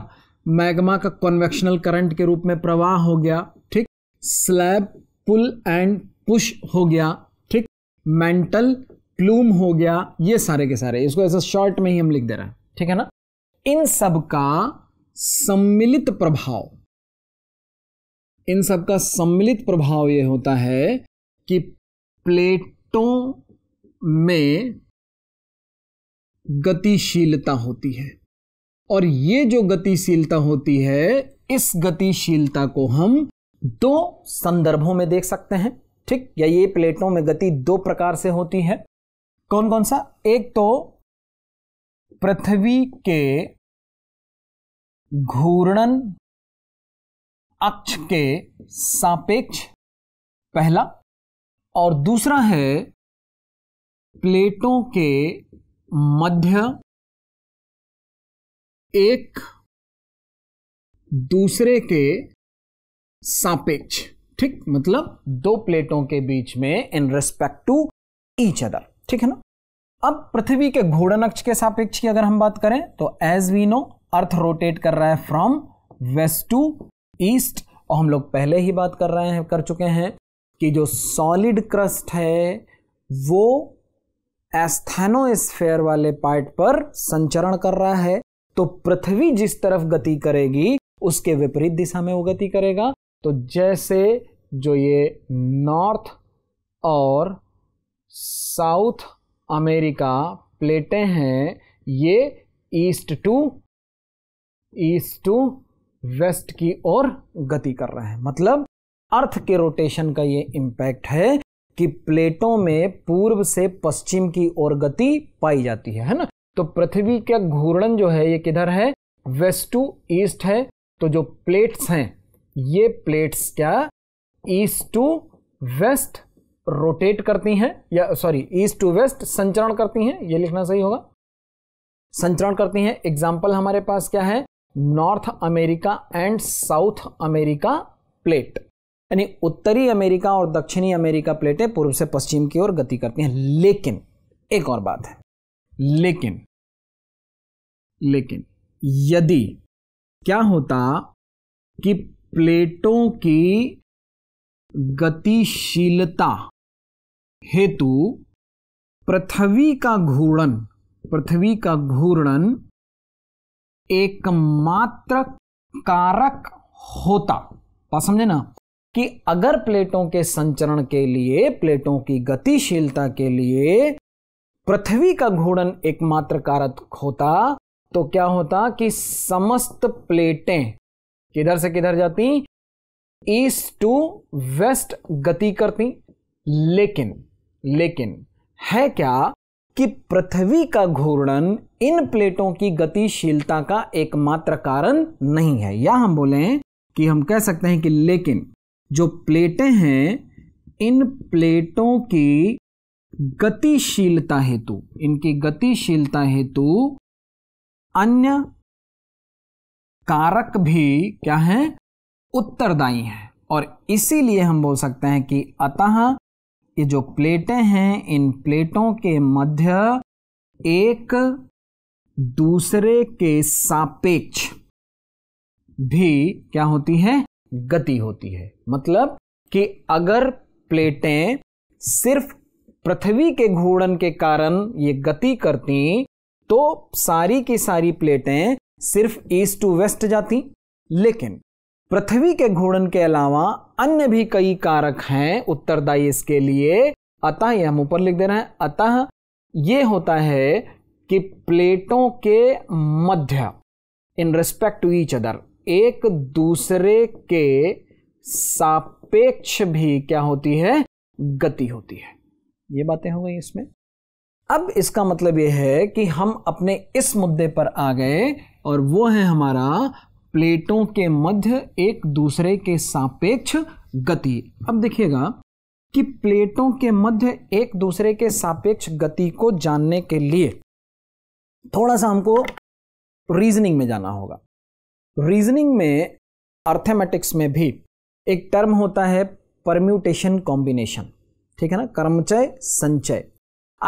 मैग्मा का कन्वेक्शनल करंट के रूप में प्रवाह हो गया ठीक स्लैब पुल एंड पुश हो गया ठीक मेंटल प्लूम हो गया ये सारे के सारे इसको ऐसे शॉर्ट में ही हम लिख दे रहे हैं ठीक है ना इन सब का सम्मिलित प्रभाव इन सब का सम्मिलित प्रभाव ये होता है कि प्लेटों में गतिशीलता होती है और ये जो गतिशीलता होती है इस गतिशीलता को हम दो संदर्भों में देख सकते हैं ठीक या ये प्लेटों में गति दो प्रकार से होती है कौन कौन सा एक तो पृथ्वी के घूर्णन अक्ष के सापेक्ष पहला और दूसरा है प्लेटों के मध्य एक दूसरे के सापेक्ष ठीक मतलब दो प्लेटों के बीच में in respect to each other ठीक है ना अब पृथ्वी के घूर्णन अक्ष के सापेक्ष की अगर हम बात करें तो as we know earth rotate कर रहा है फ्रॉम वेस्ट टू ईस्ट और हम लोग पहले ही बात कर रहे हैं कर चुके हैं कि जो सॉलिड क्रस्ट है वो एस्थेनोस्फेयर वाले पार्ट पर संचरण कर रहा है तो पृथ्वी जिस तरफ गति करेगी उसके विपरीत दिशा में वो गति करेगा तो जैसे जो ये नॉर्थ और साउथ अमेरिका प्लेटें हैं ये east to east to west की ओर गति कर रहा है मतलब अर्थ के रोटेशन का ये इम्पैक्ट है कि प्लेटों में पूर्व से पश्चिम की ओर गति पाई जाती है है ना तो पृथ्वी का घूर्णन जो है ये किधर है वेस्ट टू ईस्ट है तो जो प्लेट्स हैं ये प्लेट्स क्या ईस्ट टू वेस्ट रोटेट करती हैं या सॉरी ईस्ट टू वेस्ट संचरण करती हैं ये लिखना सही होगा संचरण करती हैं एग्जाम्पल हमारे पास क्या है North America and South America plate यानी उत्तरी अमेरिका और दक्षिणी अमेरिका प्लेटें पूर्व से पश्चिम की ओर गति करती हैं लेकिन एक और बात है लेकिन लेकिन यदि क्या होता कि प्लेटों की गतिशीलता हेतु पृथ्वी का घूर्णन पृथ्वी का घूर्णन एकमात्र कारक होता बात समझे ना कि अगर प्लेटों के संचरण के लिए प्लेटों की गतिशीलता के लिए पृथ्वी का घूर्णन एकमात्र कारक होता तो क्या होता कि समस्त प्लेटें किधर से किधर जाती ईस्ट टू वेस्ट गति करती लेकिन लेकिन है क्या कि पृथ्वी का घूर्णन इन प्लेटों की गतिशीलता का एकमात्र कारण नहीं है या हम बोले कि हम कह सकते हैं कि लेकिन जो प्लेटें हैं इन प्लेटों की गतिशीलता हेतु इनकी गतिशीलता हेतु अन्य कारक भी क्या हैं उत्तरदायी हैं और इसीलिए हम बोल सकते हैं कि अतः ये जो प्लेटें हैं इन प्लेटों के मध्य एक दूसरे के सापेक्ष भी क्या होती है गति होती है मतलब कि अगर प्लेटें सिर्फ पृथ्वी के घूर्णन के कारण ये गति करती तो सारी की सारी प्लेटें सिर्फ ईस्ट टू वेस्ट जाती लेकिन पृथ्वी के घूर्णन के अलावा अन्य भी कई कारक हैं उत्तरदायी इसके लिए अतः यह हम ऊपर लिख दे रहे हैं अतः यह होता है कि प्लेटों के मध्य in respect to each other एक दूसरे के सापेक्ष भी क्या होती है गति होती है ये बातें हो गई इसमें अब इसका मतलब यह है कि हम अपने इस मुद्दे पर आ गए और वो है हमारा प्लेटों के मध्य एक दूसरे के सापेक्ष गति अब देखिएगा कि प्लेटों के मध्य एक दूसरे के सापेक्ष गति को जानने के लिए थोड़ा सा हमको रीजनिंग में जाना होगा रीजनिंग में अर्थमेटिक्स में भी एक टर्म होता है परम्यूटेशन कॉम्बिनेशन ठीक है ना कर्मचय संचय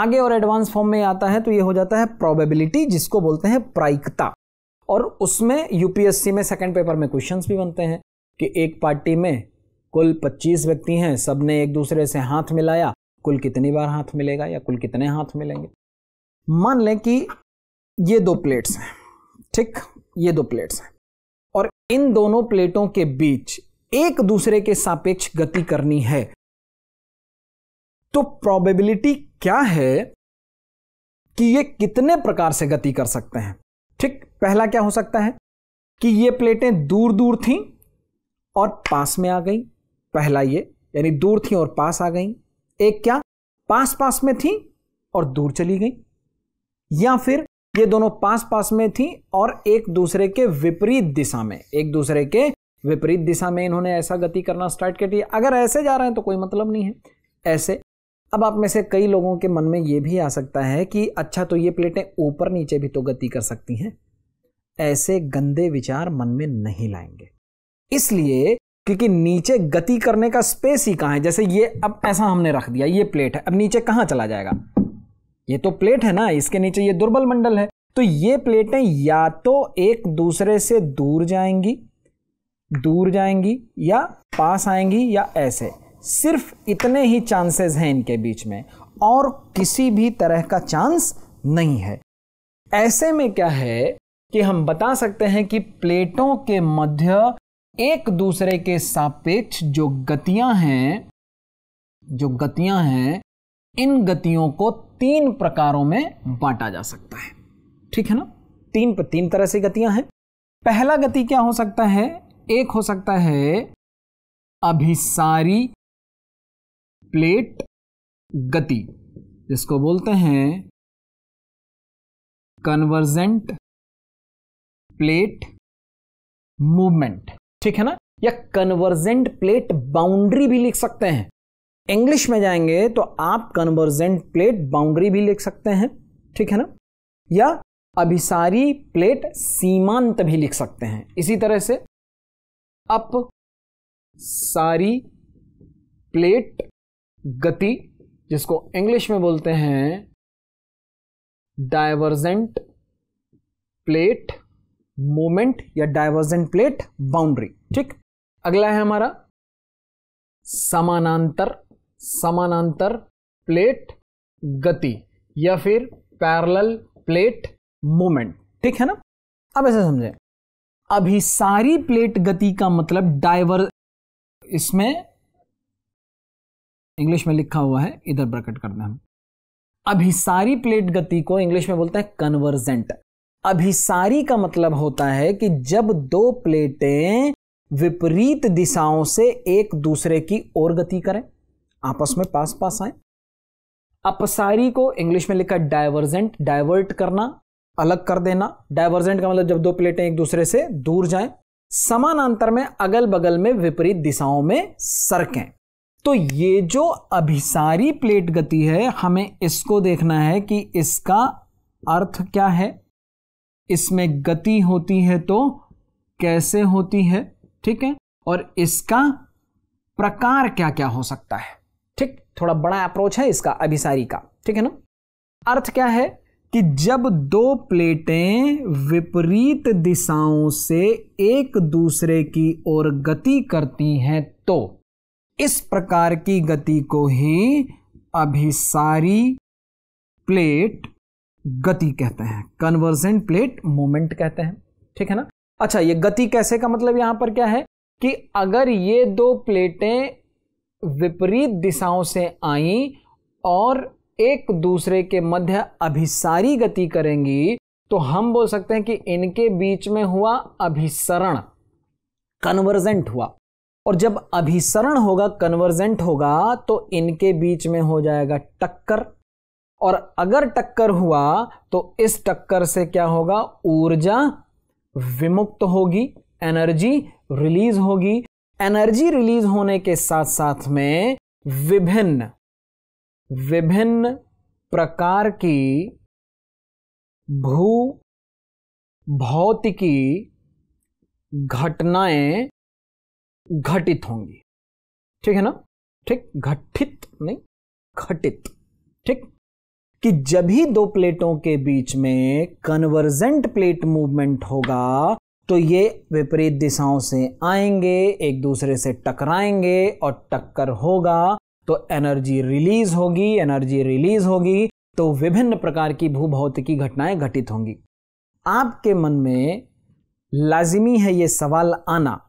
आगे और एडवांस फॉर्म में आता है तो ये हो जाता है प्रोबेबिलिटी जिसको बोलते हैं प्रायिकता और उसमें यूपीएससी में सेकंड पेपर में क्वेश्चंस भी बनते हैं कि एक पार्टी में कुल 25 व्यक्ति हैं सब ने एक दूसरे से हाथ मिलाया कुल कितनी बार हाथ मिलेगा या कुल कितने हाथ मिलेंगे मान लें कि ये दो प्लेट्स हैं ठीक ये दो प्लेट्स हैं और इन दोनों प्लेटों के बीच एक दूसरे के सापेक्ष गति करनी है तो प्रोबेबिलिटी क्या है कि ये कितने प्रकार से गति कर सकते हैं ठीक पहला क्या हो सकता है कि ये प्लेटें दूर दूर थीं और पास में आ गई पहला ये यानी दूर थी और पास आ गई एक क्या पास पास में थी और दूर चली गई या फिर ये दोनों पास पास में थी और एक दूसरे के विपरीत दिशा में एक दूसरे के विपरीत दिशा में इन्होंने ऐसा गति करना स्टार्ट कर दिया अगर ऐसे जा रहे हैं तो कोई मतलब नहीं है ऐसे अब आप में से कई लोगों के मन में ये भी आ सकता है कि अच्छा तो ये प्लेटें ऊपर नीचे भी तो गति कर सकती हैं ऐसे गंदे विचार मन में नहीं लाएंगे इसलिए क्योंकि नीचे गति करने का स्पेस ही कहां है जैसे ये अब ऐसा हमने रख दिया ये प्लेट है अब नीचे कहां चला जाएगा ये तो प्लेट है ना इसके नीचे ये दुर्बल मंडल है तो ये प्लेटें या तो एक दूसरे से दूर जाएंगी दूर जाएंगी या पास आएंगी या ऐसे सिर्फ इतने ही चांसेस हैं इनके बीच में और किसी भी तरह का चांस नहीं है ऐसे में क्या है कि हम बता सकते हैं कि प्लेटों के मध्य एक दूसरे के सापेक्ष जो गतियां हैं जो गतियां हैं इन गतियों को तीन प्रकारों में बांटा जा सकता है ठीक है ना तीन पर तीन तरह से गतियां हैं पहला गति क्या हो सकता है एक हो सकता है अभिसारी प्लेट गति जिसको बोलते हैं कन्वर्जेंट प्लेट मूवमेंट ठीक है ना या कन्वर्जेंट प्लेट बाउंड्री भी लिख सकते हैं इंग्लिश में जाएंगे तो आप कन्वर्जेंट प्लेट बाउंड्री भी लिख सकते हैं ठीक है ना या अभिसारी प्लेट सीमांत भी लिख सकते हैं इसी तरह से अप सारी प्लेट गति जिसको इंग्लिश में बोलते हैं डायवर्जेंट प्लेट मोमेंट या डायवर्जेंट प्लेट बाउंड्री ठीक अगला है हमारा समानांतर समानांतर प्लेट गति या फिर पैरल प्लेट मोमेंट ठीक है ना अब ऐसे समझें अभी सारी प्लेट गति का मतलब डाइवर इसमें इंग्लिश में लिखा हुआ है इधर प्रकट कर दें हम अभिसारी प्लेट गति को इंग्लिश में बोलते हैं कन्वर्जेंट अभिसारी का मतलब होता है कि जब दो प्लेटें विपरीत दिशाओं से एक दूसरे की ओर गति करें आपस में पास पास आए अपसारी को इंग्लिश में लिखा डायवर्जेंट डाइवर्ट करना अलग कर देना डायवर्जेंट का मतलब जब दो प्लेटें एक दूसरे से दूर जाएं समानांतर में अगल बगल में विपरीत दिशाओं में सरकें तो ये जो अभिसारी प्लेट गति है हमें इसको देखना है कि इसका अर्थ क्या है इसमें गति होती है तो कैसे होती है ठीक है और इसका प्रकार क्या क्या हो सकता है ठीक थोड़ा बड़ा अप्रोच है इसका अभिसारी का ठीक है ना अर्थ क्या है कि जब दो प्लेटें विपरीत दिशाओं से एक दूसरे की ओर गति करती हैं तो इस प्रकार की गति को ही अभिसारी प्लेट गति कहते हैं कन्वर्जेंट प्लेट मोमेंट कहते हैं ठीक है ना अच्छा ये गति कैसे का मतलब यहां पर क्या है कि अगर ये दो प्लेटें विपरीत दिशाओं से आई और एक दूसरे के मध्य अभिसारी गति करेंगी तो हम बोल सकते हैं कि इनके बीच में हुआ अभिसरण कन्वर्जेंट हुआ और जब अभिसरण होगा कन्वर्जेंट होगा तो इनके बीच में हो जाएगा टक्कर और अगर टक्कर हुआ तो इस टक्कर से क्या होगा ऊर्जा विमुक्त होगी एनर्जी रिलीज होगी एनर्जी रिलीज होने के साथ साथ में विभिन्न विभिन्न प्रकार की भू भौतिकी घटनाएं घटित होंगी ठीक है ना ठीक घटित नहीं घटित ठीक कि जब ही दो प्लेटों के बीच में कन्वर्जेंट प्लेट मूवमेंट होगा तो ये विपरीत दिशाओं से आएंगे एक दूसरे से टकराएंगे और टक्कर होगा तो एनर्जी रिलीज होगी एनर्जी रिलीज होगी तो विभिन्न प्रकार की भूभौतिकी घटनाएं घटित होंगी आपके मन में लाजिमी है ये सवाल आना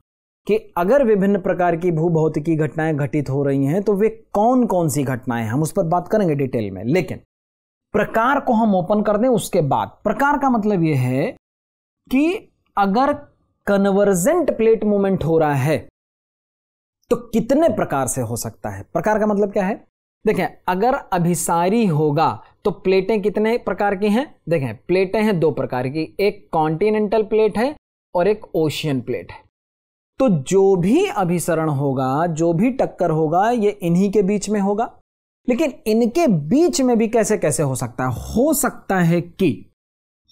कि अगर विभिन्न प्रकार की भूभौतिकी घटनाएं घटित हो रही हैं तो वे कौन कौन सी घटनाएं हम उस पर बात करेंगे डिटेल में लेकिन प्रकार को हम ओपन कर दें उसके बाद प्रकार का मतलब यह है कि अगर कन्वर्जेंट प्लेट मूवमेंट हो रहा है तो कितने प्रकार से हो सकता है प्रकार का मतलब क्या है देखें अगर अभिसारी होगा तो प्लेटें कितने प्रकार की हैं देखें प्लेटें हैं दो प्रकार की एक कॉन्टिनेंटल प्लेट है और एक ओशियन प्लेट है तो जो भी अभिसरण होगा जो भी टक्कर होगा ये इन्हीं के बीच में होगा लेकिन इनके बीच में भी कैसे कैसे हो सकता है हो सकता है कि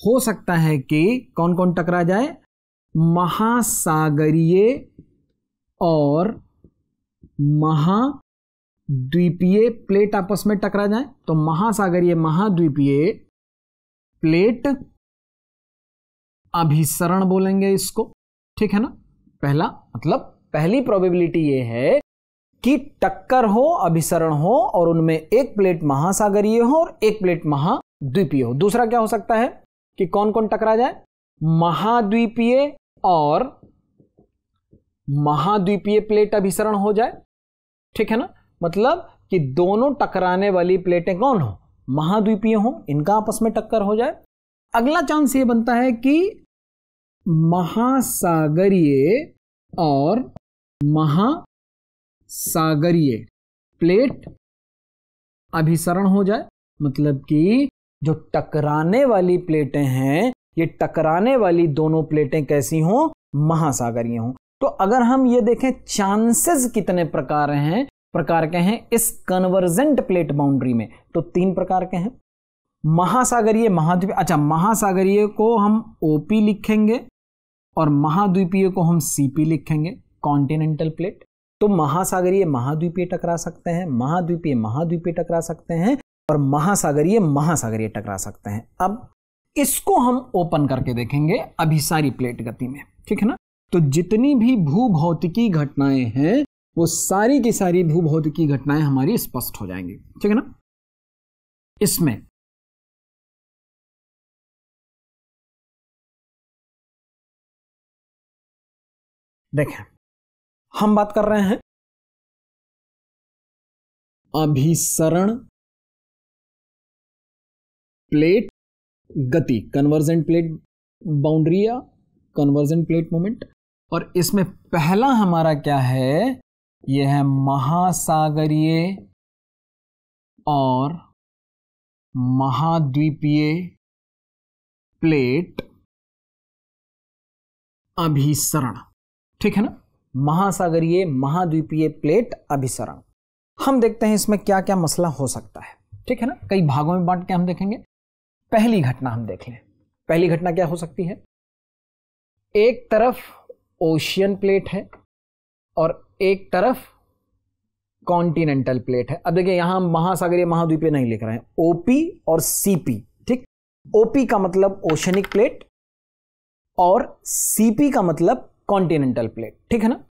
हो सकता है कि कौन कौन टकरा जाए महासागरीय और महाद्वीपीय प्लेट आपस में टकरा जाए तो महासागरीय महाद्वीपीय प्लेट अभिसरण बोलेंगे इसको ठीक है ना पहला मतलब पहली प्रोबेबिलिटी ये है कि टक्कर हो अभिसरण हो और उनमें एक प्लेट महासागरीय हो और एक प्लेट महाद्वीपीय हो दूसरा क्या हो सकता है कि कौन कौन टकरा जाए महाद्वीपीय और महाद्वीपीय प्लेट अभिसरण हो जाए ठीक है ना मतलब कि दोनों टकराने वाली प्लेटें कौन हो महाद्वीपीय हो इनका आपस में टक्कर हो जाए अगला चांस ये बनता है कि महासागरीय और महासागरीय प्लेट अभिसरण हो जाए मतलब कि जो टकराने वाली प्लेटें हैं ये टकराने वाली दोनों प्लेटें कैसी हों महासागरीय हों तो अगर हम ये देखें चांसेस कितने प्रकार हैं प्रकार के हैं इस कन्वर्जेंट प्लेट बाउंड्री में तो तीन प्रकार के हैं महासागरीय महाद्वीप अच्छा महासागरीय को हम ओपी लिखेंगे और महाद्वीपीय को हम सीपी लिखेंगे कॉन्टिनेंटल प्लेट तो महासागरीय महाद्वीपीय टकरा सकते हैं महाद्वीपीय महाद्वीपीय टकरा सकते हैं और महासागरीय महासागरीय टकरा सकते हैं अब इसको हम ओपन करके देखेंगे अभिसारी प्लेट गति में ठीक है ना तो जितनी भी भूभौतिकी घटनाएं हैं वो सारी की सारी भूभौतिकी घटनाएं हमारी स्पष्ट हो जाएंगी ठीक है ना इसमें देखें हम बात कर रहे हैं अभिसरण प्लेट गति कन्वर्जेंट प्लेट बाउंड्री या कन्वर्जेंट प्लेट मोमेंट और इसमें पहला हमारा क्या है यह है महासागरीय और महाद्वीपीय प्लेट अभिसरण ठीक है ना महासागरीय महाद्वीपीय प्लेट अभिसरण हम देखते हैं इसमें क्या क्या मसला हो सकता है ठीक है ना कई भागों में बांट के हम देखेंगे पहली घटना हम देख लें पहली घटना क्या हो सकती है एक तरफ ओशियन प्लेट है और एक तरफ कॉन्टिनेंटल प्लेट है अब देखिए यहां महासागरीय महाद्वीपीय नहीं लिख रहे हैं ओपी और सीपी ठीक ओपी का मतलब ओशनिक प्लेट और सीपी का मतलब कॉन्टिनेंटल प्लेट ठीक है ना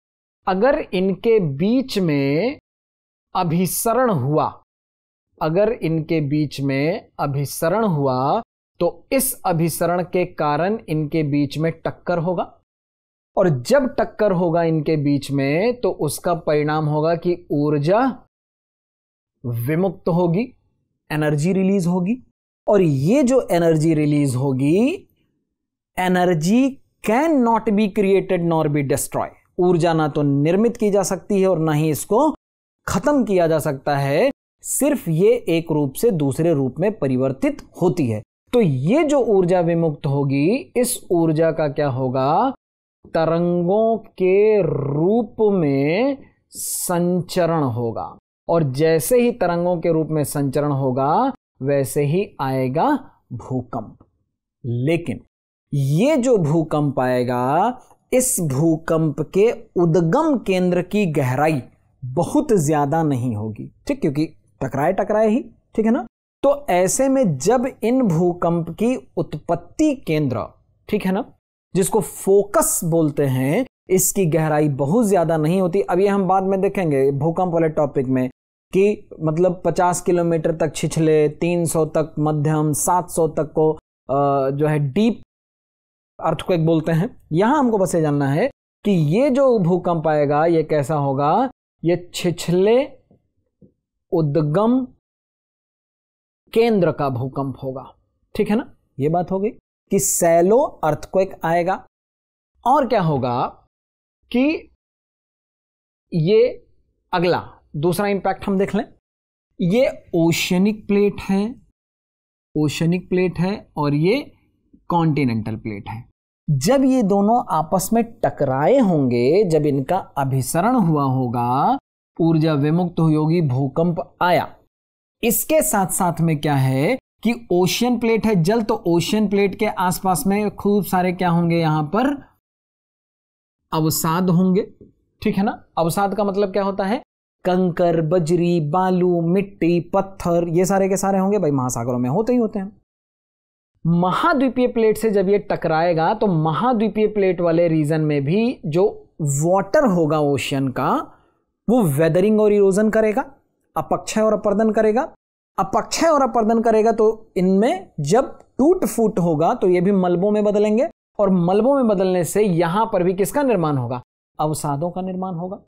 अगर इनके बीच में अभिसरण हुआ अगर इनके बीच में अभिसरण हुआ तो इस अभिसरण के कारण इनके बीच में टक्कर होगा और जब टक्कर होगा इनके बीच में तो उसका परिणाम होगा कि ऊर्जा विमुक्त होगी एनर्जी रिलीज होगी और ये जो एनर्जी रिलीज होगी energy can not be created nor be destroy ऊर्जा ना तो निर्मित की जा सकती है और ना ही इसको खत्म किया जा सकता है सिर्फ ये एक रूप से दूसरे रूप में परिवर्तित होती है तो ये जो ऊर्जा विमुक्त होगी इस ऊर्जा का क्या होगा तरंगों के रूप में संचरण होगा और जैसे ही तरंगों के रूप में संचरण होगा वैसे ही आएगा भूकंप लेकिन ये जो भूकंप आएगा इस भूकंप के उद्गम केंद्र की गहराई बहुत ज्यादा नहीं होगी ठीक क्योंकि टकराए टकराए ही ठीक है ना तो ऐसे में जब इन भूकंप की उत्पत्ति केंद्र ठीक है ना जिसको फोकस बोलते हैं इसकी गहराई बहुत ज्यादा नहीं होती अब ये हम बाद में देखेंगे भूकंप वाले टॉपिक में कि मतलब 50 किलोमीटर तक छिछले 300 तक मध्यम 700 तक को जो है डीप अर्थक्वेक बोलते हैं यहां हमको बस ये जानना है कि ये जो भूकंप आएगा ये कैसा होगा ये छिछले उद्गम केंद्र का भूकंप होगा ठीक है ना ये बात हो गई कि सैलो अर्थक्वेक आएगा और क्या होगा कि ये अगला दूसरा इंपैक्ट हम देख लें ये ओशनिक प्लेट है ओशनिक प्लेट है और ये कॉन्टिनेंटल प्लेट है जब ये दोनों आपस में टकराए होंगे जब इनका अभिसरण हुआ होगा ऊर्जा विमुक्त होगी भूकंप आया इसके साथ साथ में क्या है कि ओशियन प्लेट है जल तो ओशियन प्लेट के आसपास में खूब सारे क्या होंगे यहां पर अवसाद होंगे ठीक है ना अवसाद का मतलब क्या होता है कंकर बजरी बालू मिट्टी पत्थर ये सारे के सारे होंगे भाई महासागरों में होते ही होते हैं महाद्वीपीय प्लेट से जब ये टकराएगा तो महाद्वीपीय प्लेट वाले रीजन में भी जो वाटर होगा ओशियन का वो वेदरिंग और इरोजन करेगा अपक्षय और अपर्दन करेगा अपक्षय और अपर्दन करेगा तो इनमें जब टूट फूट होगा तो ये भी मलबों में बदलेंगे और मलबों में बदलने से यहां पर भी किसका निर्माण होगा अवसादों का निर्माण होगा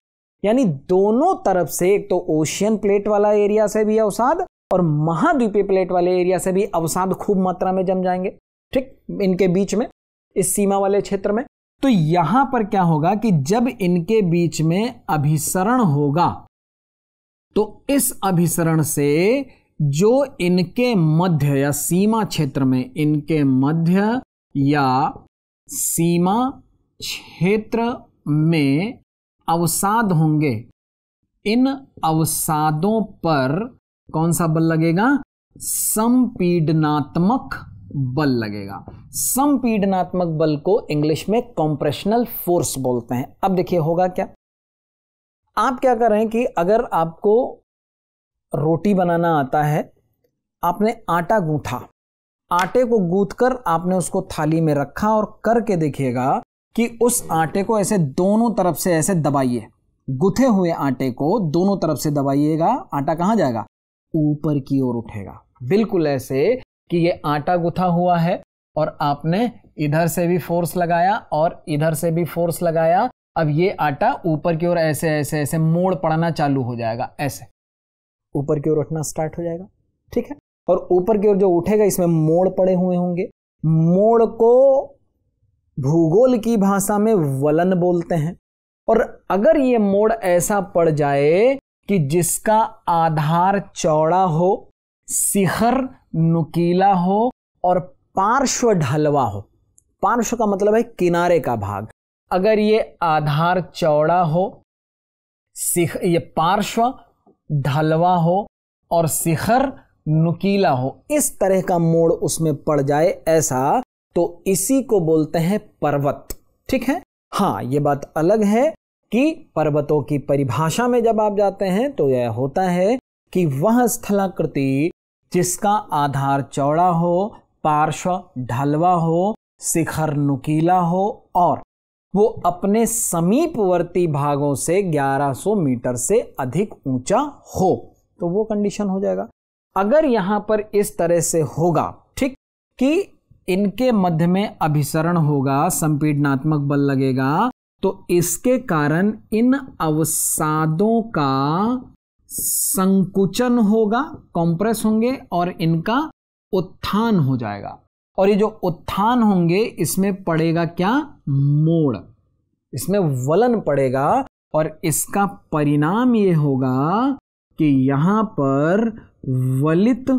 यानी दोनों तरफ से एक तो ओशियन प्लेट वाला एरिया से भी अवसाद और महाद्वीपीय प्लेट वाले एरिया से भी अवसाद खूब मात्रा में जम जाएंगे ठीक इनके बीच में इस सीमा वाले क्षेत्र में तो यहां पर क्या होगा कि जब इनके बीच में अभिसरण होगा तो इस अभिसरण से जो इनके मध्य या सीमा क्षेत्र में इनके मध्य या सीमा क्षेत्र में अवसाद होंगे इन अवसादों पर कौन सा बल लगेगा संपीडनात्मक बल लगेगा संपीडनात्मक बल को इंग्लिश में कॉम्प्रेशनल फोर्स बोलते हैं अब देखिए होगा क्या आप क्या कर रहे हैं कि अगर आपको रोटी बनाना आता है आपने आटा गूंथा आटे को गूंथ कर आपने उसको थाली में रखा और करके देखिएगा कि उस आटे को ऐसे दोनों तरफ से ऐसे दबाइए गुथे हुए आटे को दोनों तरफ से दबाइएगा आटा कहाँ जाएगा ऊपर की ओर उठेगा बिल्कुल ऐसे कि ये आटा गुथा हुआ है और आपने इधर से भी फोर्स लगाया और इधर से भी फोर्स लगाया अब ये आटा ऊपर की ओर ऐसे ऐसे ऐसे मोड़ पड़ना चालू हो जाएगा ऐसे ऊपर की ओर उठना स्टार्ट हो जाएगा ठीक है और ऊपर की ओर जो उठेगा इसमें मोड़ पड़े हुए होंगे मोड़ को भूगोल की भाषा में वलन बोलते हैं और अगर ये मोड़ ऐसा पड़ जाए कि जिसका आधार चौड़ा हो सिखर नुकीला हो और पार्श्व ढलवा हो पार्श्व का मतलब है किनारे का भाग अगर ये आधार चौड़ा हो सिख ये पार्श्व ढलवा हो और शिखर नुकीला हो इस तरह का मोड़ उसमें पड़ जाए ऐसा तो इसी को बोलते हैं पर्वत ठीक है हाँ ये बात अलग है कि पर्वतों की परिभाषा में जब आप जाते हैं तो यह होता है कि वह स्थलाकृति जिसका आधार चौड़ा हो पार्श्व ढलवा हो शिखर नुकीला हो और वो अपने समीपवर्ती भागों से 1100 मीटर से अधिक ऊंचा हो तो वो कंडीशन हो जाएगा अगर यहां पर इस तरह से होगा ठीक कि इनके मध्य में अभिसरण होगा संपीडनात्मक बल लगेगा तो इसके कारण इन अवसादों का संकुचन होगा कॉम्प्रेस होंगे और इनका उत्थान हो जाएगा और ये जो उत्थान होंगे इसमें पड़ेगा क्या मोड़ इसमें वलन पड़ेगा और इसका परिणाम ये होगा कि यहां पर वलित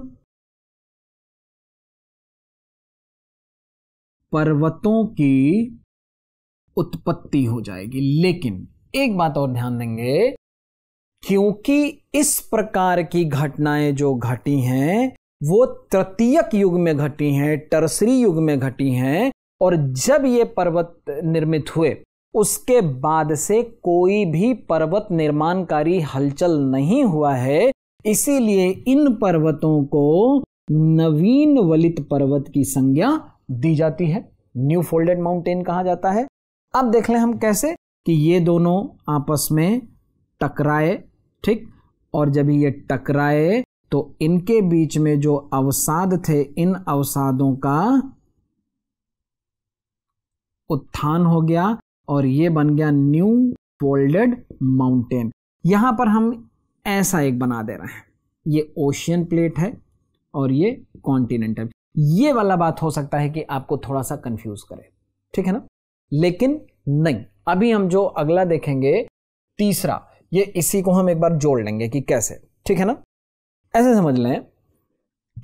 पर्वतों की उत्पत्ति हो जाएगी लेकिन एक बात और ध्यान देंगे क्योंकि इस प्रकार की घटनाएं जो घटी हैं वो तृतीयक युग में घटी हैं टर्सरी युग में घटी हैं और जब ये पर्वत निर्मित हुए उसके बाद से कोई भी पर्वत निर्माणकारी हलचल नहीं हुआ है इसीलिए इन पर्वतों को नवीन वलित पर्वत की संज्ञा दी जाती है न्यू फोल्डेड माउंटेन कहा जाता है अब देख लें हम कैसे कि ये दोनों आपस में टकराए ठीक और जब ये टकराए तो इनके बीच में जो अवसाद थे इन अवसादों का उत्थान हो गया और ये बन गया न्यू फोल्डेड माउंटेन यहां पर हम ऐसा एक बना दे रहे हैं ये ओशियन प्लेट है और ये कॉन्टिनेंट है ये वाला बात हो सकता है कि आपको थोड़ा सा कंफ्यूज करे ठीक है ना लेकिन नहीं अभी हम जो अगला देखेंगे तीसरा ये इसी को हम एक बार जोड़ लेंगे कि कैसे ठीक है ना ऐसे समझ लें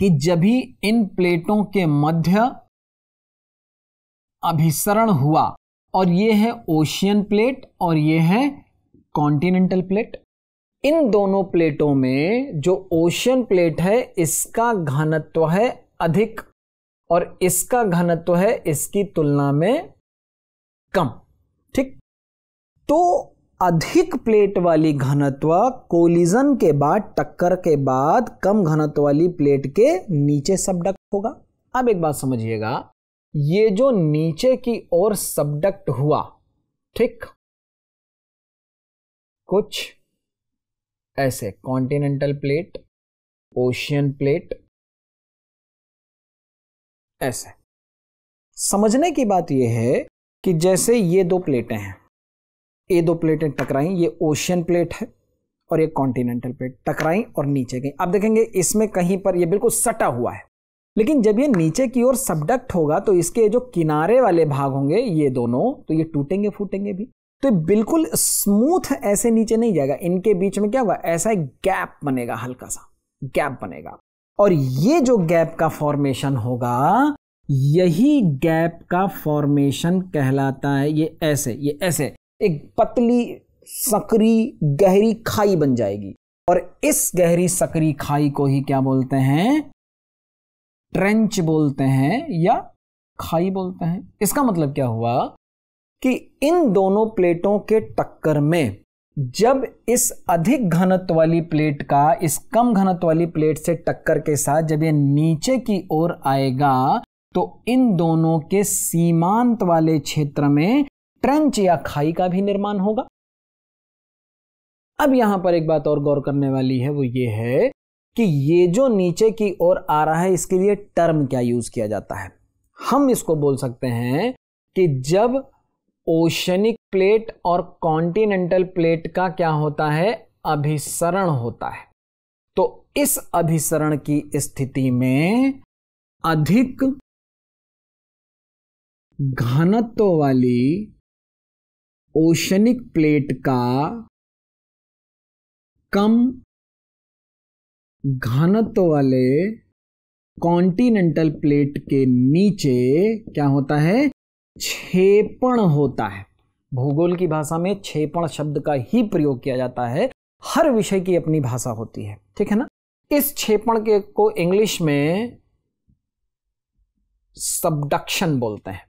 कि जब ही इन प्लेटों के मध्य अभिसरण हुआ और ये है ओशियन प्लेट और ये है कॉन्टिनेंटल प्लेट इन दोनों प्लेटों में जो ओशियन प्लेट है इसका घनत्व है अधिक और इसका घनत्व है इसकी तुलना में कम ठीक तो अधिक प्लेट वाली घनत्व कोलिजन के बाद टक्कर के बाद कम घनत्व वाली प्लेट के नीचे सबडक्ट होगा अब एक बात समझिएगा ये जो नीचे की ओर सबडक्ट हुआ ठीक कुछ ऐसे कॉन्टिनेंटल प्लेट ओशियन प्लेट ऐसे समझने की बात यह है कि जैसे ये दो प्लेटें हैं ये दो प्लेटें टकराई ये ओशियन प्लेट है और ये कॉन्टिनेंटल प्लेट टकराई और नीचे गई आप देखेंगे इसमें कहीं पर ये बिल्कुल सटा हुआ है लेकिन जब ये नीचे की ओर सबडक्ट होगा तो इसके जो किनारे वाले भाग होंगे ये दोनों तो ये टूटेंगे फूटेंगे भी तो बिल्कुल स्मूथ ऐसे नीचे नहीं जाएगा इनके बीच में क्या हुआ ऐसा एक गैप बनेगा हल्का सा गैप बनेगा और ये जो गैप का फॉर्मेशन होगा यही गैप का फॉर्मेशन कहलाता है ये ऐसे ये ऐसे एक पतली सकरी गहरी खाई बन जाएगी और इस गहरी सकरी खाई को ही क्या बोलते हैं ट्रेंच बोलते हैं या खाई बोलते हैं इसका मतलब क्या हुआ कि इन दोनों प्लेटों के टक्कर में जब इस अधिक घनत्व वाली प्लेट का इस कम घनत्व वाली प्लेट से टक्कर के साथ जब ये नीचे की ओर आएगा तो इन दोनों के सीमांत वाले क्षेत्र में ट्रेंच या खाई का भी निर्माण होगा अब यहां पर एक बात और गौर करने वाली है वो ये है कि ये जो नीचे की ओर आ रहा है इसके लिए टर्म क्या यूज किया जाता है हम इसको बोल सकते हैं कि जब ओशनिक प्लेट और कॉन्टिनेंटल प्लेट का क्या होता है अभिसरण होता है तो इस अभिसरण की स्थिति में अधिक घनत्व वाली ओशनिक प्लेट का कम घनत्व वाले कॉन्टिनेंटल प्लेट के नीचे क्या होता है छेपण होता है भूगोल की भाषा में छेपण शब्द का ही प्रयोग किया जाता है हर विषय की अपनी भाषा होती है ठीक है ना इस छेपण के को इंग्लिश में सबडक्शन बोलते हैं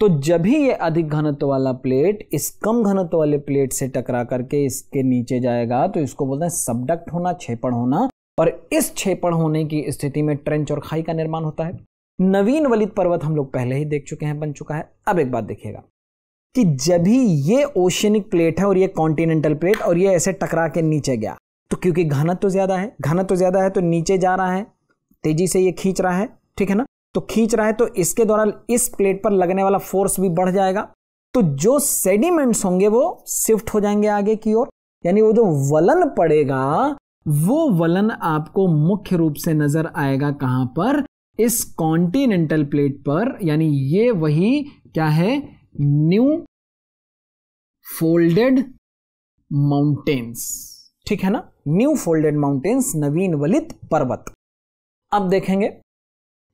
तो जब ही ये अधिक घनत्व वाला प्लेट इस कम घनत्व वाले प्लेट से टकरा करके इसके नीचे जाएगा तो इसको बोलते हैं सबडक्ट होना छेपण होना और इस छेपण होने की स्थिति में ट्रेंच और खाई का निर्माण होता है नवीन वलित पर्वत हम लोग पहले ही देख चुके हैं बन चुका है अब एक बात देखिएगा कि जब ही ये ओशियनिक प्लेट है और ये कॉन्टिनेंटल प्लेट और ये ऐसे टकरा के नीचे गया तो क्योंकि घनत्व तो ज्यादा है घनत्व तो ज्यादा है तो नीचे जा रहा है तेजी से ये खींच रहा है ठीक है ना तो खींच रहा है तो इसके द्वारा इस प्लेट पर लगने वाला फोर्स भी बढ़ जाएगा तो जो सेडिमेंट्स होंगे वो शिफ्ट हो जाएंगे आगे की ओर यानी वो जो वलन पड़ेगा वो वलन आपको मुख्य रूप से नजर आएगा कहां पर इस कॉन्टिनेंटल प्लेट पर यानी ये वही क्या है न्यू फोल्डेड माउंटेन्स ठीक है ना न्यू फोल्डेड माउंटेन्स नवीन वलित पर्वत अब देखेंगे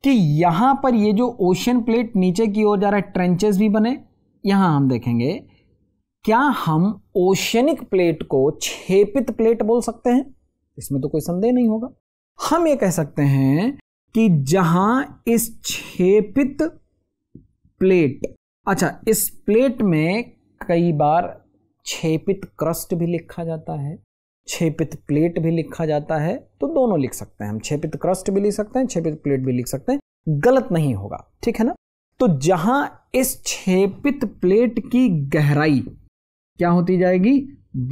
कि यहाँ पर ये जो ओशियन प्लेट नीचे की ओर जा रहा है ट्रेंचेस भी बने यहाँ हम देखेंगे क्या हम ओशियनिक प्लेट को छेपित प्लेट बोल सकते हैं इसमें तो कोई संदेह नहीं होगा हम ये कह सकते हैं कि जहां इस छेपित प्लेट अच्छा इस प्लेट में कई बार छेपित क्रस्ट भी लिखा जाता है छेपित प्लेट भी लिखा जाता है तो दोनों लिख सकते हैं हम छेपित क्रस्ट भी लिख सकते हैं छेपित प्लेट भी लिख सकते हैं गलत नहीं होगा ठीक है ना तो जहां इस छेपित प्लेट की गहराई क्या होती जाएगी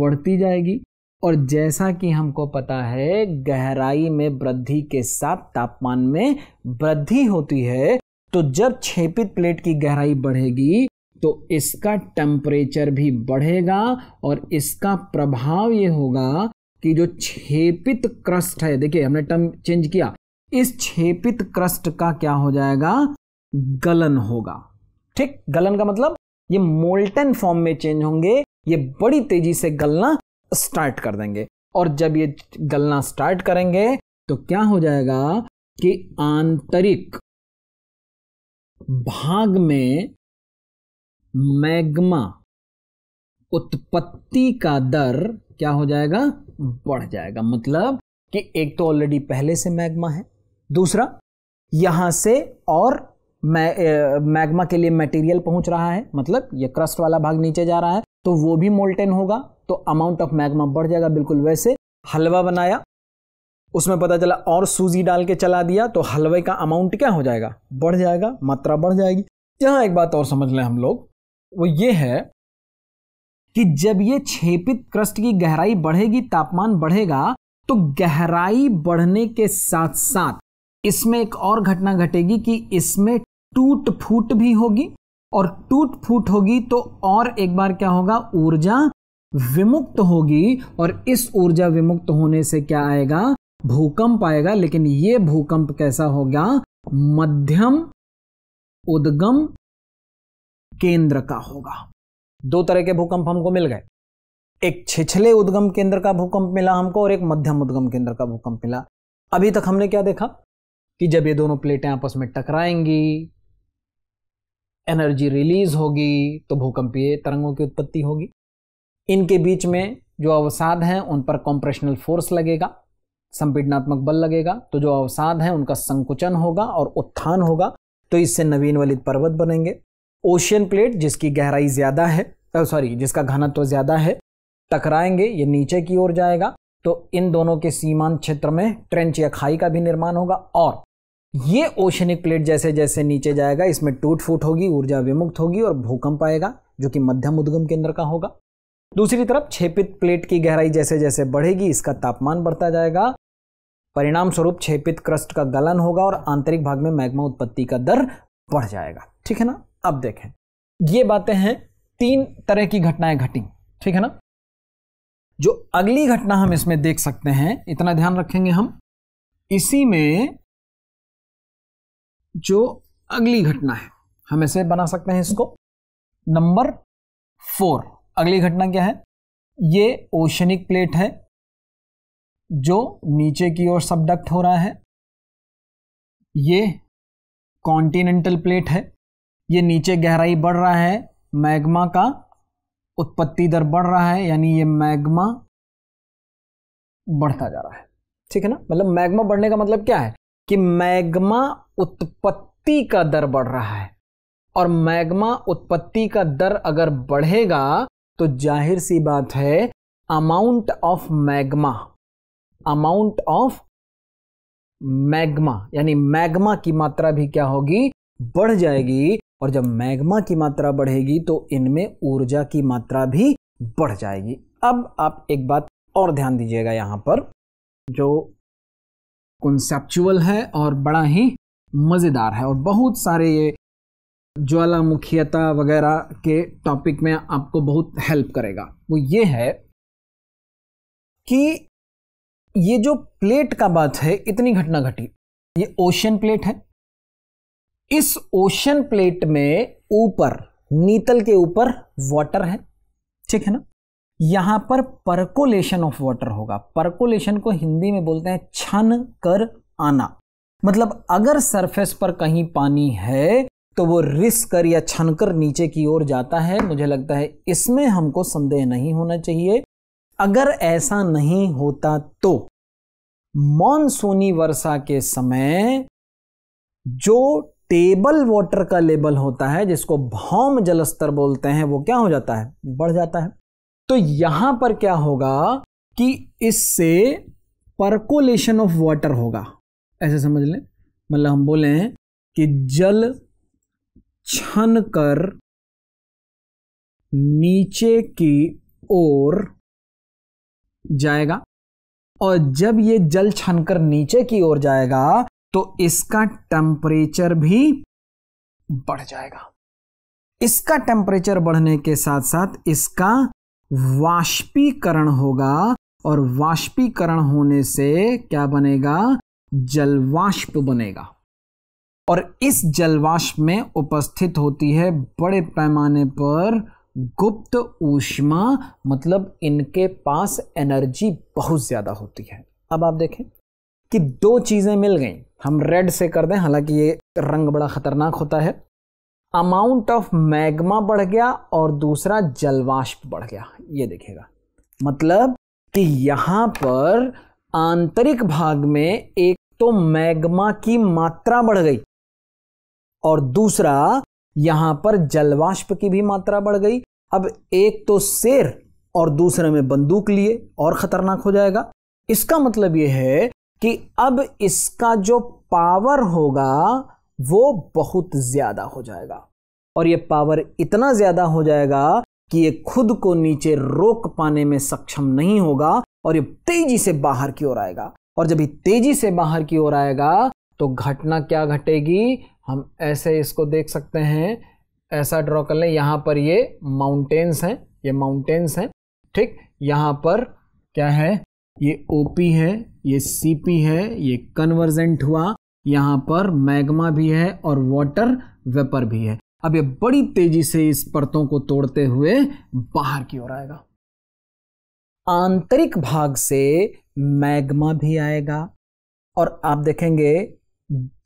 बढ़ती जाएगी और जैसा कि हमको पता है गहराई में वृद्धि के साथ तापमान में वृद्धि होती है तो जब छेपित प्लेट की गहराई बढ़ेगी तो इसका टेम्परेचर भी बढ़ेगा और इसका प्रभाव ये होगा कि जो छेपित क्रस्ट है देखिए हमने टर्म चेंज किया इस छेपित क्रस्ट का क्या हो जाएगा गलन होगा ठीक गलन का मतलब ये मोल्टन फॉर्म में चेंज होंगे ये बड़ी तेजी से गलना स्टार्ट कर देंगे और जब ये गलना स्टार्ट करेंगे तो क्या हो जाएगा कि आंतरिक भाग में मैग्मा उत्पत्ति का दर क्या हो जाएगा बढ़ जाएगा मतलब कि एक तो ऑलरेडी पहले से मैग्मा है दूसरा यहां से और मैग्मा के लिए मटेरियल पहुंच रहा है मतलब ये क्रस्ट वाला भाग नीचे जा रहा है तो वो भी मोल्टेन होगा तो अमाउंट ऑफ मैग्मा बढ़ जाएगा बिल्कुल वैसे हलवा बनाया उसमें पता चला और सूजी डाल के चला दिया तो हलवे का अमाउंट क्या हो जाएगा बढ़ जाएगा मात्रा बढ़ जाएगी यहां एक बात और समझ लें हम लोग वो ये है कि जब ये छेपित क्रस्ट की गहराई बढ़ेगी तापमान बढ़ेगा तो गहराई बढ़ने के साथ साथ इसमें एक और घटना घटेगी कि इसमें टूट फूट भी होगी और टूट फूट होगी तो और एक बार क्या होगा ऊर्जा विमुक्त होगी और इस ऊर्जा विमुक्त होने से क्या आएगा भूकंप आएगा लेकिन यह भूकंप कैसा होगा मध्यम उद्गम केंद्र का होगा दो तरह के भूकंप हमको मिल गए एक छिछले उद्गम केंद्र का भूकंप मिला हमको और एक मध्यम उद्गम केंद्र का भूकंप मिला अभी तक हमने क्या देखा कि जब ये दोनों प्लेटें आपस में टकराएंगी एनर्जी रिलीज होगी तो भूकंपीय तरंगों की उत्पत्ति होगी इनके बीच में जो अवसाद हैं उन पर कॉम्प्रेशनल फोर्स लगेगा संपीडनात्मक बल लगेगा तो जो अवसाद हैं उनका संकुचन होगा और उत्थान होगा तो इससे नवीन वलित पर्वत बनेंगे ओशियन प्लेट जिसकी गहराई ज़्यादा है सॉरी जिसका घनत्व तो ज़्यादा है टकराएंगे ये नीचे की ओर जाएगा तो इन दोनों के सीमांत क्षेत्र में ट्रेंच या खाई का भी निर्माण होगा और ये ओशनिक प्लेट जैसे जैसे नीचे जाएगा इसमें टूट फूट होगी ऊर्जा विमुक्त होगी और भूकंप आएगा जो कि मध्यम उद्गम केंद्र का होगा दूसरी तरफ छेपित प्लेट की गहराई जैसे जैसे बढ़ेगी इसका तापमान बढ़ता जाएगा परिणाम स्वरूप छेपित क्रस्ट का गलन होगा और आंतरिक भाग में मैग्मा उत्पत्ति का दर बढ़ जाएगा ठीक है ना अब देखें ये बातें हैं तीन तरह की घटनाएं घटी ठीक है ना जो अगली घटना हम इसमें देख सकते हैं इतना ध्यान रखेंगे हम इसी में जो अगली घटना है हम ऐसे बना सकते हैं इसको नंबर फोर अगली घटना क्या है ये ओशनिक प्लेट है जो नीचे की ओर सबडक्ट हो रहा है ये कॉन्टिनेंटल प्लेट है ये नीचे गहराई बढ़ रहा है मैग्मा का उत्पत्ति दर बढ़ रहा है यानी ये मैग्मा बढ़ता जा रहा है ठीक है ना मतलब मैग्मा बढ़ने का मतलब क्या है कि मैग्मा उत्पत्ति का दर बढ़ रहा है और मैग्मा उत्पत्ति का दर अगर बढ़ेगा तो जाहिर सी बात है amount of magma amount of magma यानी मैग्मा की मात्रा भी क्या होगी बढ़ जाएगी और जब मैग्मा की मात्रा बढ़ेगी तो इनमें ऊर्जा की मात्रा भी बढ़ जाएगी अब आप एक बात और ध्यान दीजिएगा यहाँ पर जो कंसेप्चुअल है और बड़ा ही मज़ेदार है और बहुत सारे ये ज्वालामुखीयता वगैरह के टॉपिक में आपको बहुत हेल्प करेगा वो ये है कि ये जो प्लेट का बात है इतनी घटना घटी ये ओशियन प्लेट है इस ओशन प्लेट में ऊपर नीतल के ऊपर वाटर है ठीक है ना यहां पर परकोलेशन ऑफ वाटर होगा परकोलेशन को हिंदी में बोलते हैं छन कर आना मतलब अगर सरफेस पर कहीं पानी है तो वो रिस कर या छन कर नीचे की ओर जाता है मुझे लगता है इसमें हमको संदेह नहीं होना चाहिए अगर ऐसा नहीं होता तो मानसूनी वर्षा के समय जो टेबल वाटर का लेवल होता है जिसको भौम जल स्तर बोलते हैं वो क्या हो जाता है बढ़ जाता है तो यहां पर क्या होगा कि इससे परकोलेशन ऑफ वाटर होगा ऐसे समझ लें मतलब हम बोले कि जल छन कर नीचे की ओर जाएगा और जब ये जल छनकर नीचे की ओर जाएगा तो इसका टेम्परेचर भी बढ़ जाएगा इसका टेम्परेचर बढ़ने के साथ साथ इसका वाष्पीकरण होगा और वाष्पीकरण होने से क्या बनेगा जलवाष्प बनेगा और इस जलवाष्प में उपस्थित होती है बड़े पैमाने पर गुप्त ऊष्मा मतलब इनके पास एनर्जी बहुत ज़्यादा होती है अब आप देखें कि दो चीज़ें मिल गई हम रेड से कर दें हालांकि ये रंग बड़ा ख़तरनाक होता है अमाउंट ऑफ मैग्मा बढ़ गया और दूसरा जलवाष्प बढ़ गया ये देखेगा मतलब कि यहाँ पर आंतरिक भाग में एक तो मैग्मा की मात्रा बढ़ गई और दूसरा यहां पर जलवाष्प की भी मात्रा बढ़ गई अब एक तो शेर और दूसरे में बंदूक लिए और खतरनाक हो जाएगा इसका मतलब यह है कि अब इसका जो पावर होगा वो बहुत ज़्यादा हो जाएगा और ये पावर इतना ज़्यादा हो जाएगा कि ये खुद को नीचे रोक पाने में सक्षम नहीं होगा और ये तेजी से बाहर की ओर आएगा और जब ये तेजी से बाहर की ओर आएगा तो घटना क्या घटेगी हम ऐसे इसको देख सकते हैं ऐसा ड्रॉ कर लें यहाँ पर ये माउंटेन्स हैं ये माउंटेन्स हैं ठीक यहाँ पर क्या है ये ओपी है ये सीपी है ये कन्वर्जेंट हुआ यहाँ पर मैग्मा भी है और वाटर वेपर भी है अब ये बड़ी तेजी से इस परतों को तोड़ते हुए बाहर की ओर आएगा आंतरिक भाग से मैग्मा भी आएगा और आप देखेंगे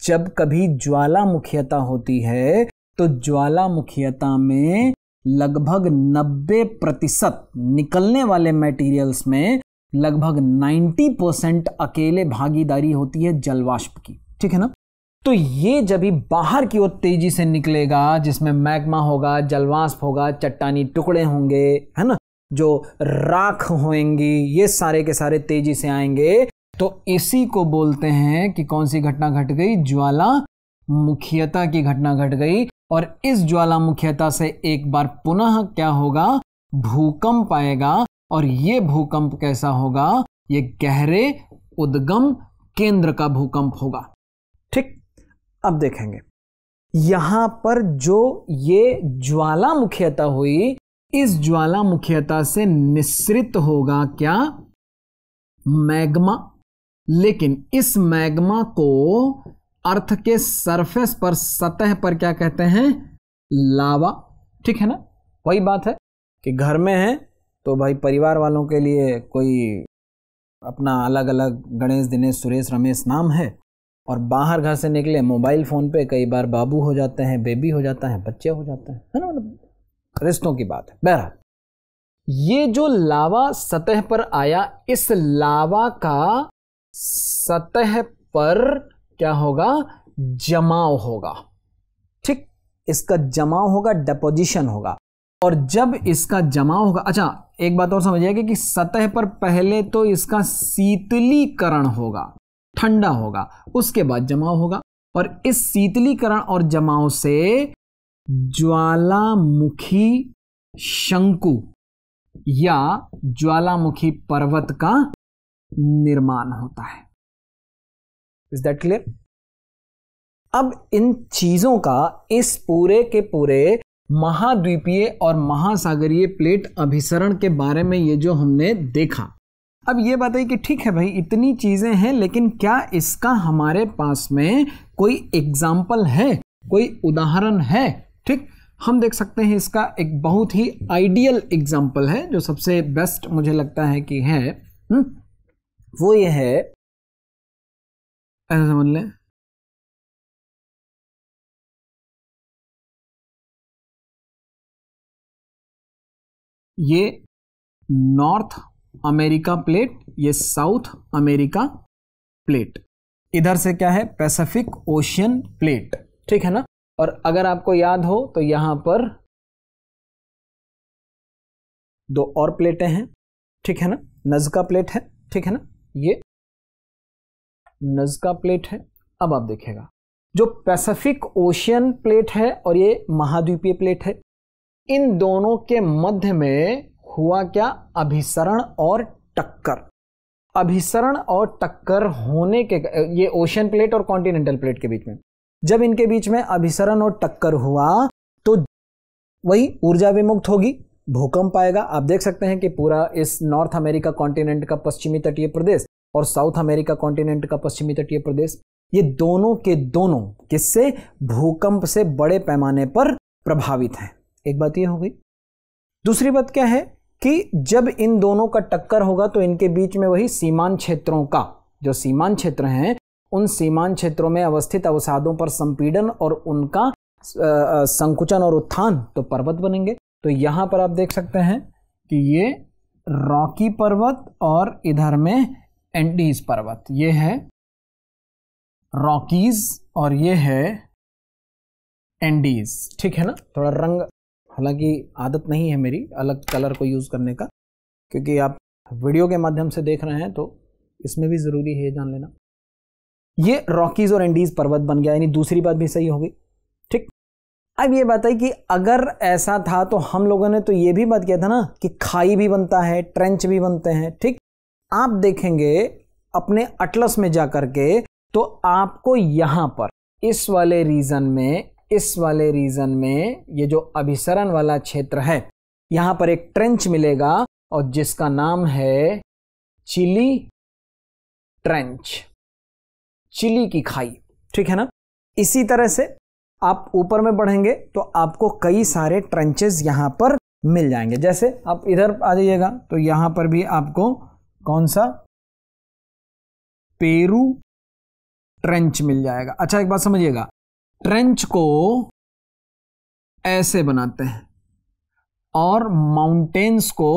जब कभी ज्वालामुखीयता होती है तो ज्वालामुखीयता में लगभग 90 प्रतिशत निकलने वाले मटेरियल्स में लगभग 90 परसेंट अकेले भागीदारी होती है जलवाष्प की ठीक है ना तो ये जब भी बाहर की ओर तेजी से निकलेगा जिसमें मैग्मा होगा जलवाष्प होगा चट्टानी टुकड़े होंगे है ना जो राख होएंगी ये सारे के सारे तेजी से आएंगे तो इसी को बोलते हैं कि कौन सी घटना घट गई ज्वाला मुखियता की घटना घट गई और इस ज्वाला मुखियता से एक बार पुनः क्या होगा भूकंप आएगा और ये भूकंप कैसा होगा ये गहरे उद्गम केंद्र का भूकंप होगा ठीक अब देखेंगे यहां पर जो ये ज्वालामुखीयता हुई इस ज्वालामुखीयता से निश्रित होगा क्या मैग्मा लेकिन इस मैग्मा को अर्थ के सरफेस पर सतह पर क्या कहते हैं लावा ठीक है ना वही बात है कि घर में है तो भाई परिवार वालों के लिए कोई अपना अलग अलग गणेश दिनेश सुरेश रमेश नाम है और बाहर घर से निकले मोबाइल फ़ोन पे कई बार बाबू हो जाते हैं बेबी हो जाता है बच्चे हो जाते हैं है ना मतलब रिश्तों की बात है बहरहाल ये जो लावा सतह पर आया इस लावा का सतह पर क्या होगा जमाव होगा ठीक इसका जमाव होगा डेपोजिशन होगा और जब इसका जमा होगा अच्छा एक बात और समझिएगा कि सतह पर पहले तो इसका शीतलीकरण होगा ठंडा होगा उसके बाद जमाव होगा और इस शीतलीकरण और जमाव से ज्वालामुखी शंकु या ज्वालामुखी पर्वत का निर्माण होता है इज दैट क्लियर अब इन चीजों का इस पूरे के पूरे महाद्वीपीय और महासागरीय प्लेट अभिसरण के बारे में ये जो हमने देखा अब ये है कि ठीक है भाई इतनी चीज़ें हैं लेकिन क्या इसका हमारे पास में कोई एग्जाम्पल है कोई उदाहरण है ठीक हम देख सकते हैं इसका एक बहुत ही आइडियल एग्जाम्पल है जो सबसे बेस्ट मुझे लगता है कि है हुँ? हम्म, वो ये है ऐसा समझ लें ये नॉर्थ अमेरिका प्लेट ये साउथ अमेरिका प्लेट इधर से क्या है पैसिफिक ओशियन प्लेट ठीक है ना और अगर आपको याद हो तो यहां पर दो और प्लेटें हैं ठीक है ना नजका प्लेट है ठीक है ना ये नजका प्लेट है अब आप देखिएगा जो पैसिफिक ओशियन प्लेट है और ये महाद्वीपीय प्लेट है इन दोनों के मध्य में हुआ क्या अभिसरण और टक्कर अभिसरण और टक्कर होने के ये ओशन प्लेट और कॉन्टिनेंटल प्लेट के बीच में जब इनके बीच में अभिसरण और टक्कर हुआ तो वही ऊर्जा विमुक्त होगी भूकंप आएगा आप देख सकते हैं कि पूरा इस नॉर्थ अमेरिका कॉन्टिनेंट का पश्चिमी तटीय प्रदेश और साउथ अमेरिका कॉन्टिनेंट का पश्चिमी तटीय प्रदेश ये दोनों के दोनों किससे भूकंप से बड़े पैमाने पर प्रभावित हैं एक बात ये हो गई दूसरी बात क्या है कि जब इन दोनों का टक्कर होगा तो इनके बीच में वही सीमान क्षेत्रों का जो सीमान क्षेत्र हैं उन सीमान क्षेत्रों में अवस्थित अवसादों पर संपीडन और उनका संकुचन और उत्थान तो पर्वत बनेंगे तो यहां पर आप देख सकते हैं कि ये रॉकी पर्वत और इधर में एंडीज पर्वत ये है रॉकीज और ये है एंडीज ठीक है ना थोड़ा रंग हालांकि आदत नहीं है मेरी अलग कलर को यूज़ करने का क्योंकि आप वीडियो के माध्यम से देख रहे हैं तो इसमें भी ज़रूरी है जान लेना ये रॉकीज़ और एंडीज़ पर्वत बन गया यानी दूसरी बात भी सही होगी ठीक अब ये बात है कि अगर ऐसा था तो हम लोगों ने तो ये भी बात किया था ना कि खाई भी बनता है ट्रेंच भी बनते हैं ठीक आप देखेंगे अपने अटलस में जा के तो आपको यहाँ पर इस वाले रीज़न में इस वाले रीजन में ये जो अभिसरण वाला क्षेत्र है यहां पर एक ट्रेंच मिलेगा और जिसका नाम है चिली ट्रेंच चिली की खाई ठीक है ना इसी तरह से आप ऊपर में बढ़ेंगे तो आपको कई सारे ट्रेंचेस यहां पर मिल जाएंगे जैसे आप इधर आ जाइएगा तो यहां पर भी आपको कौन सा पेरू ट्रेंच मिल जाएगा अच्छा एक बात समझिएगा ट्रेंच को ऐसे बनाते हैं और माउंटेन्स को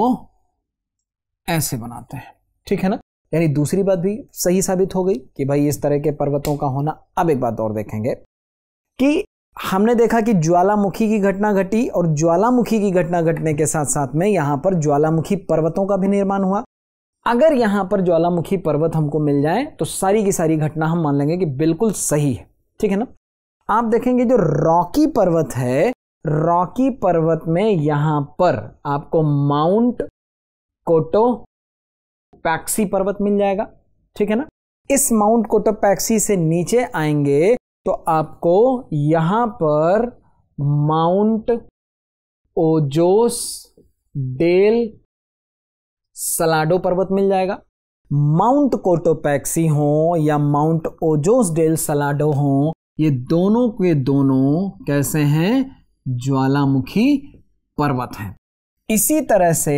ऐसे बनाते हैं ठीक है ना यानी दूसरी बात भी सही साबित हो गई कि भाई इस तरह के पर्वतों का होना अब एक बात और देखेंगे कि हमने देखा कि ज्वालामुखी की घटना घटी और ज्वालामुखी की घटना घटने के साथ साथ में यहां पर ज्वालामुखी पर्वतों का भी निर्माण हुआ अगर यहां पर ज्वालामुखी पर्वत हमको मिल जाए तो सारी की सारी घटना हम मान लेंगे कि बिल्कुल सही है ठीक है ना आप देखेंगे जो रॉकी पर्वत है रॉकी पर्वत में यहां पर आपको माउंट कोटो पैक्सी पर्वत मिल जाएगा ठीक है ना इस माउंट कोटो पैक्सी से नीचे आएंगे तो आपको यहां पर माउंट ओजोस डेल सलाडो पर्वत मिल जाएगा माउंट कोटोपैक्सी हो या माउंट ओजोस डेल सलाडो हो ये दोनों के दोनों कैसे हैं ज्वालामुखी पर्वत हैं इसी तरह से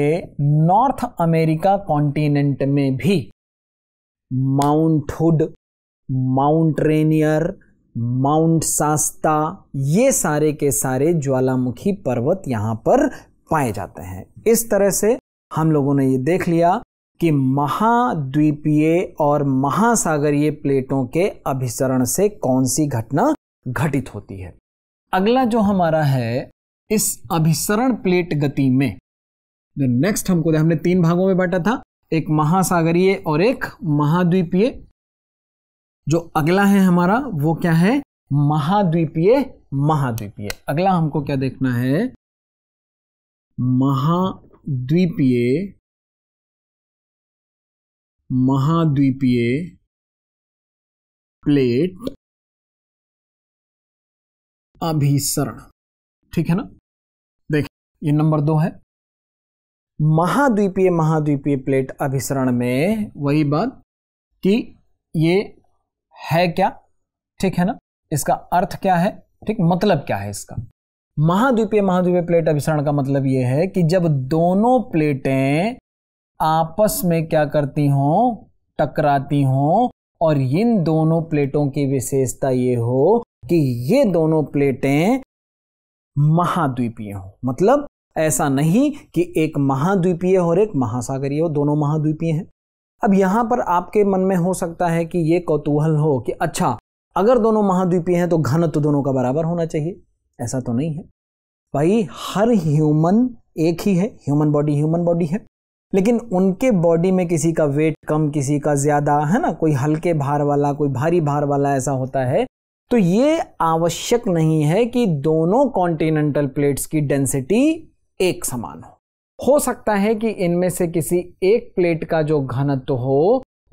नॉर्थ अमेरिका कॉन्टिनेंट में भी Mount Hood Mount Rainier Mount Shasta ये सारे के सारे ज्वालामुखी पर्वत यहाँ पर पाए जाते हैं इस तरह से हम लोगों ने ये देख लिया कि महाद्वीपीय और महासागरीय प्लेटों के अभिसरण से कौन सी घटना घटित होती है अगला जो हमारा है इस अभिसरण प्लेट गति में जो नेक्स्ट हमको हमने तीन भागों में बांटा था एक महासागरीय और एक महाद्वीपीय जो अगला है हमारा वो क्या है महाद्वीपीय महाद्वीपीय अगला हमको क्या देखना है महाद्वीपीय महाद्वीपीय प्लेट अभिसरण ठीक है ना देखिए ये नंबर दो है महाद्वीपीय महाद्वीपीय प्लेट अभिसरण में वही बात कि ये है क्या ठीक है ना इसका अर्थ क्या है ठीक मतलब क्या है इसका महाद्वीपीय महाद्वीपीय प्लेट अभिसरण का मतलब यह है कि जब दोनों प्लेटें आपस में क्या करती हों टकराती हों और इन दोनों प्लेटों की विशेषता ये हो कि ये दोनों प्लेटें महाद्वीपीय हो मतलब ऐसा नहीं कि एक महाद्वीपीय और एक महासागरीय हो दोनों महाद्वीपीय हैं अब यहां पर आपके मन में हो सकता है कि ये कौतूहल हो कि अच्छा अगर दोनों महाद्वीपीय हैं तो घनत्व तो दोनों का बराबर होना चाहिए ऐसा तो नहीं है भाई हर ह्यूमन एक ही है ह्यूमन बॉडी ह्यूमन बॉडी है लेकिन उनके बॉडी में किसी का वेट कम किसी का ज़्यादा है ना कोई हल्के भार वाला कोई भारी भार वाला ऐसा होता है तो ये आवश्यक नहीं है कि दोनों कॉन्टिनेंटल प्लेट्स की डेंसिटी एक समान हो हो सकता है कि इनमें से किसी एक प्लेट का जो घनत्व हो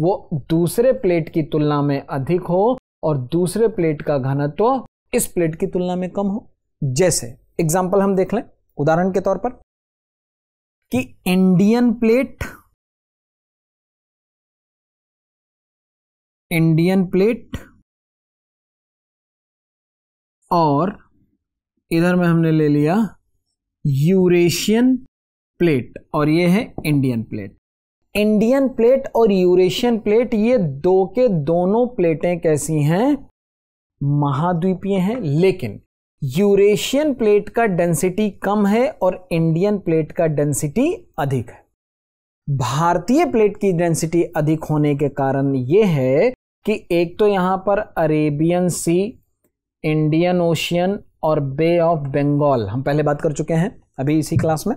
वो दूसरे प्लेट की तुलना में अधिक हो और दूसरे प्लेट का घनत्व इस प्लेट की तुलना में कम हो जैसे एग्जाम्पल हम देख लें उदाहरण के तौर पर कि इंडियन प्लेट इंडियन प्लेट और इधर में हमने ले लिया यूरेशियन प्लेट और ये है इंडियन प्लेट इंडियन प्लेट और यूरेशियन प्लेट ये दो के दोनों प्लेटें कैसी हैं महाद्वीपीय हैं लेकिन यूरेशियन प्लेट का डेंसिटी कम है और इंडियन प्लेट का डेंसिटी अधिक है भारतीय प्लेट की डेंसिटी अधिक होने के कारण यह है कि एक तो यहां पर अरेबियन सी इंडियन ओशियन और बे ऑफ बंगाल हम पहले बात कर चुके हैं अभी इसी क्लास में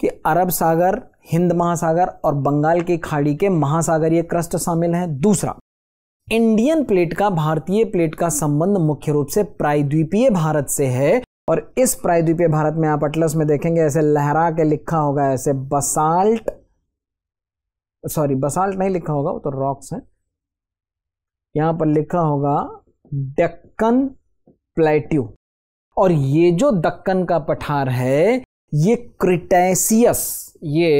कि अरब सागर हिंद महासागर और बंगाल की खाड़ी के महासागरीय क्रस्ट शामिल हैं दूसरा इंडियन प्लेट का भारतीय प्लेट का संबंध मुख्य रूप से प्रायद्वीपीय भारत से है और इस प्रायद्वीपीय भारत में आप अटलस में देखेंगे ऐसे लहरा के लिखा होगा ऐसे बसाल्ट सॉरी बसाल्ट नहीं लिखा होगा वो तो रॉक्स है यहां पर लिखा होगा डक्कन प्लेट्यू और ये जो दक्कन का पठार है ये क्रिटेसियस ये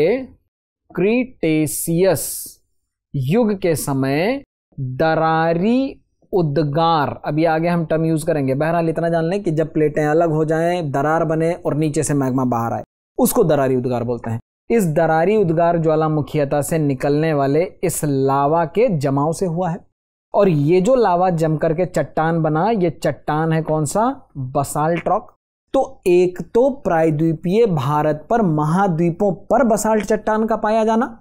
क्रिटेसियस युग के समय दरारी उद्गार अभी आगे हम टर्म यूज़ करेंगे बहरहाल इतना जान लें कि जब प्लेटें अलग हो जाएं दरार बने और नीचे से मैग्मा बाहर आए उसको दरारी उद्गार बोलते हैं इस दरारी उद्गार ज्वालामुखीयता से निकलने वाले इस लावा के जमाव से हुआ है और ये जो लावा जम करके चट्टान बना ये चट्टान है कौन सा बसाल्ट रॉक तो एक तो प्रायद्वीपीय भारत पर महाद्वीपों पर बसाल्ट चट्टान का पाया जाना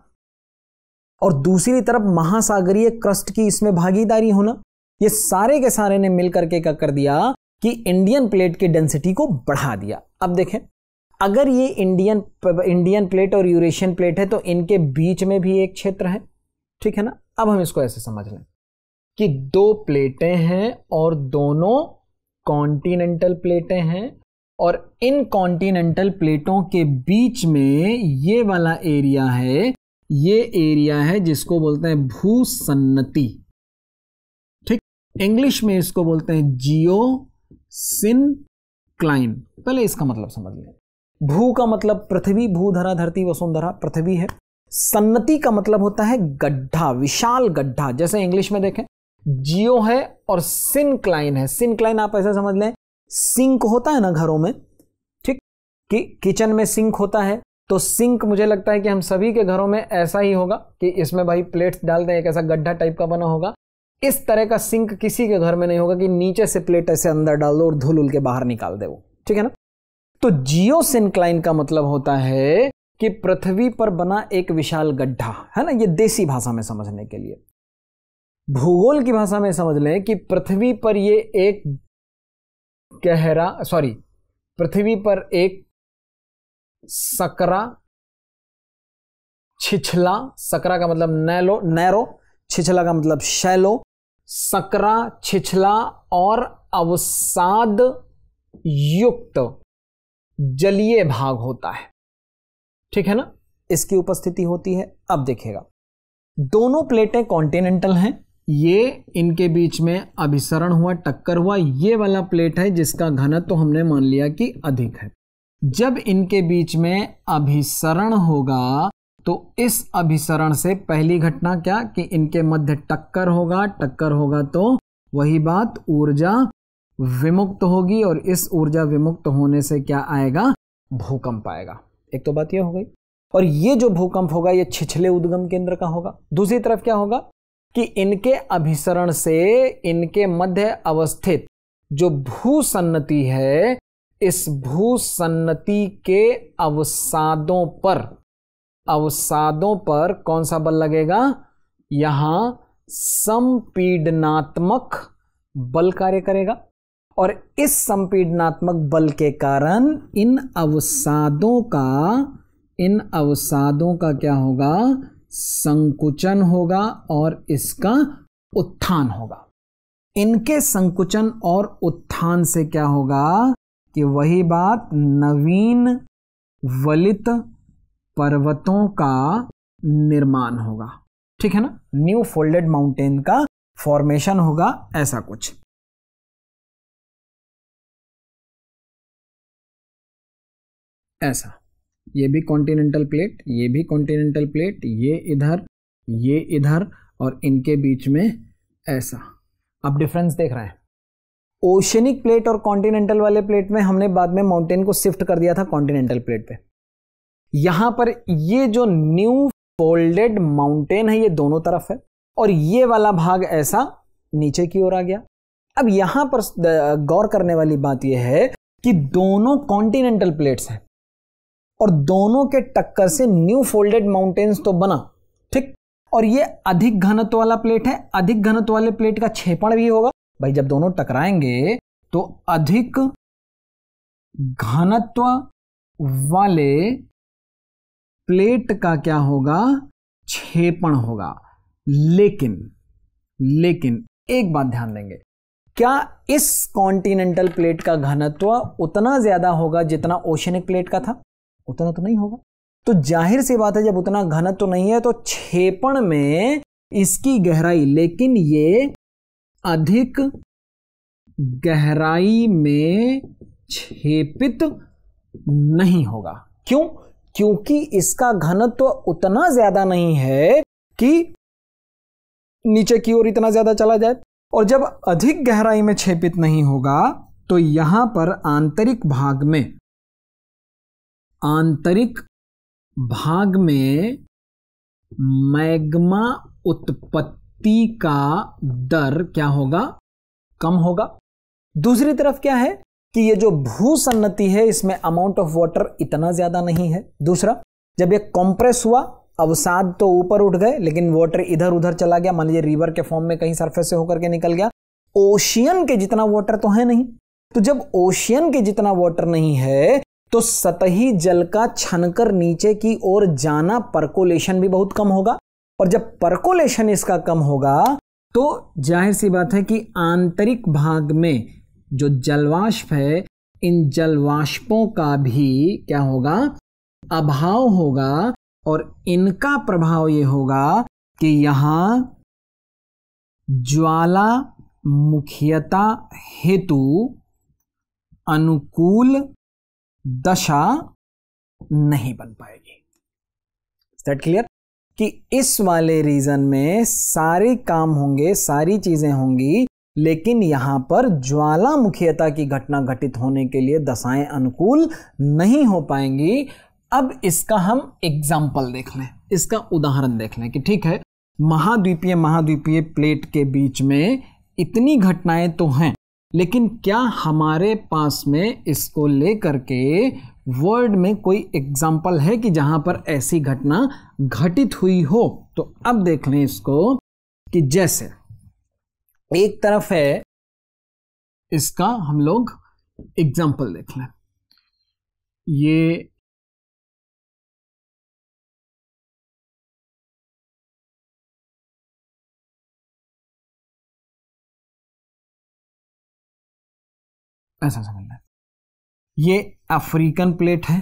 और दूसरी तरफ महासागरीय क्रस्ट की इसमें भागीदारी होना ये सारे के सारे ने मिलकर के क्या कर दिया कि इंडियन प्लेट की डेंसिटी को बढ़ा दिया अब देखें अगर ये इंडियन इंडियन प्लेट और यूरेशियन प्लेट है तो इनके बीच में भी एक क्षेत्र है ठीक है ना अब हम इसको ऐसे समझ लें कि दो प्लेटें हैं और दोनों कॉन्टिनेंटल प्लेटें हैं और इन कॉन्टिनेंटल प्लेटों के बीच में ये वाला एरिया है ये एरिया है जिसको बोलते हैं भू सन्नति ठीक इंग्लिश में इसको बोलते हैं जियो सिन क्लाइन पहले इसका मतलब समझ लें भू का मतलब पृथ्वी भूधरा धरती वसुंधरा पृथ्वी है सन्नति का मतलब होता है गड्ढा विशाल गड्ढा जैसे इंग्लिश में देखें जियो है और सिन क्लाइन है सिन क्लाइन आप ऐसे समझ लें सिंक होता है ना घरों में ठीक कि किचन में सिंक होता है तो सिंक मुझे लगता है कि हम सभी के घरों में ऐसा ही होगा कि इसमें भाई प्लेट्स डालते हैं एक ऐसा गड्ढा टाइप का बना होगा इस तरह का सिंक किसी के घर में नहीं होगा कि नीचे से प्लेट ऐसे अंदर डाल दो और धुल उल के बाहर निकाल दे वो ठीक है ना तो जियो सिंक्लाइन का मतलब होता है कि पृथ्वी पर बना एक विशाल गड्ढा है ना ये देसी भाषा में समझने के लिए भूगोल की भाषा में समझ लें कि पृथ्वी पर ये एक गहरा सॉरी पृथ्वी पर एक सकरा छिछला सकरा का मतलब नैलो नैरो छिछला का मतलब शैलो सकरा छिछला और अवसाद युक्त जलीय भाग होता है ठीक है ना इसकी उपस्थिति होती है अब देखिएगा दोनों प्लेटें कॉन्टिनेंटल हैं ये इनके बीच में अभिसरण हुआ टक्कर हुआ ये वाला प्लेट है जिसका घनत्व तो हमने मान लिया कि अधिक है जब इनके बीच में अभिसरण होगा तो इस अभिसरण से पहली घटना क्या कि इनके मध्य टक्कर होगा टक्कर होगा तो वही बात ऊर्जा विमुक्त होगी और इस ऊर्जा विमुक्त होने से क्या आएगा भूकंप आएगा एक तो बात यह हो गई और ये जो भूकंप होगा ये छिछले उद्गम केंद्र का होगा दूसरी तरफ क्या होगा कि इनके अभिसरण से इनके मध्य अवस्थित जो भूसन्नति है इस भू सन्नति के अवसादों पर अवसादों पर कौन सा बल लगेगा यहां संपीडनात्मक बल कार्य करेगा और इस संपीडनात्मक बल के कारण इन अवसादों का इन अवसादों का क्या होगा संकुचन होगा और इसका उत्थान होगा इनके संकुचन और उत्थान से क्या होगा कि वही बात नवीन वलित पर्वतों का निर्माण होगा ठीक है ना न्यू फोल्डेड माउंटेन का फॉर्मेशन होगा ऐसा कुछ ऐसा ये भी कॉन्टिनेंटल प्लेट ये भी कॉन्टिनेंटल प्लेट ये इधर ये इधर और इनके बीच में ऐसा अब डिफरेंस देख रहे हैं ओशनिक प्लेट और कॉन्टिनेंटल वाले प्लेट में हमने बाद में माउंटेन को शिफ्ट कर दिया था कॉन्टिनेंटल प्लेट पे यहां पर ये जो न्यू फोल्डेड माउंटेन है ये दोनों तरफ है और ये वाला भाग ऐसा नीचे की ओर आ गया अब यहां पर गौर करने वाली बात यह है कि दोनों कॉन्टिनेंटल प्लेट्स हैं और दोनों के टक्कर से न्यू फोल्डेड माउंटेन्स तो बना ठीक और ये अधिक घनत्व वाला प्लेट है अधिक घनत्व वाले प्लेट का क्षेपण भी होगा भाई जब दोनों टकराएंगे तो अधिक घनत्व वाले प्लेट का क्या होगा छेपण होगा लेकिन लेकिन एक बात ध्यान देंगे क्या इस कॉन्टिनेंटल प्लेट का घनत्व उतना ज्यादा होगा जितना ओशनिक प्लेट का था उतना तो नहीं होगा तो जाहिर सी बात है जब उतना घनत्व नहीं है तो छेपण में इसकी गहराई लेकिन ये अधिक गहराई में छेपित नहीं होगा क्यों क्योंकि इसका घनत्व उतना ज्यादा नहीं है कि नीचे की ओर इतना ज्यादा चला जाए और जब अधिक गहराई में छेपित नहीं होगा तो यहां पर आंतरिक भाग में आंतरिक भाग में मैग्मा उत्पत्ति व्यक्ति का दर क्या होगा कम होगा दूसरी तरफ क्या है कि ये जो भू सन्नति है इसमें अमाउंट ऑफ वाटर इतना ज्यादा नहीं है दूसरा जब ये कॉम्प्रेस हुआ अवसाद तो ऊपर उठ गए लेकिन वाटर इधर उधर चला गया मान लीजिए रिवर के फॉर्म में कहीं सरफेस से होकर के निकल गया ओशियन के जितना वाटर तो है नहीं तो जब ओशियन के जितना वाटर नहीं है तो सतही जल का छनकर नीचे की ओर जाना परकोलेशन भी बहुत कम होगा और जब परकोलेशन इसका कम होगा तो जाहिर सी बात है कि आंतरिक भाग में जो जलवाष्प है इन जलवाष्पों का भी क्या होगा अभाव होगा और इनका प्रभाव ये होगा कि यहां ज्वाला मुखियता हेतु अनुकूल दशा नहीं बन पाएगी दैट क्लियर कि इस वाले रीज़न में सारे काम होंगे सारी चीज़ें होंगी लेकिन यहां पर ज्वालामुखीयता की घटना घटित होने के लिए दशाएं अनुकूल नहीं हो पाएंगी अब इसका हम एग्जाम्पल देख लें इसका उदाहरण देख लें कि ठीक है महाद्वीपीय महाद्वीपीय प्लेट के बीच में इतनी घटनाएं तो हैं लेकिन क्या हमारे पास में इसको लेकर के वर्ल्ड में कोई एग्जाम्पल है कि जहां पर ऐसी घटना घटित हुई हो तो अब देख लें इसको कि जैसे एक तरफ है इसका हम लोग एग्जाम्पल देख लें ये ऐसा समझ ये अफ्रीकन प्लेट है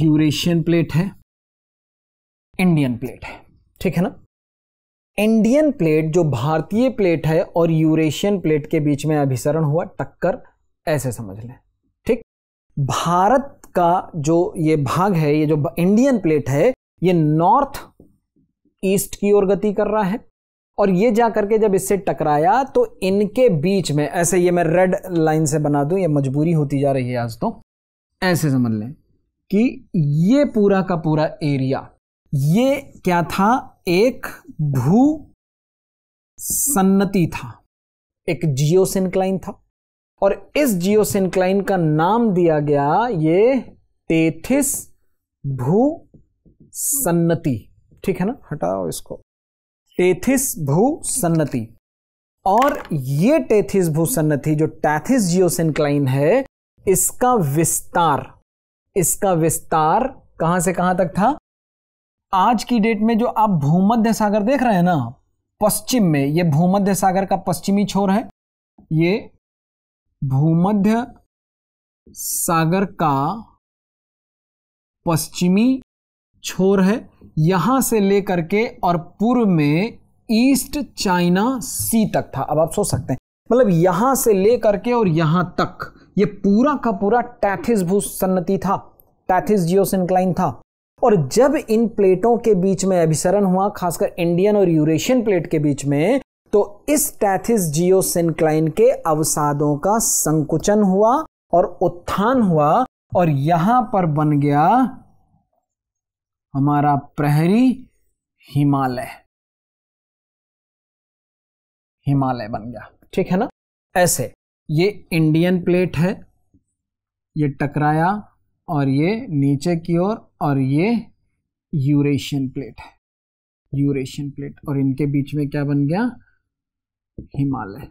यूरेशियन प्लेट है इंडियन प्लेट है ठीक है ना इंडियन प्लेट जो भारतीय प्लेट है और यूरेशियन प्लेट के बीच में अभिसरण हुआ टक्कर ऐसे समझ लें ठीक भारत का जो ये भाग है ये जो इंडियन प्लेट है ये नॉर्थ ईस्ट की ओर गति कर रहा है और ये जा करके जब इससे टकराया तो इनके बीच में ऐसे ये मैं रेड लाइन से बना दूं ये मजबूरी होती जा रही है आज तो ऐसे समझ लें कि ये पूरा का पूरा एरिया ये क्या था एक भू सन्नति था एक जियोसिनक्लाइन था और इस जियोसिनक्लाइन का नाम दिया गया ये तेथिस भू सन्नति ठीक है ना हटाओ इसको टेथिस भू सन्नति और ये टेथिस भू सन्नति जो टैथिस जियोसिनक्लाइन है इसका विस्तार इसका विस्तार कहां से कहां तक था आज की डेट में जो आप भूमध्य सागर देख रहे हैं ना पश्चिम में ये भूमध्य सागर का पश्चिमी छोर है ये भूमध्य सागर का पश्चिमी छोर है यहाँ से लेकर के और पूर्व में ईस्ट चाइना सी तक था अब आप सोच सकते हैं मतलब यहाँ से लेकर के और यहाँ तक ये पूरा का पूरा टैथिस भू सन्नति था टैथिस जियोसिनक्लाइन था और जब इन प्लेटों के बीच में अभिसरण हुआ खासकर इंडियन और यूरेशियन प्लेट के बीच में तो इस टैथिस जियोसिनक्लाइन के अवसादों का संकुचन हुआ और उत्थान हुआ और यहां पर बन गया हमारा प्रहरी हिमालय हिमालय बन गया ठीक है ना ऐसे ये इंडियन प्लेट है ये टकराया और ये नीचे की ओर और, और ये यूरेशियन प्लेट है यूरेशियन प्लेट और इनके बीच में क्या बन गया हिमालय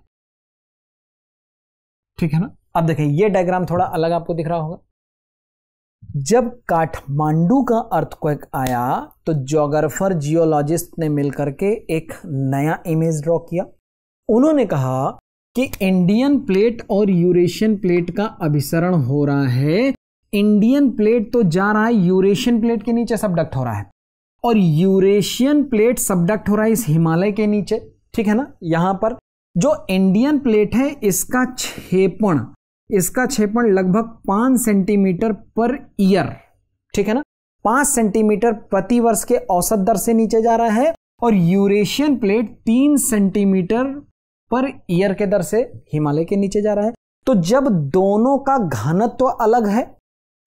ठीक है ना अब देखें ये डायग्राम थोड़ा अलग आपको दिख रहा होगा जब काठमांडू का अर्थक्वेक आया तो जोग्राफर जियोलॉजिस्ट ने मिलकर के एक नया इमेज ड्रॉ किया उन्होंने कहा कि इंडियन प्लेट और यूरेशियन प्लेट का अभिसरण हो रहा है इंडियन प्लेट तो जा रहा है यूरेशियन प्लेट के नीचे सबडक्ट हो रहा है और यूरेशियन प्लेट सबडक्ट हो रहा है इस हिमालय के नीचे ठीक है ना यहां पर जो इंडियन प्लेट है इसका छेपण इसका क्षेपण लगभग पांच सेंटीमीटर पर ईयर ठीक है ना पांच सेंटीमीटर प्रति वर्ष के औसत दर से नीचे जा रहा है और यूरेशियन प्लेट तीन सेंटीमीटर पर ईयर के दर से हिमालय के नीचे जा रहा है तो जब दोनों का घनत्व तो अलग है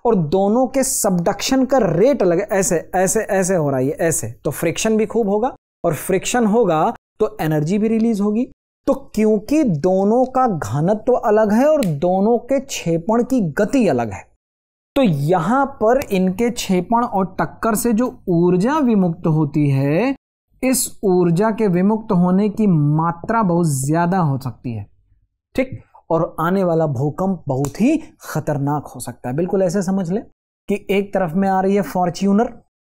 और दोनों के सबडक्शन का रेट अलग है ऐसे ऐसे ऐसे हो रहा है ऐसे तो फ्रिक्शन भी खूब होगा और फ्रिक्शन होगा तो एनर्जी भी रिलीज होगी तो क्योंकि दोनों का घनत्व अलग है और दोनों के क्षेपण की गति अलग है तो यहां पर इनके क्षेपण और टक्कर से जो ऊर्जा विमुक्त होती है इस ऊर्जा के विमुक्त होने की मात्रा बहुत ज्यादा हो सकती है ठीक और आने वाला भूकंप बहुत ही खतरनाक हो सकता है बिल्कुल ऐसे समझ ले कि एक तरफ में आ रही है फॉर्च्यूनर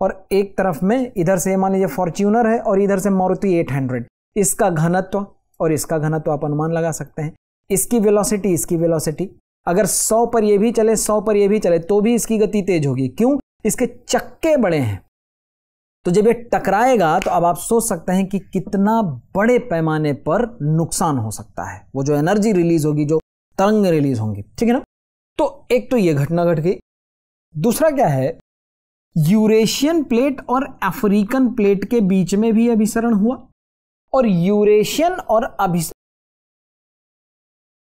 और एक तरफ में इधर से मान लीजिए फॉर्च्यूनर है और इधर से मारुति 800 इसका घनत्व और इसका घनत्व तो आप अनुमान लगा सकते हैं इसकी वेलोसिटी इसकी वेलोसिटी अगर 100 पर यह भी चले 100 पर यह भी चले तो भी इसकी गति तेज होगी क्यों इसके चक्के बड़े हैं तो जब ये टकराएगा तो अब आप सोच सकते हैं कि कितना बड़े पैमाने पर नुकसान हो सकता है वो जो एनर्जी रिलीज होगी जो तरंग रिलीज होंगी ठीक है ना तो एक तो ये घटना घट गई दूसरा क्या है यूरेशियन प्लेट और अफ्रीकन प्लेट के बीच में भी अभिसरण हुआ और यूरेशियन और अभिस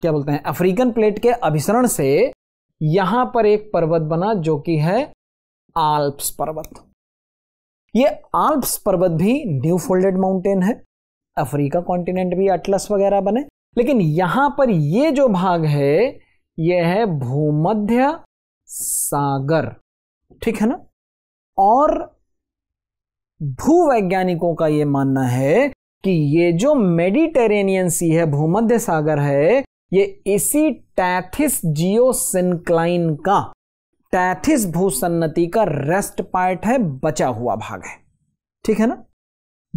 क्या बोलते हैं अफ्रीकन प्लेट के अभिसरण से यहां पर एक पर्वत बना जो कि है आल्प्स पर्वत ये आल्प्स पर्वत भी न्यू फोल्डेड माउंटेन है अफ्रीका कॉन्टिनेंट भी अटलस वगैरह बने लेकिन यहां पर ये जो भाग है ये है भूमध्य सागर ठीक है ना और भूवैज्ञानिकों का ये मानना है कि ये जो मेडिटेरेनियन सी है भूमध्य सागर है ये इसी टैथिस जियोसिनक्लाइन का टैथिस भूसन्नति का रेस्ट पार्ट है बचा हुआ भाग है ठीक है ना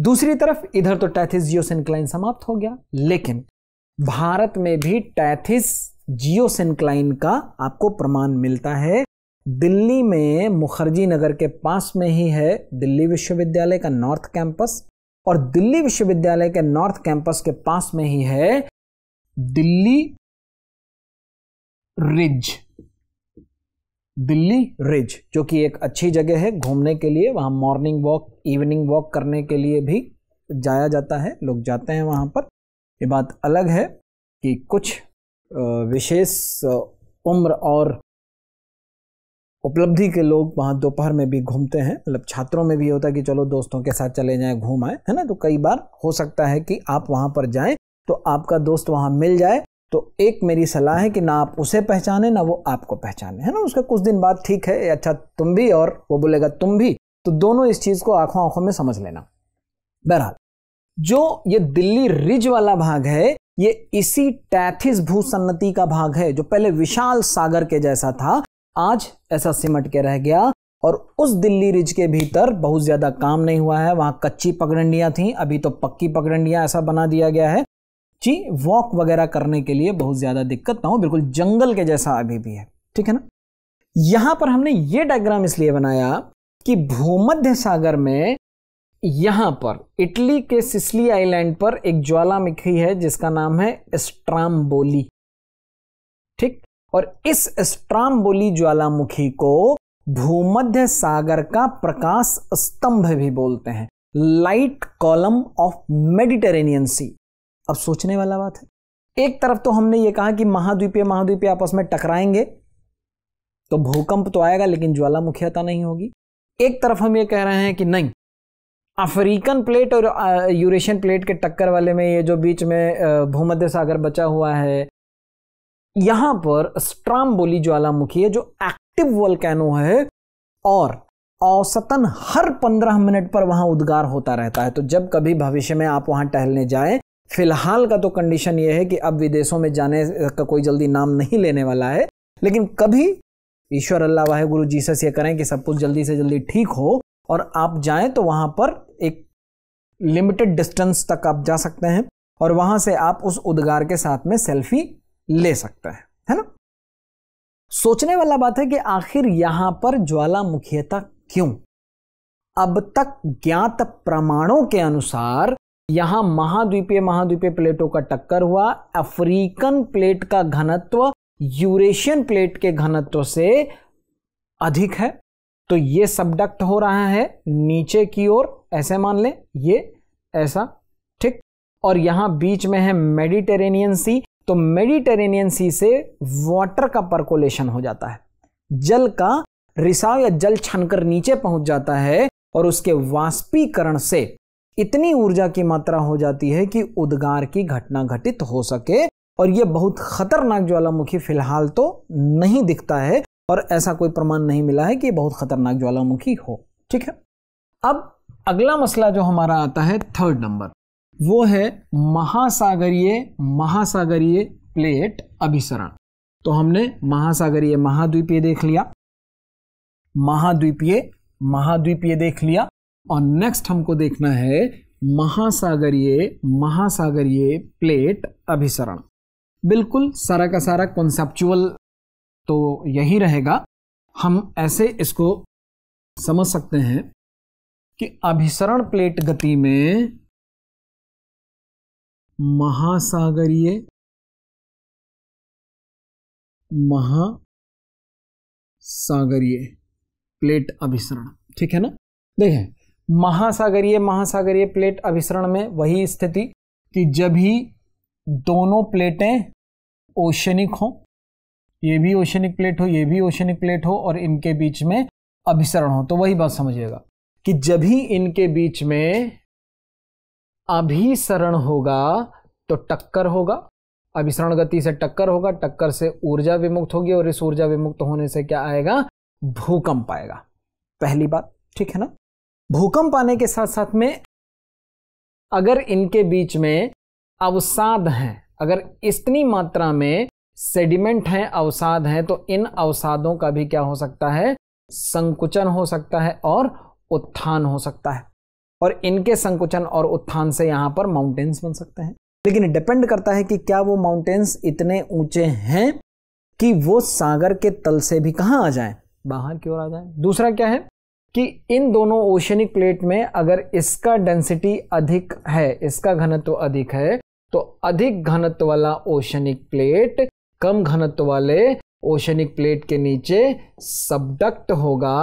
दूसरी तरफ इधर तो टैथिस जियोसिनक्लाइन समाप्त हो गया लेकिन भारत में भी टैथिस जियोसिनक्लाइन का आपको प्रमाण मिलता है दिल्ली में मुखर्जी नगर के पास में ही है दिल्ली विश्वविद्यालय का नॉर्थ कैंपस और दिल्ली विश्वविद्यालय के नॉर्थ कैंपस के पास में ही है दिल्ली रिज दिल्ली रिज जो कि एक अच्छी जगह है घूमने के लिए वहां मॉर्निंग वॉक इवनिंग वॉक करने के लिए भी जाया जाता है लोग जाते हैं वहां पर ये बात अलग है कि कुछ विशेष उम्र और उपलब्धि के लोग वहाँ दोपहर में भी घूमते हैं मतलब छात्रों में भी होता है कि चलो दोस्तों के साथ चले जाएं घूम आए है ना तो कई बार हो सकता है कि आप वहाँ पर जाएं तो आपका दोस्त वहाँ मिल जाए तो एक मेरी सलाह है कि ना आप उसे पहचाने ना वो आपको पहचाने है ना उसका कुछ दिन बाद ठीक है अच्छा तुम भी और वो बोलेगा तुम भी तो दोनों इस चीज़ को आंखों आंखों में समझ लेना बहरहाल जो ये दिल्ली रिज वाला भाग है ये इसी टैथिस भूसन्नति का भाग है जो पहले विशाल सागर के जैसा था आज ऐसा सिमट के रह गया और उस दिल्ली रिज के भीतर बहुत ज़्यादा काम नहीं हुआ है वहां कच्ची पगड़ंडियां थी अभी तो पक्की पगडंडियां ऐसा बना दिया गया है जी वॉक वगैरह करने के लिए बहुत ज़्यादा दिक्कत ना हो बिल्कुल जंगल के जैसा अभी भी है ठीक है ना यहां पर हमने ये डायग्राम इसलिए बनाया कि भूमध्य सागर में यहां पर इटली के सिसली आइलैंड पर एक ज्वालामुखी है जिसका नाम है स्ट्राम्बोली ठीक और इस स्ट्राम्बोली ज्वालामुखी को भूमध्य सागर का प्रकाश स्तंभ भी बोलते हैं light column of Mediterranean sea अब सोचने वाला बात है एक तरफ तो हमने ये कहा कि महाद्वीपीय महाद्वीपीय आपस में टकराएंगे तो भूकंप तो आएगा लेकिन ज्वालामुखीयता नहीं होगी एक तरफ हम ये कह रहे हैं कि नहीं अफ्रीकन प्लेट और यूरेशियन प्लेट के टक्कर वाले में ये जो बीच में भूमध्य सागर बचा हुआ है यहां पर स्ट्राम्बोली ज्वालामुखी है जो एक्टिव वोल्केनो है और औसतन हर पंद्रह मिनट पर वहां उद्गार होता रहता है तो जब कभी भविष्य में आप वहां टहलने जाए फिलहाल का तो कंडीशन यह है कि अब विदेशों में जाने का कोई जल्दी नाम नहीं लेने वाला है लेकिन कभी ईश्वर अल्लाह वाहे गुरु जीसस ये करें कि सब कुछ जल्दी से जल्दी ठीक हो और आप जाएं तो वहां पर एक लिमिटेड डिस्टेंस तक आप जा सकते हैं और वहां से आप उस उद्गार के साथ में सेल्फी ले सकता है है ना सोचने वाला बात है कि आखिर यहां पर ज्वालामुखीयता क्यों अब तक ज्ञात प्रमाणों के अनुसार यहां महाद्वीपीय महाद्वीपीय प्लेटों का टक्कर हुआ अफ्रीकन प्लेट का घनत्व यूरेशियन प्लेट के घनत्व से अधिक है तो यह सबडक्ट हो रहा है नीचे की ओर ऐसे मान लें ये ऐसा ठीक और यहां बीच में है मेडिटेरेनियन सी तो मेडिटेरेनियन सी से वाटर का परकोलेशन हो जाता है जल का रिसाव या जल छनकर नीचे पहुंच जाता है और उसके वाष्पीकरण से इतनी ऊर्जा की मात्रा हो जाती है कि उद्गार की घटना घटित हो सके और यह बहुत खतरनाक ज्वालामुखी फिलहाल तो नहीं दिखता है और ऐसा कोई प्रमाण नहीं मिला है कि बहुत खतरनाक ज्वालामुखी हो ठीक है अब अगला मसला जो हमारा आता है थर्ड नंबर वो है महासागरीय महासागरीय प्लेट अभिसरण तो हमने महासागरीय महाद्वीपीय देख लिया महाद्वीपीय महाद्वीपीय देख लिया और नेक्स्ट हमको देखना है महासागरीय महासागरीय प्लेट अभिसरण बिल्कुल सारा का सारा कॉन्सेप्चुअल तो यही रहेगा हम ऐसे इसको समझ सकते हैं कि अभिसरण प्लेट गति में महासागरीय महासागरीय प्लेट अभिसरण ठीक है ना देखें महासागरीय महासागरीय प्लेट अभिसरण में वही स्थिति कि जब ही दोनों प्लेटें ओशनिक हो ये भी ओशनिक प्लेट हो ये भी ओशनिक प्लेट हो और इनके बीच में अभिसरण हो तो वही बात समझिएगा कि जब ही इनके बीच में अभिसरण होगा तो टक्कर होगा अभिसरण गति से टक्कर होगा टक्कर से ऊर्जा विमुक्त होगी और इस ऊर्जा विमुक्त होने से क्या आएगा भूकंप आएगा पहली बात ठीक है ना भूकंप आने के साथ साथ में अगर इनके बीच में अवसाद हैं अगर इतनी मात्रा में सेडिमेंट हैं अवसाद हैं तो इन अवसादों का भी क्या हो सकता है संकुचन हो सकता है और उत्थान हो सकता है और इनके संकुचन और उत्थान से यहाँ पर माउंटेन्स बन सकते हैं लेकिन डिपेंड करता है कि क्या वो माउंटेन्स इतने ऊंचे हैं कि वो सागर के तल से भी कहाँ आ जाए बाहर की ओर आ जाए दूसरा क्या है कि इन दोनों ओशनिक प्लेट में अगर इसका डेंसिटी अधिक है इसका घनत्व अधिक है तो अधिक घनत्व वाला ओशनिक प्लेट कम घनत्व वाले ओशनिक प्लेट के नीचे सबडक्ट होगा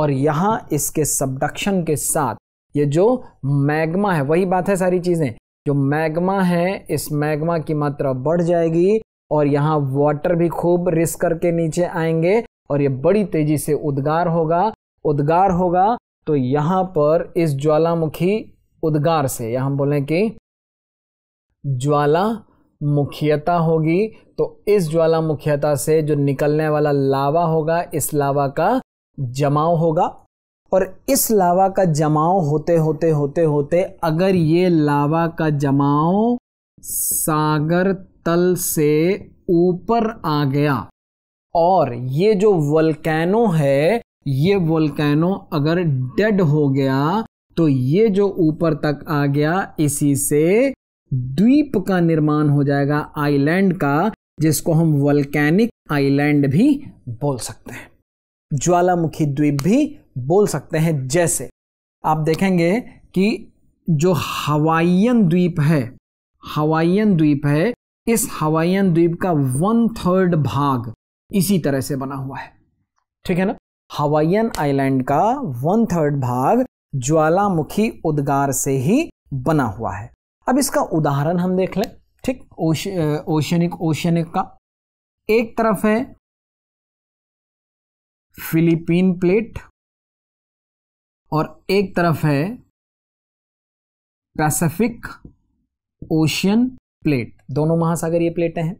और यहाँ इसके सबडक्शन के साथ ये जो मैग्मा है वही बात है सारी चीज़ें जो मैग्मा है इस मैग्मा की मात्रा बढ़ जाएगी और यहाँ वाटर भी खूब रिस करके नीचे आएंगे और ये बड़ी तेज़ी से उद्गार होगा उद्गार होगा तो यहाँ पर इस ज्वालामुखी उद्गार से या हम बोलें कि ज्वाला होगी तो इस ज्वाला से जो निकलने वाला लावा होगा इस लावा का जमाव होगा और इस लावा का जमाव होते होते होते होते अगर ये लावा का जमाव सागर तल से ऊपर आ गया और ये जो वल्कैनो है ये वोल्केनो अगर डेड हो गया तो ये जो ऊपर तक आ गया इसी से द्वीप का निर्माण हो जाएगा आइलैंड का जिसको हम वलकैनिक आइलैंड भी बोल सकते हैं ज्वालामुखी द्वीप भी बोल सकते हैं जैसे आप देखेंगे कि जो हवाइयन द्वीप है हवाइयन द्वीप है इस हवाइयन द्वीप का वन थर्ड भाग इसी तरह से बना हुआ है ठीक है ना हवाइयन आइलैंड का वन थर्ड भाग ज्वालामुखी उद्गार से ही बना हुआ है अब इसका उदाहरण हम देख लें ठीक ओश, ओशनिक ओशनिक का एक तरफ है फिलीपीन प्लेट और एक तरफ है पैसिफिक ओशियन प्लेट दोनों महासागरीय प्लेटें हैं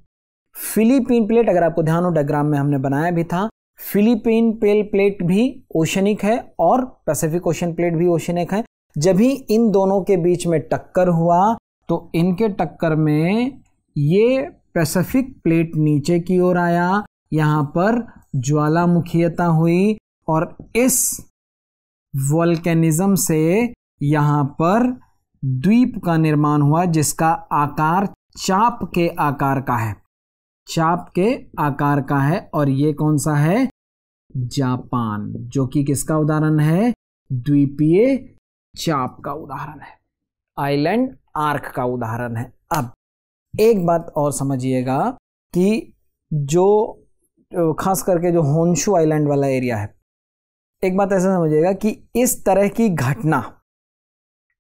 फिलीपीन प्लेट अगर आपको ध्यान हो डायग्राम में हमने बनाया भी था फिलीपीन पेल प्लेट भी ओशनिक है और पैसिफिक ओशन प्लेट भी ओशनिक है जब ही इन दोनों के बीच में टक्कर हुआ तो इनके टक्कर में ये पैसिफिक प्लेट नीचे की ओर आया यहाँ पर ज्वालामुखीयता हुई और इस वॉल्केनिज्म से यहाँ पर द्वीप का निर्माण हुआ जिसका आकार चाप के आकार का है चाप के आकार का है और ये कौन सा है जापान जो कि किसका उदाहरण है द्वीपीय चाप का उदाहरण है आइलैंड आर्क का उदाहरण है अब एक बात और समझिएगा कि जो खास करके जो होंशु आइलैंड वाला एरिया है एक बात ऐसा समझिएगा कि इस तरह की घटना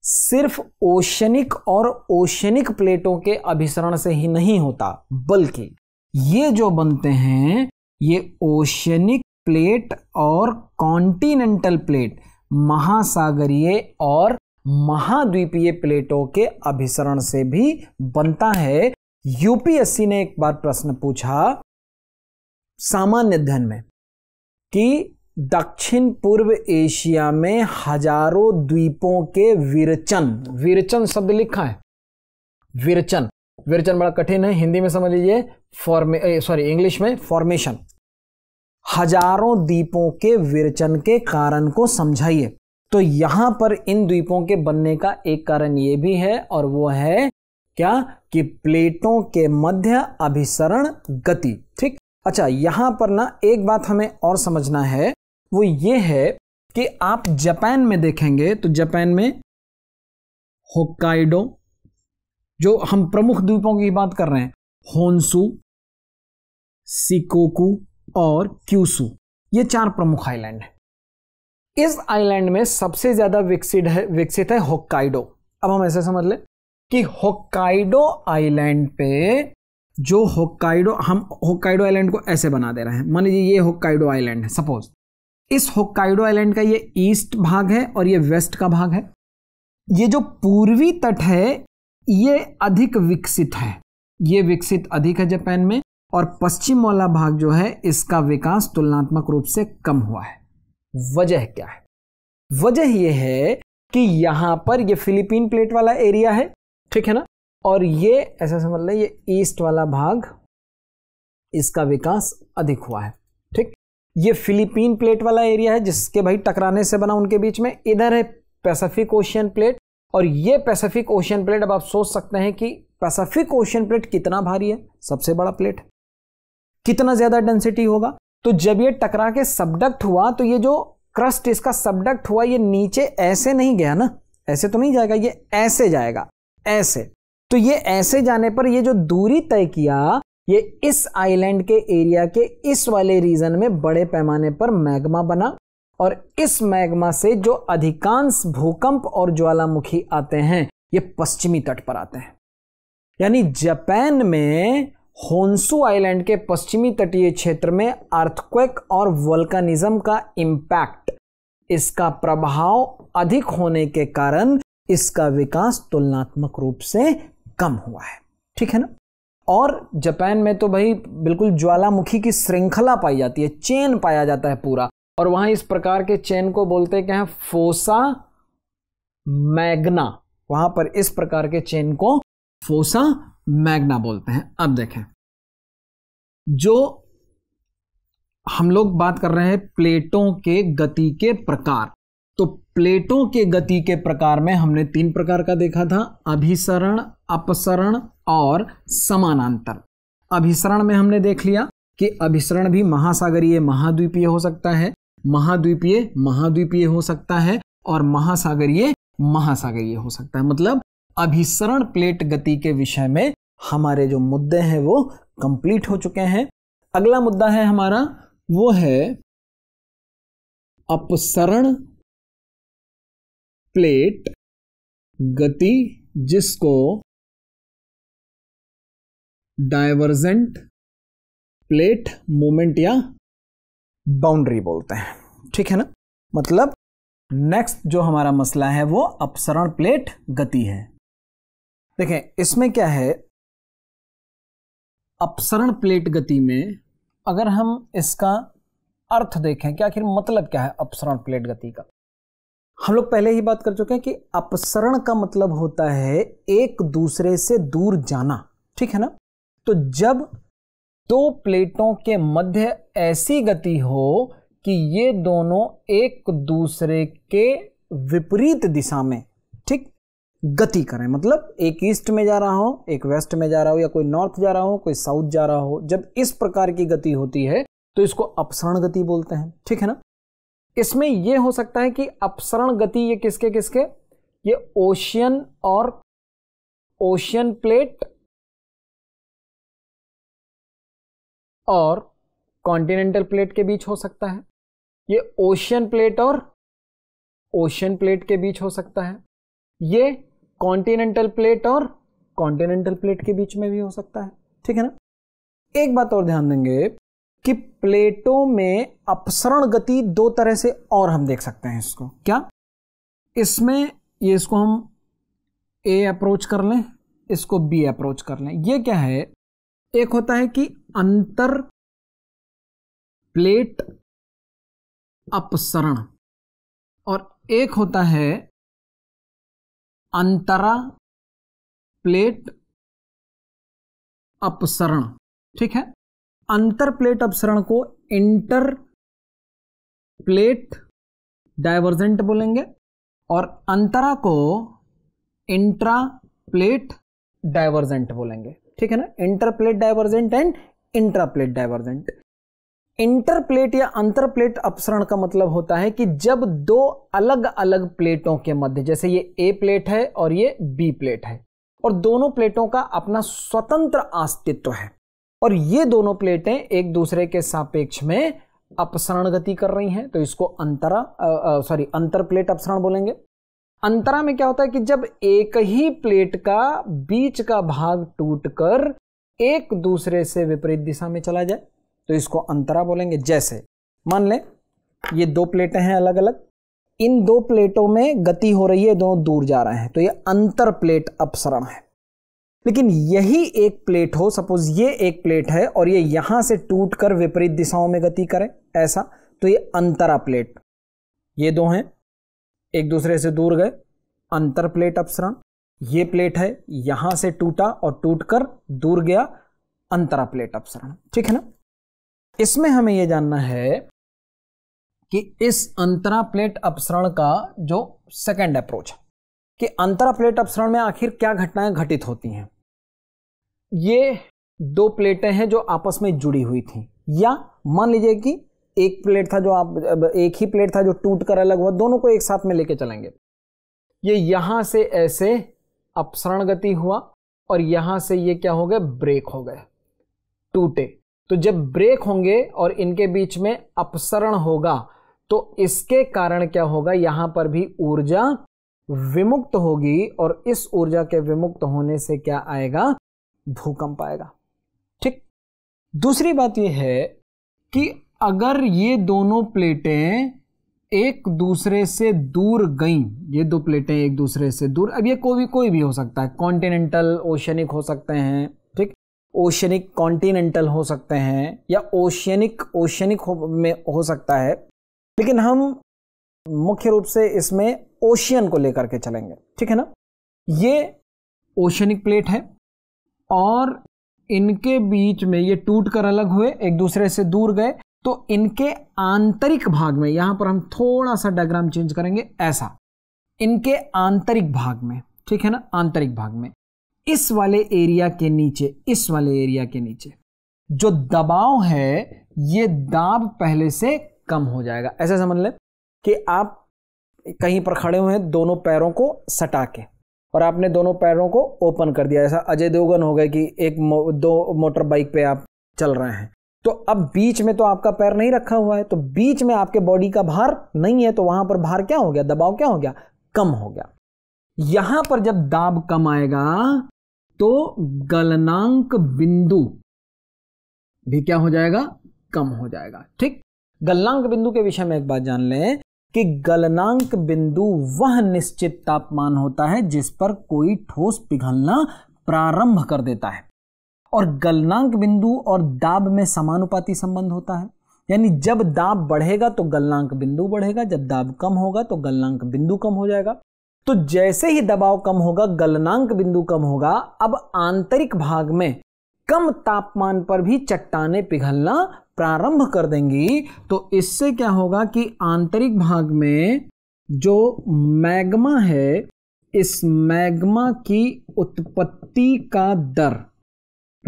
सिर्फ ओशनिक और ओशनिक प्लेटों के अभिसरण से ही नहीं होता बल्कि ये जो बनते हैं ये ओशनिक प्लेट और कॉन्टिनेंटल प्लेट महासागरीय और महाद्वीपीय प्लेटों के अभिसरण से भी बनता है यूपीएससी ने एक बार प्रश्न पूछा सामान्य अध्ययन में कि दक्षिण पूर्व एशिया में हजारों द्वीपों के विरचन विरचन शब्द लिखा है विरचन विरचन बड़ा कठिन है हिंदी में समझ लीजिए फॉर्मे सॉरी इंग्लिश में फॉर्मेशन हजारों द्वीपों के विरचन के कारण को समझाइए तो यहां पर इन द्वीपों के बनने का एक कारण ये भी है और वो है क्या कि प्लेटों के मध्य अभिसरण गति ठीक अच्छा यहां पर ना एक बात हमें और समझना है वो ये है कि आप जापान में देखेंगे तो जापान में होकाइडो जो हम प्रमुख द्वीपों की बात कर रहे हैं होन्सु सिकोकू और क्यूसू ये चार प्रमुख आइलैंड हैं इस आइलैंड में सबसे ज़्यादा विकसित है विकसित है होकाइडो अब हम ऐसे समझ लें कि होकाइडो आइलैंड पे जो होकाइडो हम होकाइडो आइलैंड को ऐसे बना दे रहे हैं मान लीजिए ये होकाइडो आइलैंड है सपोज इस होक्काइडो आइलैंड का ये ईस्ट भाग है और ये वेस्ट का भाग है ये जो पूर्वी तट है ये अधिक विकसित है ये विकसित अधिक है जापान में और पश्चिम वाला भाग जो है इसका विकास तुलनात्मक रूप से कम हुआ है वजह क्या है वजह यह है कि यहां पर ये फिलीपीन प्लेट वाला एरिया है ठीक है ना और ये ऐसा समझ लें ये ईस्ट वाला भाग इसका विकास अधिक हुआ है ये फिलीपीन प्लेट वाला एरिया है जिसके भाई टकराने से बना उनके बीच में इधर है पैसिफिक ओशियन प्लेट और ये पैसिफिक ओशियन प्लेट अब आप सोच सकते हैं कि पैसिफिक ओशियन प्लेट कितना भारी है सबसे बड़ा प्लेट कितना ज़्यादा डेंसिटी होगा तो जब ये टकरा के सबडक्ट हुआ तो ये जो क्रस्ट इसका सबडक्ट हुआ ये नीचे ऐसे नहीं गया ना ऐसे तो नहीं जाएगा ये ऐसे जाएगा ऐसे तो ये ऐसे जाने पर ये जो दूरी तय किया ये इस आइलैंड के एरिया के इस वाले रीजन में बड़े पैमाने पर मैग्मा बना और इस मैग्मा से जो अधिकांश भूकंप और ज्वालामुखी आते हैं ये पश्चिमी तट पर आते हैं यानी जापान में होन्सू आइलैंड के पश्चिमी तटीय क्षेत्र में अर्थक्वेक और वल्कानिज्म का इम्पैक्ट इसका प्रभाव अधिक होने के कारण इसका विकास तुलनात्मक रूप से कम हुआ है ठीक है ना और जापान में तो भाई बिल्कुल ज्वालामुखी की श्रृंखला पाई जाती है चेन पाया जाता है पूरा और वहां इस प्रकार के चेन को बोलते क्या है फोसा मैग्ना वहां पर इस प्रकार के चेन को फोसा मैग्ना बोलते हैं अब देखें जो हम लोग बात कर रहे हैं प्लेटों के गति के प्रकार तो प्लेटों के गति के प्रकार में हमने तीन प्रकार का देखा था अभिसरण अपसरण और समानांतर अभिसरण में हमने देख लिया कि अभिसरण भी महासागरीय महाद्वीपीय हो सकता है महाद्वीपीय महाद्वीपीय हो सकता है और महासागरीय महासागरीय हो सकता है मतलब अभिसरण प्लेट गति के विषय में हमारे जो मुद्दे हैं वो कंप्लीट हो चुके हैं अगला मुद्दा है हमारा वो है अपसरण प्लेट गति जिसको डाइवर्जेंट प्लेट मोमेंट या बाउंड्री बोलते हैं ठीक है ना मतलब नेक्स्ट जो हमारा मसला है वो अपसरण प्लेट गति है देखें इसमें क्या है अपसरण प्लेट गति में अगर हम इसका अर्थ देखें कि आखिर मतलब क्या है अपसरण प्लेट गति का हम लोग पहले ही बात कर चुके हैं कि अपसरण का मतलब होता है एक दूसरे से दूर जाना ठीक है ना तो जब दो प्लेटों के मध्य ऐसी गति हो कि ये दोनों एक दूसरे के विपरीत दिशा में ठीक गति करें मतलब एक ईस्ट में जा रहा हो एक वेस्ट में जा रहा हो या कोई नॉर्थ जा रहा हो कोई साउथ जा रहा हो जब इस प्रकार की गति होती है तो इसको अपसरण गति बोलते हैं ठीक है ना इसमें यह हो सकता है कि अपसरण गति ये किसके किसके ये ओशियन और ओशियन प्लेट और कॉन्टिनेंटल प्लेट के बीच हो सकता है ये ओशियन प्लेट और ओशियन प्लेट के बीच हो सकता है ये कॉन्टिनेंटल प्लेट और कॉन्टिनेंटल प्लेट के बीच में भी हो सकता है ठीक है ना एक बात और ध्यान देंगे कि प्लेटों में अपसरण गति दो तरह से और हम देख सकते हैं इसको क्या इसमें ये इसको हम ए अप्रोच कर लें इसको बी अप्रोच कर लें ये क्या है एक होता है कि अंतर प्लेट अपसरण और एक होता है अंतरा प्लेट अपसरण ठीक है अंतर प्लेट अपसरण को इंटर प्लेट डाइवर्जेंट बोलेंगे और अंतरा को इंट्रा प्लेट डाइवर्जेंट बोलेंगे ठीक है ना inter plate divergent and intraplate divergent interplate या अंतरप्लेट अपसरण का मतलब होता है कि जब दो अलग अलग प्लेटों के मध्य जैसे ये ए प्लेट है और ये बी प्लेट है और दोनों प्लेटों का अपना स्वतंत्र अस्तित्व है और ये दोनों प्लेटें एक दूसरे के सापेक्ष में अपसरण गति कर रही हैं तो इसको अंतरा सॉरी अंतर प्लेट अपसरण बोलेंगे अंतरा में क्या होता है कि जब एक ही प्लेट का बीच का भाग टूटकर एक दूसरे से विपरीत दिशा में चला जाए तो इसको अंतरा बोलेंगे जैसे मान लें ये दो प्लेटें हैं अलग अलग इन दो प्लेटों में गति हो रही है दोनों दूर जा रहे हैं तो ये अंतर प्लेट अपसरण है लेकिन यही एक प्लेट हो सपोज ये एक प्लेट है और ये यहां से टूटकर विपरीत दिशाओं में गति करे ऐसा तो ये अंतरा प्लेट ये दो हैं एक दूसरे से दूर गए अंतर प्लेट अपसरण ये प्लेट है यहां से टूटा और टूटकर दूर गया अंतरा प्लेट अपसरण ठीक है ना इसमें हमें यह जानना है कि इस अंतरा प्लेट अपसरण का जो सेकंड अप्रोच है कि अंतरा प्लेट अपसरण में आखिर क्या घटनाएं घटित होती हैं ये दो प्लेटें हैं जो आपस में जुड़ी हुई थी या मान लीजिए कि एक प्लेट था जो आप एक ही प्लेट था जो टूट कर अलग हुआ दोनों को एक साथ में लेके चलेंगे ये यहां से ऐसे अपसरण गति हुआ और यहां से ये क्या हो गए ब्रेक हो गए टूटे तो जब ब्रेक होंगे और इनके बीच में अपसरण होगा तो इसके कारण क्या होगा यहां पर भी ऊर्जा विमुक्त होगी और इस ऊर्जा के विमुक्त होने से क्या आएगा भूकंप आएगा ठीक दूसरी बात यह है कि अगर ये दोनों प्लेटें एक दूसरे से दूर गईं ये दो प्लेटें एक दूसरे से दूर अब ये कोई भी कोई भी हो सकता है कॉन्टिनेंटल ओशनिक हो सकते हैं ठीक ओशनिक कॉन्टिनेंटल हो सकते हैं या ओशनिक ओशनिक हो, में हो सकता है लेकिन हम मुख्य रूप से इसमें ओशियन को लेकर के चलेंगे ठीक है ना ये ओशनिक प्लेट है और इनके बीच में ये टूट कर अलग हुए एक दूसरे से दूर गए तो इनके आंतरिक भाग में यहां पर हम थोड़ा सा डायग्राम चेंज करेंगे ऐसा इनके आंतरिक भाग में ठीक है ना आंतरिक भाग में इस वाले एरिया के नीचे इस वाले एरिया के नीचे जो दबाव है ये दाब पहले से कम हो जाएगा ऐसा समझ ले कि आप कहीं पर खड़े हुए हैं दोनों पैरों को सटा के और आपने दोनों पैरों को ओपन कर दिया ऐसा अजय देवगन हो गए कि एक मो, दो मोटर बाइक पे आप चल रहे हैं तो अब बीच में तो आपका पैर नहीं रखा हुआ है तो बीच में आपके बॉडी का भार नहीं है तो वहां पर भार क्या हो गया दबाव क्या हो गया कम हो गया यहां पर जब दाब कम आएगा तो गलनांक बिंदु भी क्या हो जाएगा कम हो जाएगा ठीक गलनांक बिंदु के विषय में एक बात जान लें कि गलनांक बिंदु वह निश्चित तापमान होता है जिस पर कोई ठोस पिघलना प्रारंभ कर देता है और गलनांक बिंदु और दाब में समानुपाती संबंध होता है यानी जब दाब बढ़ेगा तो गलनांक बिंदु बढ़ेगा जब दाब कम होगा तो गलनांक बिंदु कम हो जाएगा तो जैसे ही दबाव कम होगा गलनांक बिंदु कम होगा अब आंतरिक भाग में कम तापमान पर भी चट्टाने पिघलना प्रारंभ कर देंगी तो इससे क्या होगा कि आंतरिक भाग में जो मैग्मा है इस मैग्मा की उत्पत्ति का दर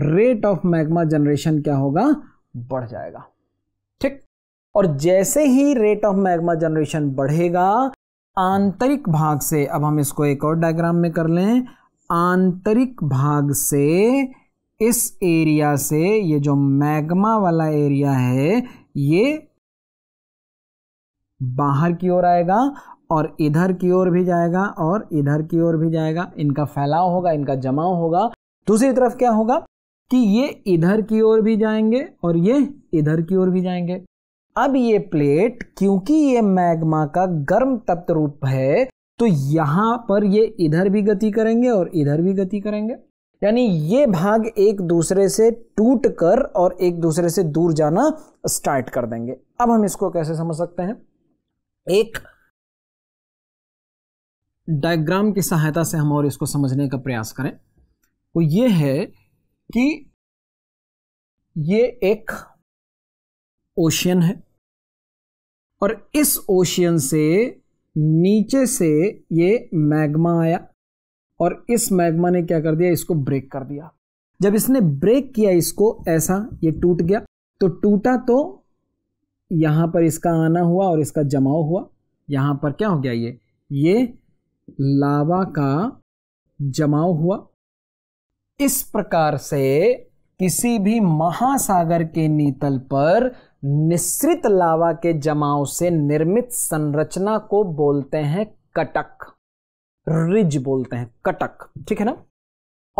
रेट ऑफ मैग्मा जनरेशन क्या होगा बढ़ जाएगा ठीक और जैसे ही रेट ऑफ मैग्मा जनरेशन बढ़ेगा आंतरिक भाग से अब हम इसको एक और डायग्राम में कर लें आंतरिक भाग से इस एरिया से ये जो मैग्मा वाला एरिया है ये बाहर की ओर आएगा और इधर की ओर भी जाएगा और इधर की ओर भी जाएगा इनका फैलाव होगा इनका जमाव होगा दूसरी तरफ क्या होगा कि ये इधर की ओर भी जाएंगे और ये इधर की ओर भी जाएंगे अब ये प्लेट क्योंकि ये मैग्मा का गर्म तप्त रूप है तो यहां पर ये इधर भी गति करेंगे और इधर भी गति करेंगे यानी ये भाग एक दूसरे से टूट कर और एक दूसरे से दूर जाना स्टार्ट कर देंगे अब हम इसको कैसे समझ सकते हैं एक डायग्राम की सहायता से हम और इसको समझने का प्रयास करें वो तो ये है कि ये एक ओशियन है और इस ओशियन से नीचे से ये मैग्मा आया और इस मैग्मा ने क्या कर दिया इसको ब्रेक कर दिया जब इसने ब्रेक किया इसको ऐसा ये टूट गया तो टूटा तो यहां पर इसका आना हुआ और इसका जमाव हुआ यहां पर क्या हो गया ये ये लावा का जमाव हुआ इस प्रकार से किसी भी महासागर के नीतल पर निश्रित लावा के जमाव से निर्मित संरचना को बोलते हैं कटक रिज बोलते हैं कटक ठीक है ना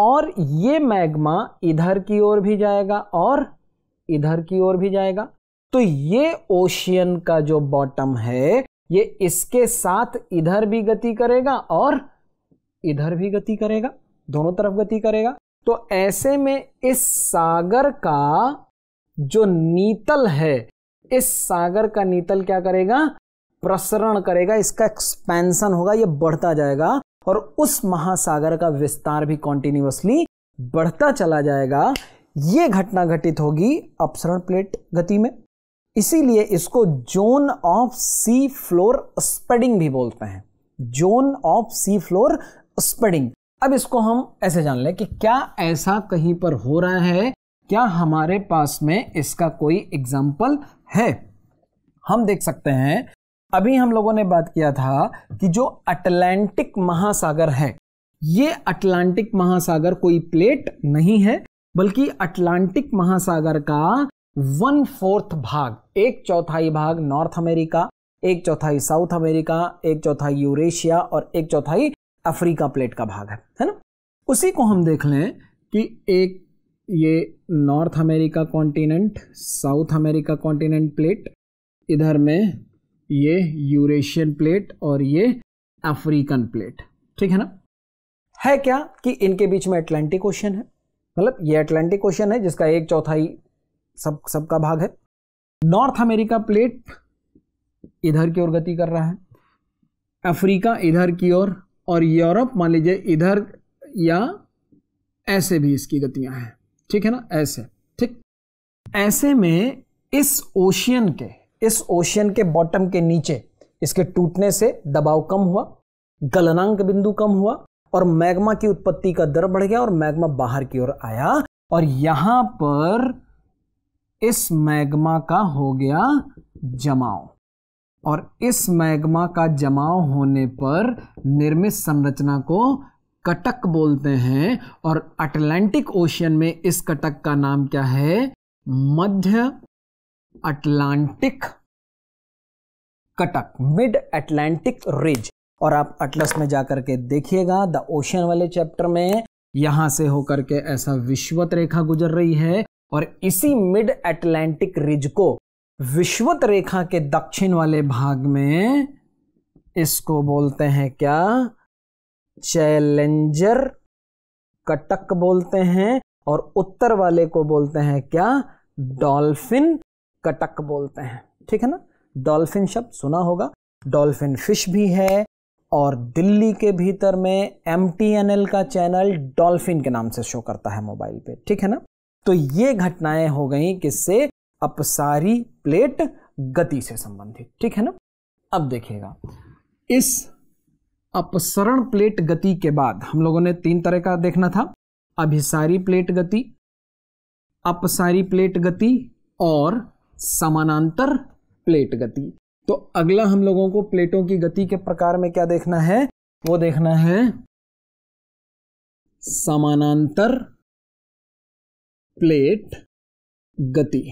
और ये मैग्मा इधर की ओर भी जाएगा और इधर की ओर भी जाएगा तो ये ओशियन का जो बॉटम है ये इसके साथ इधर भी गति करेगा और इधर भी गति करेगा दोनों तरफ गति करेगा तो ऐसे में इस सागर का जो नीतल है इस सागर का नीतल क्या करेगा प्रसरण करेगा इसका एक्सपेंशन होगा ये बढ़ता जाएगा और उस महासागर का विस्तार भी कॉन्टिन्यूसली बढ़ता चला जाएगा ये घटना घटित होगी अपसरण प्लेट गति में इसीलिए इसको zone of sea floor spreading भी बोलते हैं zone of sea floor spreading अब इसको हम ऐसे जान लें कि क्या ऐसा कहीं पर हो रहा है क्या हमारे पास में इसका कोई एग्जाम्पल है हम देख सकते हैं अभी हम लोगों ने बात किया था कि जो अटलांटिक महासागर है ये अटलांटिक महासागर कोई प्लेट नहीं है बल्कि अटलांटिक महासागर का वन फोर्थ भाग एक चौथाई भाग नॉर्थ अमेरिका एक चौथाई साउथ अमेरिका एक चौथाई यूरेशिया और एक चौथाई अफ्रीका प्लेट का भाग है है ना उसी को हम देख लें कि एक ये North America continent South America continent plate इधर में ये यूरेशियन प्लेट और ये अफ्रीकन प्लेट ठीक है ना है क्या कि इनके बीच में अटलांटिक ओशन है मतलब ये अटलांटिक ओशन है जिसका एक चौथाई सब सबका भाग है नॉर्थ अमेरिका प्लेट इधर की ओर गति कर रहा है अफ्रीका इधर की ओर और यूरोप मान लीजिए इधर या ऐसे भी इसकी गतियां हैं ठीक है ना ऐसे ठीक ऐसे में इस ओशियन के इस ओशियन के बॉटम के नीचे इसके टूटने से दबाव कम हुआ गलनांक बिंदु कम हुआ और मैग्मा की उत्पत्ति का दर बढ़ गया और मैग्मा बाहर की ओर आया और यहां पर इस मैग्मा का हो गया जमाव और इस मैग्मा का जमाव होने पर निर्मित संरचना को कटक बोलते हैं और अटलांटिक ओशियन में इस कटक का नाम क्या है मध्य अटलांटिक कटक मिड अटलांटिक रिज और आप अटलस में जाकर के देखिएगा द ओशियन वाले चैप्टर में यहां से होकर के ऐसा विश्वत रेखा गुजर रही है और इसी मिड अटलांटिक रिज को विश्वत रेखा के दक्षिण वाले भाग में इसको बोलते हैं क्या चैलेंजर कटक बोलते हैं और उत्तर वाले को बोलते हैं क्या डॉल्फिन कटक बोलते हैं ठीक है ना डॉल्फिन शब्द सुना होगा डॉल्फिन फिश भी है और दिल्ली के भीतर में एम का चैनल डॉल्फिन के नाम से शो करता है मोबाइल पे ठीक है ना तो ये घटनाएं हो गई किससे अपसारी प्लेट गति से संबंधित ठीक है ना अब देखिएगा इस अपसरण प्लेट गति के बाद हम लोगों ने तीन तरह का देखना था अभिसारी प्लेट गति अपसारी प्लेट गति और समानांतर प्लेट गति तो अगला हम लोगों को प्लेटों की गति के प्रकार में क्या देखना है वो देखना है समानांतर प्लेट गति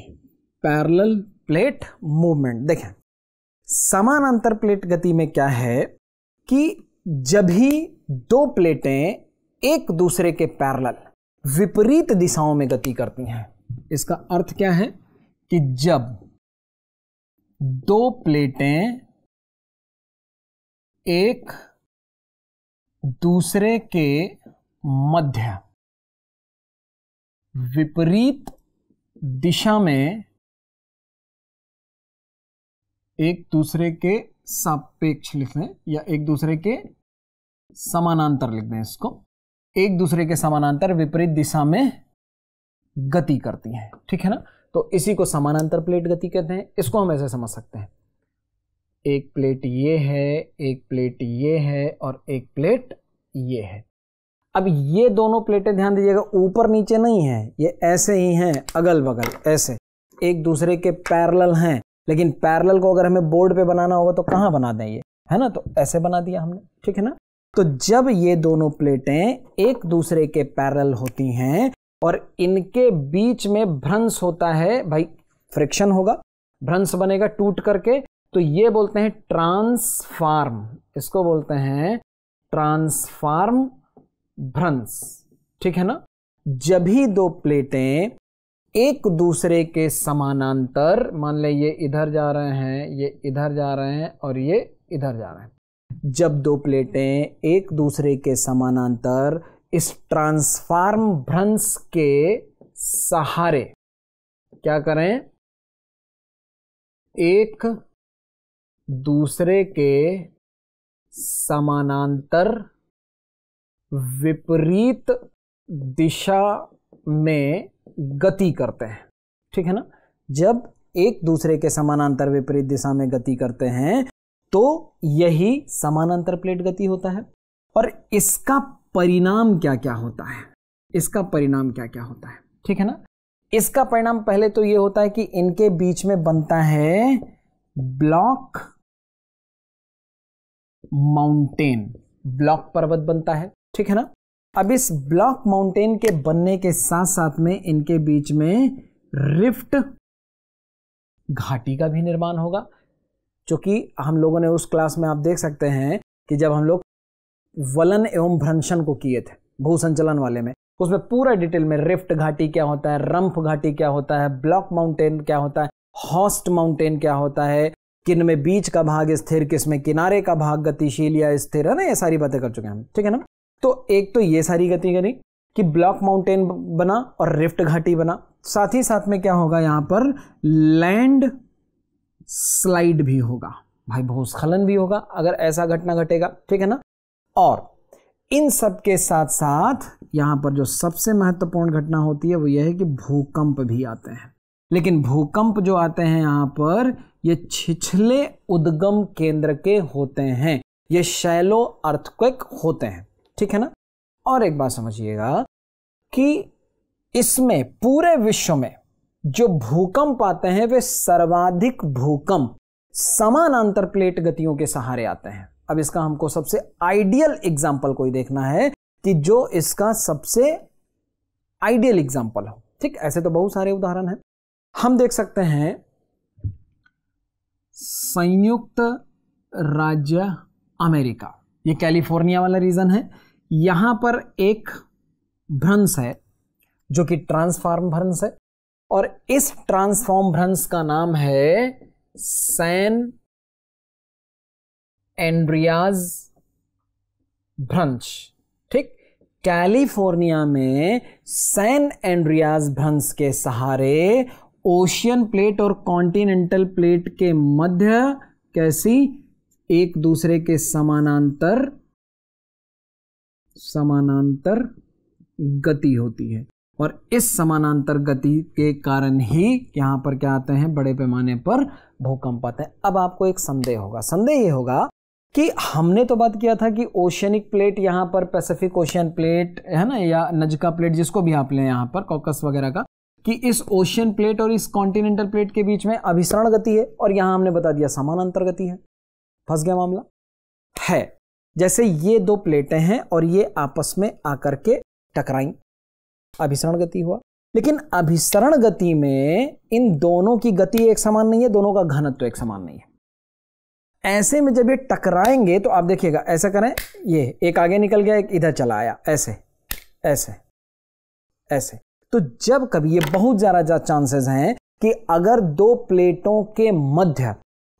पैरेलल प्लेट मूवमेंट देखें समानांतर प्लेट गति में क्या है कि जब ही दो प्लेटें एक दूसरे के पैरेलल विपरीत दिशाओं में गति करती हैं इसका अर्थ क्या है कि जब दो प्लेटें एक दूसरे के मध्य विपरीत दिशा में एक दूसरे के सापेक्ष लिख लें या एक दूसरे के समानांतर लिख दें इसको एक दूसरे के समानांतर विपरीत दिशा में गति करती हैं ठीक है ना तो इसी को समानांतर प्लेट गति कहते हैं इसको हम ऐसे समझ सकते हैं एक प्लेट ये है एक प्लेट ये है और एक प्लेट ये है अब ये दोनों प्लेटें ध्यान दीजिएगा ऊपर नीचे नहीं है ये ऐसे ही हैं अगल बगल ऐसे एक दूसरे के पैरल हैं लेकिन पैरेलल को अगर हमें बोर्ड पे बनाना होगा तो कहाँ बना दें ये है ना तो ऐसे बना दिया हमने ठीक है ना तो जब ये दोनों प्लेटें एक दूसरे के पैरेलल होती हैं और इनके बीच में भ्रंश होता है भाई फ्रिक्शन होगा भ्रंश बनेगा टूट करके तो ये बोलते हैं ट्रांसफार्म इसको बोलते हैं ट्रांसफार्म भ्रंश ठीक है ना जब ही दो प्लेटें एक दूसरे के समानांतर मान लें ये इधर जा रहे हैं ये इधर जा रहे हैं और ये इधर जा रहे हैं जब दो प्लेटें एक दूसरे के समानांतर इस ट्रांसफार्म भ्रंश के सहारे क्या करें एक दूसरे के समानांतर विपरीत दिशा में गति करते हैं ठीक है ना जब एक दूसरे के समानांतर विपरीत दिशा में गति करते हैं तो यही समानांतर प्लेट गति होता है और इसका परिणाम क्या क्या होता है इसका परिणाम क्या क्या होता है ठीक है ना इसका परिणाम पहले तो यह होता है कि इनके बीच में बनता है ब्लॉक माउंटेन ब्लॉक पर्वत बनता है ठीक है ना अब इस ब्लॉक माउंटेन के बनने के साथ साथ में इनके बीच में रिफ्ट घाटी का भी निर्माण होगा क्योंकि हम लोगों ने उस क्लास में आप देख सकते हैं कि जब हम लोग वलन एवं भ्रंशन को किए थे भू संचलन वाले में उसमें पूरा डिटेल में रिफ्ट घाटी क्या होता है रंफ घाटी क्या होता है ब्लॉक माउंटेन क्या होता है हॉस्ट माउंटेन क्या होता है किन में बीच का भाग स्थिर किस में किनारे का भाग गतिशील या स्थिर है ना ये सारी बातें कर चुके हैं हम ठीक है ना तो एक तो ये सारी गति करी कि ब्लॉक माउंटेन बना और रिफ्ट घाटी बना साथ ही साथ में क्या होगा यहां पर लैंड स्लाइड भी होगा भाई भूस्खलन भी होगा अगर ऐसा घटना घटेगा ठीक है ना और इन सब के साथ साथ यहां पर जो सबसे महत्वपूर्ण घटना होती है वो यह है कि भूकंप भी आते हैं लेकिन भूकंप जो आते हैं यहां पर ये छिछले उद्गम केंद्र के होते हैं ये शैलो अर्थक्वेक होते हैं ठीक है ना और एक बात समझिएगा कि इसमें पूरे विश्व में जो भूकंप आते हैं वे सर्वाधिक भूकंप समानांतर प्लेट गतियों के सहारे आते हैं अब इसका हमको सबसे आइडियल एग्जाम्पल कोई देखना है कि जो इसका सबसे आइडियल एग्जाम्पल हो ठीक ऐसे तो बहुत सारे उदाहरण हैं हम देख सकते हैं संयुक्त राज्य अमेरिका ये कैलिफोर्निया वाला रीज़न है यहां पर एक भ्रंश है जो कि ट्रांसफार्म भ्रंश है और इस ट्रांसफॉर्म भ्रंश का नाम है सैन एंड्रियाज भ्रंश ठीक कैलिफोर्निया में सैन एंड्रियाज भ्रंश के सहारे ओशियन प्लेट और कॉन्टिनेंटल प्लेट के मध्य कैसी एक दूसरे के समानांतर समानांतर गति होती है और इस समानांतर गति के कारण ही यहां पर क्या आते हैं बड़े पैमाने पर भूकंप आते हैं अब आपको एक संदेह होगा संदेह ये होगा कि हमने तो बात किया था कि ओशियनिक प्लेट यहां पर पैसिफिक ओशियन प्लेट है ना या नजका प्लेट जिसको भी आप लें यहां पर कॉकस वगैरह का कि इस ओशियन प्लेट और इस कॉन्टिनेंटल प्लेट के बीच में अभिसरण गति है और यहां हमने बता दिया समानांतर गति है फंस गया मामला है जैसे ये दो प्लेटें हैं और ये आपस में आकर के टकराई अभिसरण गति हुआ लेकिन अभिसरण गति में इन दोनों की गति एक समान नहीं है दोनों का घनत्व तो एक समान नहीं है ऐसे में जब ये टकराएंगे तो आप देखिएगा ऐसा करें ये एक आगे निकल गया एक इधर चला आया ऐसे ऐसे ऐसे तो जब कभी ये बहुत ज़्यादा चांसेस हैं कि अगर दो प्लेटों के मध्य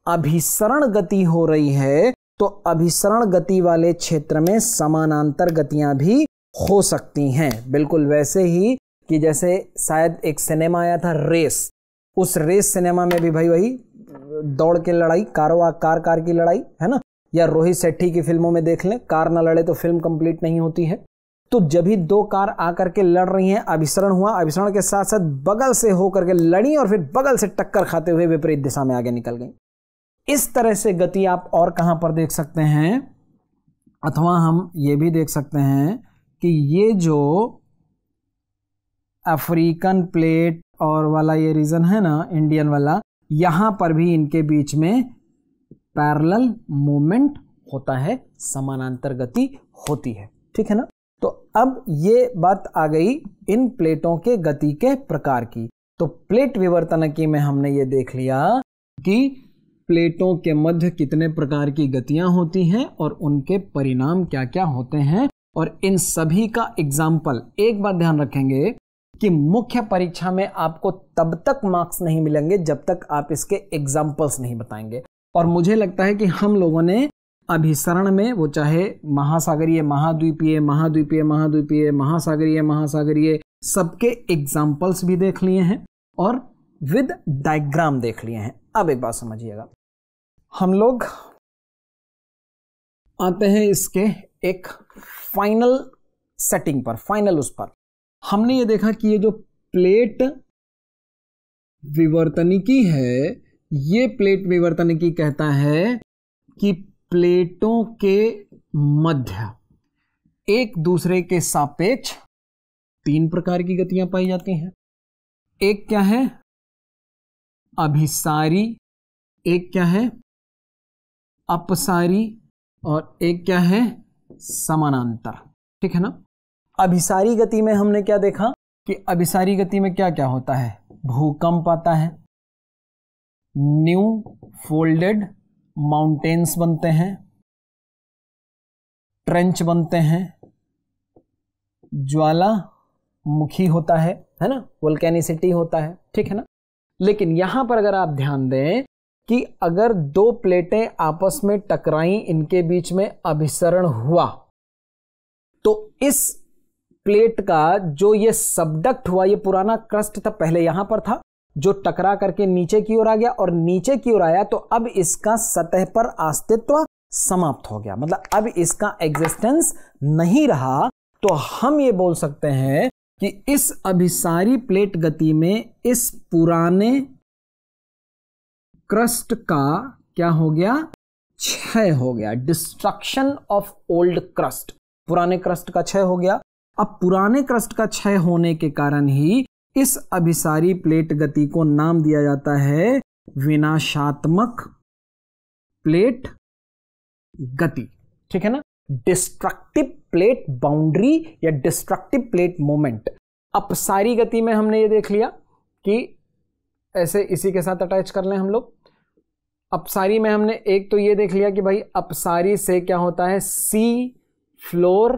अभिसरण गति हो रही है तो अभिसरण गति वाले क्षेत्र में समानांतर गतियां भी हो सकती हैं बिल्कुल वैसे ही कि जैसे शायद एक सिनेमा आया था रेस उस रेस सिनेमा में भी भाई वही दौड़ के लड़ाई कारो कार कार की लड़ाई है ना या रोहित सेट्ठी की फिल्मों में देख लें कार ना लड़े तो फिल्म कंप्लीट नहीं होती है तो जब ही दो कार आकर के लड़ रही हैं अभिसरण हुआ अभिसरण के साथ साथ बगल से होकर के लड़ी और फिर बगल से टक्कर खाते हुए विपरीत दिशा में आगे निकल गई इस तरह से गति आप और कहां पर देख सकते हैं अथवा हम ये भी देख सकते हैं कि ये जो अफ्रीकन प्लेट और वाला ये रीजन है ना इंडियन वाला यहां पर भी इनके बीच में पैरेलल मूवमेंट होता है समानांतर गति होती है ठीक है ना तो अब ये बात आ गई इन प्लेटों के गति के प्रकार की तो प्लेट विवर्तन की में हमने ये देख लिया कि प्लेटों के मध्य कितने प्रकार की गतियां होती हैं और उनके परिणाम क्या क्या होते हैं और इन सभी का एग्जाम्पल एक बात ध्यान रखेंगे कि मुख्य परीक्षा में आपको तब तक मार्क्स नहीं मिलेंगे जब तक आप इसके एग्जाम्पल्स नहीं बताएंगे और मुझे लगता है कि हम लोगों ने अभिसरण में वो चाहे महासागरीय महाद्वीपीय महाद्वीपीय महाद्वीपीय महासागरीय महासागरीय सबके एग्जाम्पल्स भी देख लिए हैं और विद डायग्राम देख लिए हैं अब एक बात समझिएगा हम लोग आते हैं इसके एक फाइनल सेटिंग पर फाइनल उस पर हमने ये देखा कि ये जो प्लेट विवर्तनिकी है ये प्लेट विवर्तनिकी कहता है कि प्लेटों के मध्य एक दूसरे के सापेक्ष तीन प्रकार की गतियां पाई जाती हैं एक क्या है अभिसारी एक क्या है अपसारी और एक क्या है समानांतर ठीक है ना अभिसारी गति में हमने क्या देखा कि अभिसारी गति में क्या क्या होता है भूकंप आता है न्यू फोल्डेड माउंटेन्स बनते हैं ट्रेंच बनते हैं ज्वाला मुखी होता है है ना वोल्केनिसिटी होता है ठीक है ना लेकिन यहां पर अगर आप ध्यान दें कि अगर दो प्लेटें आपस में टकराई इनके बीच में अभिसरण हुआ तो इस प्लेट का जो ये सबडक्ट हुआ ये पुराना क्रस्ट था पहले यहां पर था जो टकरा करके नीचे की ओर आ गया और नीचे की ओर आया तो अब इसका सतह पर अस्तित्व समाप्त हो गया मतलब अब इसका एग्जिस्टेंस नहीं रहा तो हम ये बोल सकते हैं कि इस अभिसारी प्लेट गति में इस पुराने क्रस्ट का क्या हो गया क्षय हो गया डिस्ट्रक्शन ऑफ ओल्ड क्रस्ट पुराने क्रस्ट का छय हो गया अब पुराने क्रस्ट का छय होने के कारण ही इस अभिसारी प्लेट गति को नाम दिया जाता है विनाशात्मक प्लेट गति ठीक है ना डिस्ट्रक्टिव प्लेट बाउंड्री या डिस्ट्रक्टिव प्लेट मोमेंट अपसारी गति में हमने ये देख लिया कि ऐसे इसी के साथ अटैच कर लें हम लोग अपसारी में हमने एक तो ये देख लिया कि भाई अपसारी से क्या होता है सी फ्लोर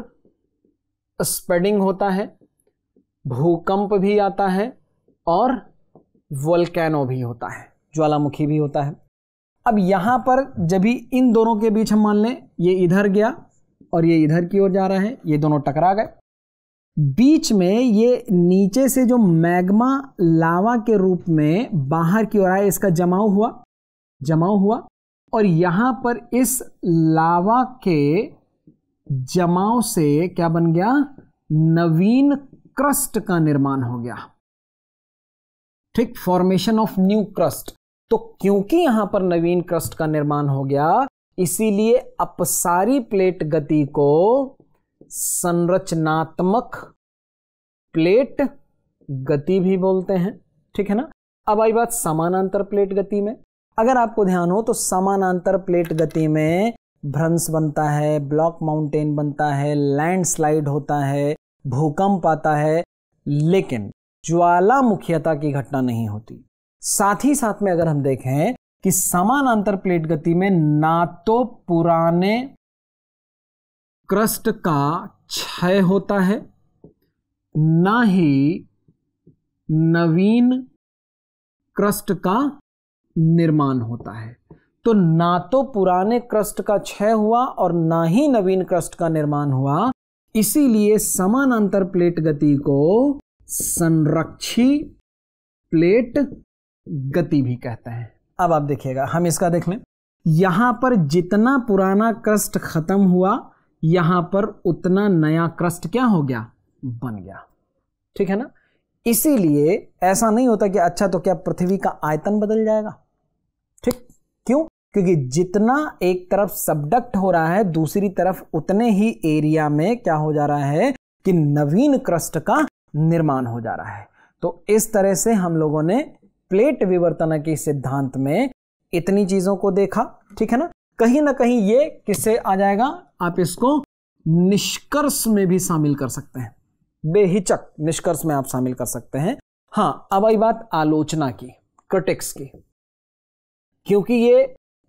स्पेडिंग होता है भूकंप भी आता है और वोल्केनो भी होता है ज्वालामुखी भी होता है अब यहां पर जब भी इन दोनों के बीच हम मान लें ये इधर गया और ये इधर की ओर जा रहा है ये दोनों टकरा गए बीच में ये नीचे से जो मैग्मा लावा के रूप में बाहर की ओर आया इसका जमाव हुआ जमाव हुआ और यहां पर इस लावा के जमाव से क्या बन गया नवीन क्रस्ट का निर्माण हो गया ठीक फॉर्मेशन ऑफ न्यू क्रस्ट तो क्योंकि यहां पर नवीन क्रस्ट का निर्माण हो गया इसीलिए अपसारी प्लेट गति को संरचनात्मक प्लेट गति भी बोलते हैं ठीक है ना अब आई बात समानांतर प्लेट गति में अगर आपको ध्यान हो तो समानांतर प्लेट गति में भ्रंश बनता है ब्लॉक माउंटेन बनता है लैंडस्लाइड होता है भूकंप आता है लेकिन ज्वालामुखीयता की घटना नहीं होती साथ ही साथ में अगर हम देखें कि समानांतर प्लेट गति में ना तो पुराने क्रस्ट का क्षय होता है ना ही नवीन क्रस्ट का निर्माण होता है तो ना तो पुराने क्रस्ट का क्षय हुआ और ना ही नवीन क्रस्ट का निर्माण हुआ इसीलिए समानांतर प्लेट गति को संरक्षी प्लेट गति भी कहते हैं अब आप देखिएगा हम इसका देख लें यहाँ पर जितना पुराना क्रस्ट खत्म हुआ यहाँ पर उतना नया क्रस्ट क्या हो गया बन गया ठीक है ना इसीलिए ऐसा नहीं होता कि अच्छा तो क्या पृथ्वी का आयतन बदल जाएगा ठीक क्यों क्योंकि जितना एक तरफ सबडक्ट हो रहा है दूसरी तरफ उतने ही एरिया में क्या हो जा रहा है कि नवीन क्रस्ट का निर्माण हो जा रहा है तो इस तरह से हम लोगों ने प्लेट विवर्तन के सिद्धांत में इतनी चीजों को देखा ठीक है ना कहीं ना कहीं ये किससे आ जाएगा आप इसको निष्कर्ष में भी शामिल कर सकते हैं बेहिचक निष्कर्ष में आप शामिल कर सकते हैं हाँ अब आई बात आलोचना की क्रिटिक्स की क्योंकि ये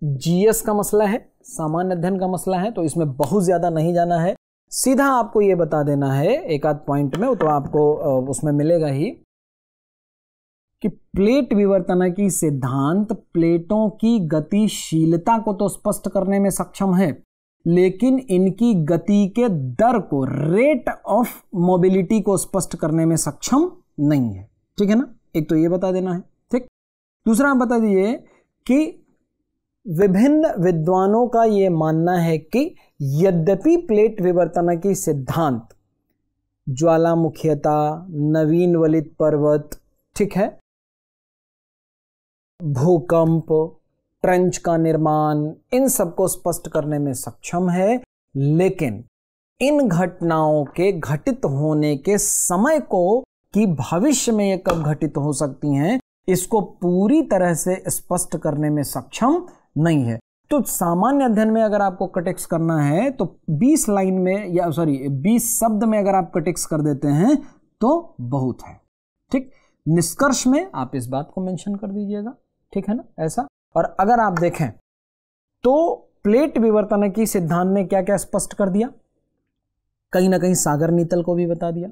जीएस का मसला है सामान्य अध्ययन का मसला है तो इसमें बहुत ज़्यादा नहीं जाना है सीधा आपको यह बता देना है एक आध पॉइंट में तो आपको उसमें मिलेगा ही कि प्लेट की सिद्धांत प्लेटों की गतिशीलता को तो स्पष्ट करने में सक्षम है लेकिन इनकी गति के दर को रेट ऑफ मोबिलिटी को स्पष्ट करने में सक्षम नहीं है ठीक है ना एक तो ये बता देना है ठीक दूसरा आप बता दीजिए कि विभिन्न विद्वानों का यह मानना है कि यद्यपि प्लेट विवर्तन की सिद्धांत ज्वालामुखीयता नवीन वलित पर्वत ठीक है भूकंप ट्रेंच का निर्माण इन सबको स्पष्ट करने में सक्षम है लेकिन इन घटनाओं के घटित होने के समय को कि भविष्य में ये कब घटित हो सकती हैं इसको पूरी तरह से स्पष्ट करने में सक्षम नहीं है तो सामान्य अध्ययन में अगर आपको कटेक्स करना है तो 20 लाइन में या सॉरी 20 शब्द में अगर आप कटेक्स कर देते हैं तो बहुत है ठीक निष्कर्ष में आप इस बात को मेंशन कर दीजिएगा ठीक है ना ऐसा और अगर आप देखें तो प्लेट विवर्तन की सिद्धांत ने क्या क्या स्पष्ट कर दिया कहीं ना कहीं सागर नीतल को भी बता दिया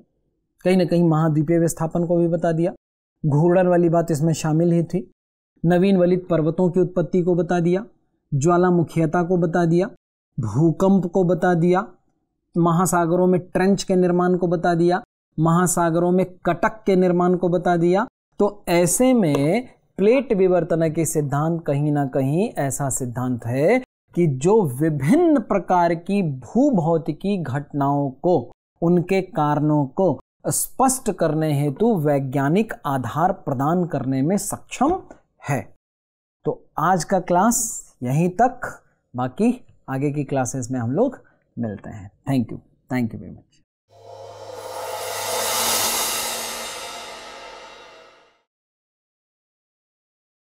कहीं ना कहीं महाद्वीपीय विस्थापन को भी बता दिया घूर्णन वाली बात इसमें शामिल ही थी नवीन वलित पर्वतों की उत्पत्ति को बता दिया ज्वालामुखीयता को बता दिया भूकंप को बता दिया महासागरों में ट्रेंच के निर्माण को बता दिया महासागरों में कटक के निर्माण को बता दिया तो ऐसे में प्लेट विवर्तन के सिद्धांत कहीं ना कहीं ऐसा सिद्धांत है कि जो विभिन्न प्रकार की भूभौतिकी घटनाओं को उनके कारणों को स्पष्ट करने हेतु वैज्ञानिक आधार प्रदान करने में सक्षम है तो आज का क्लास यहीं तक बाकी आगे की क्लासेस में हम लोग मिलते हैं thank you thank you very much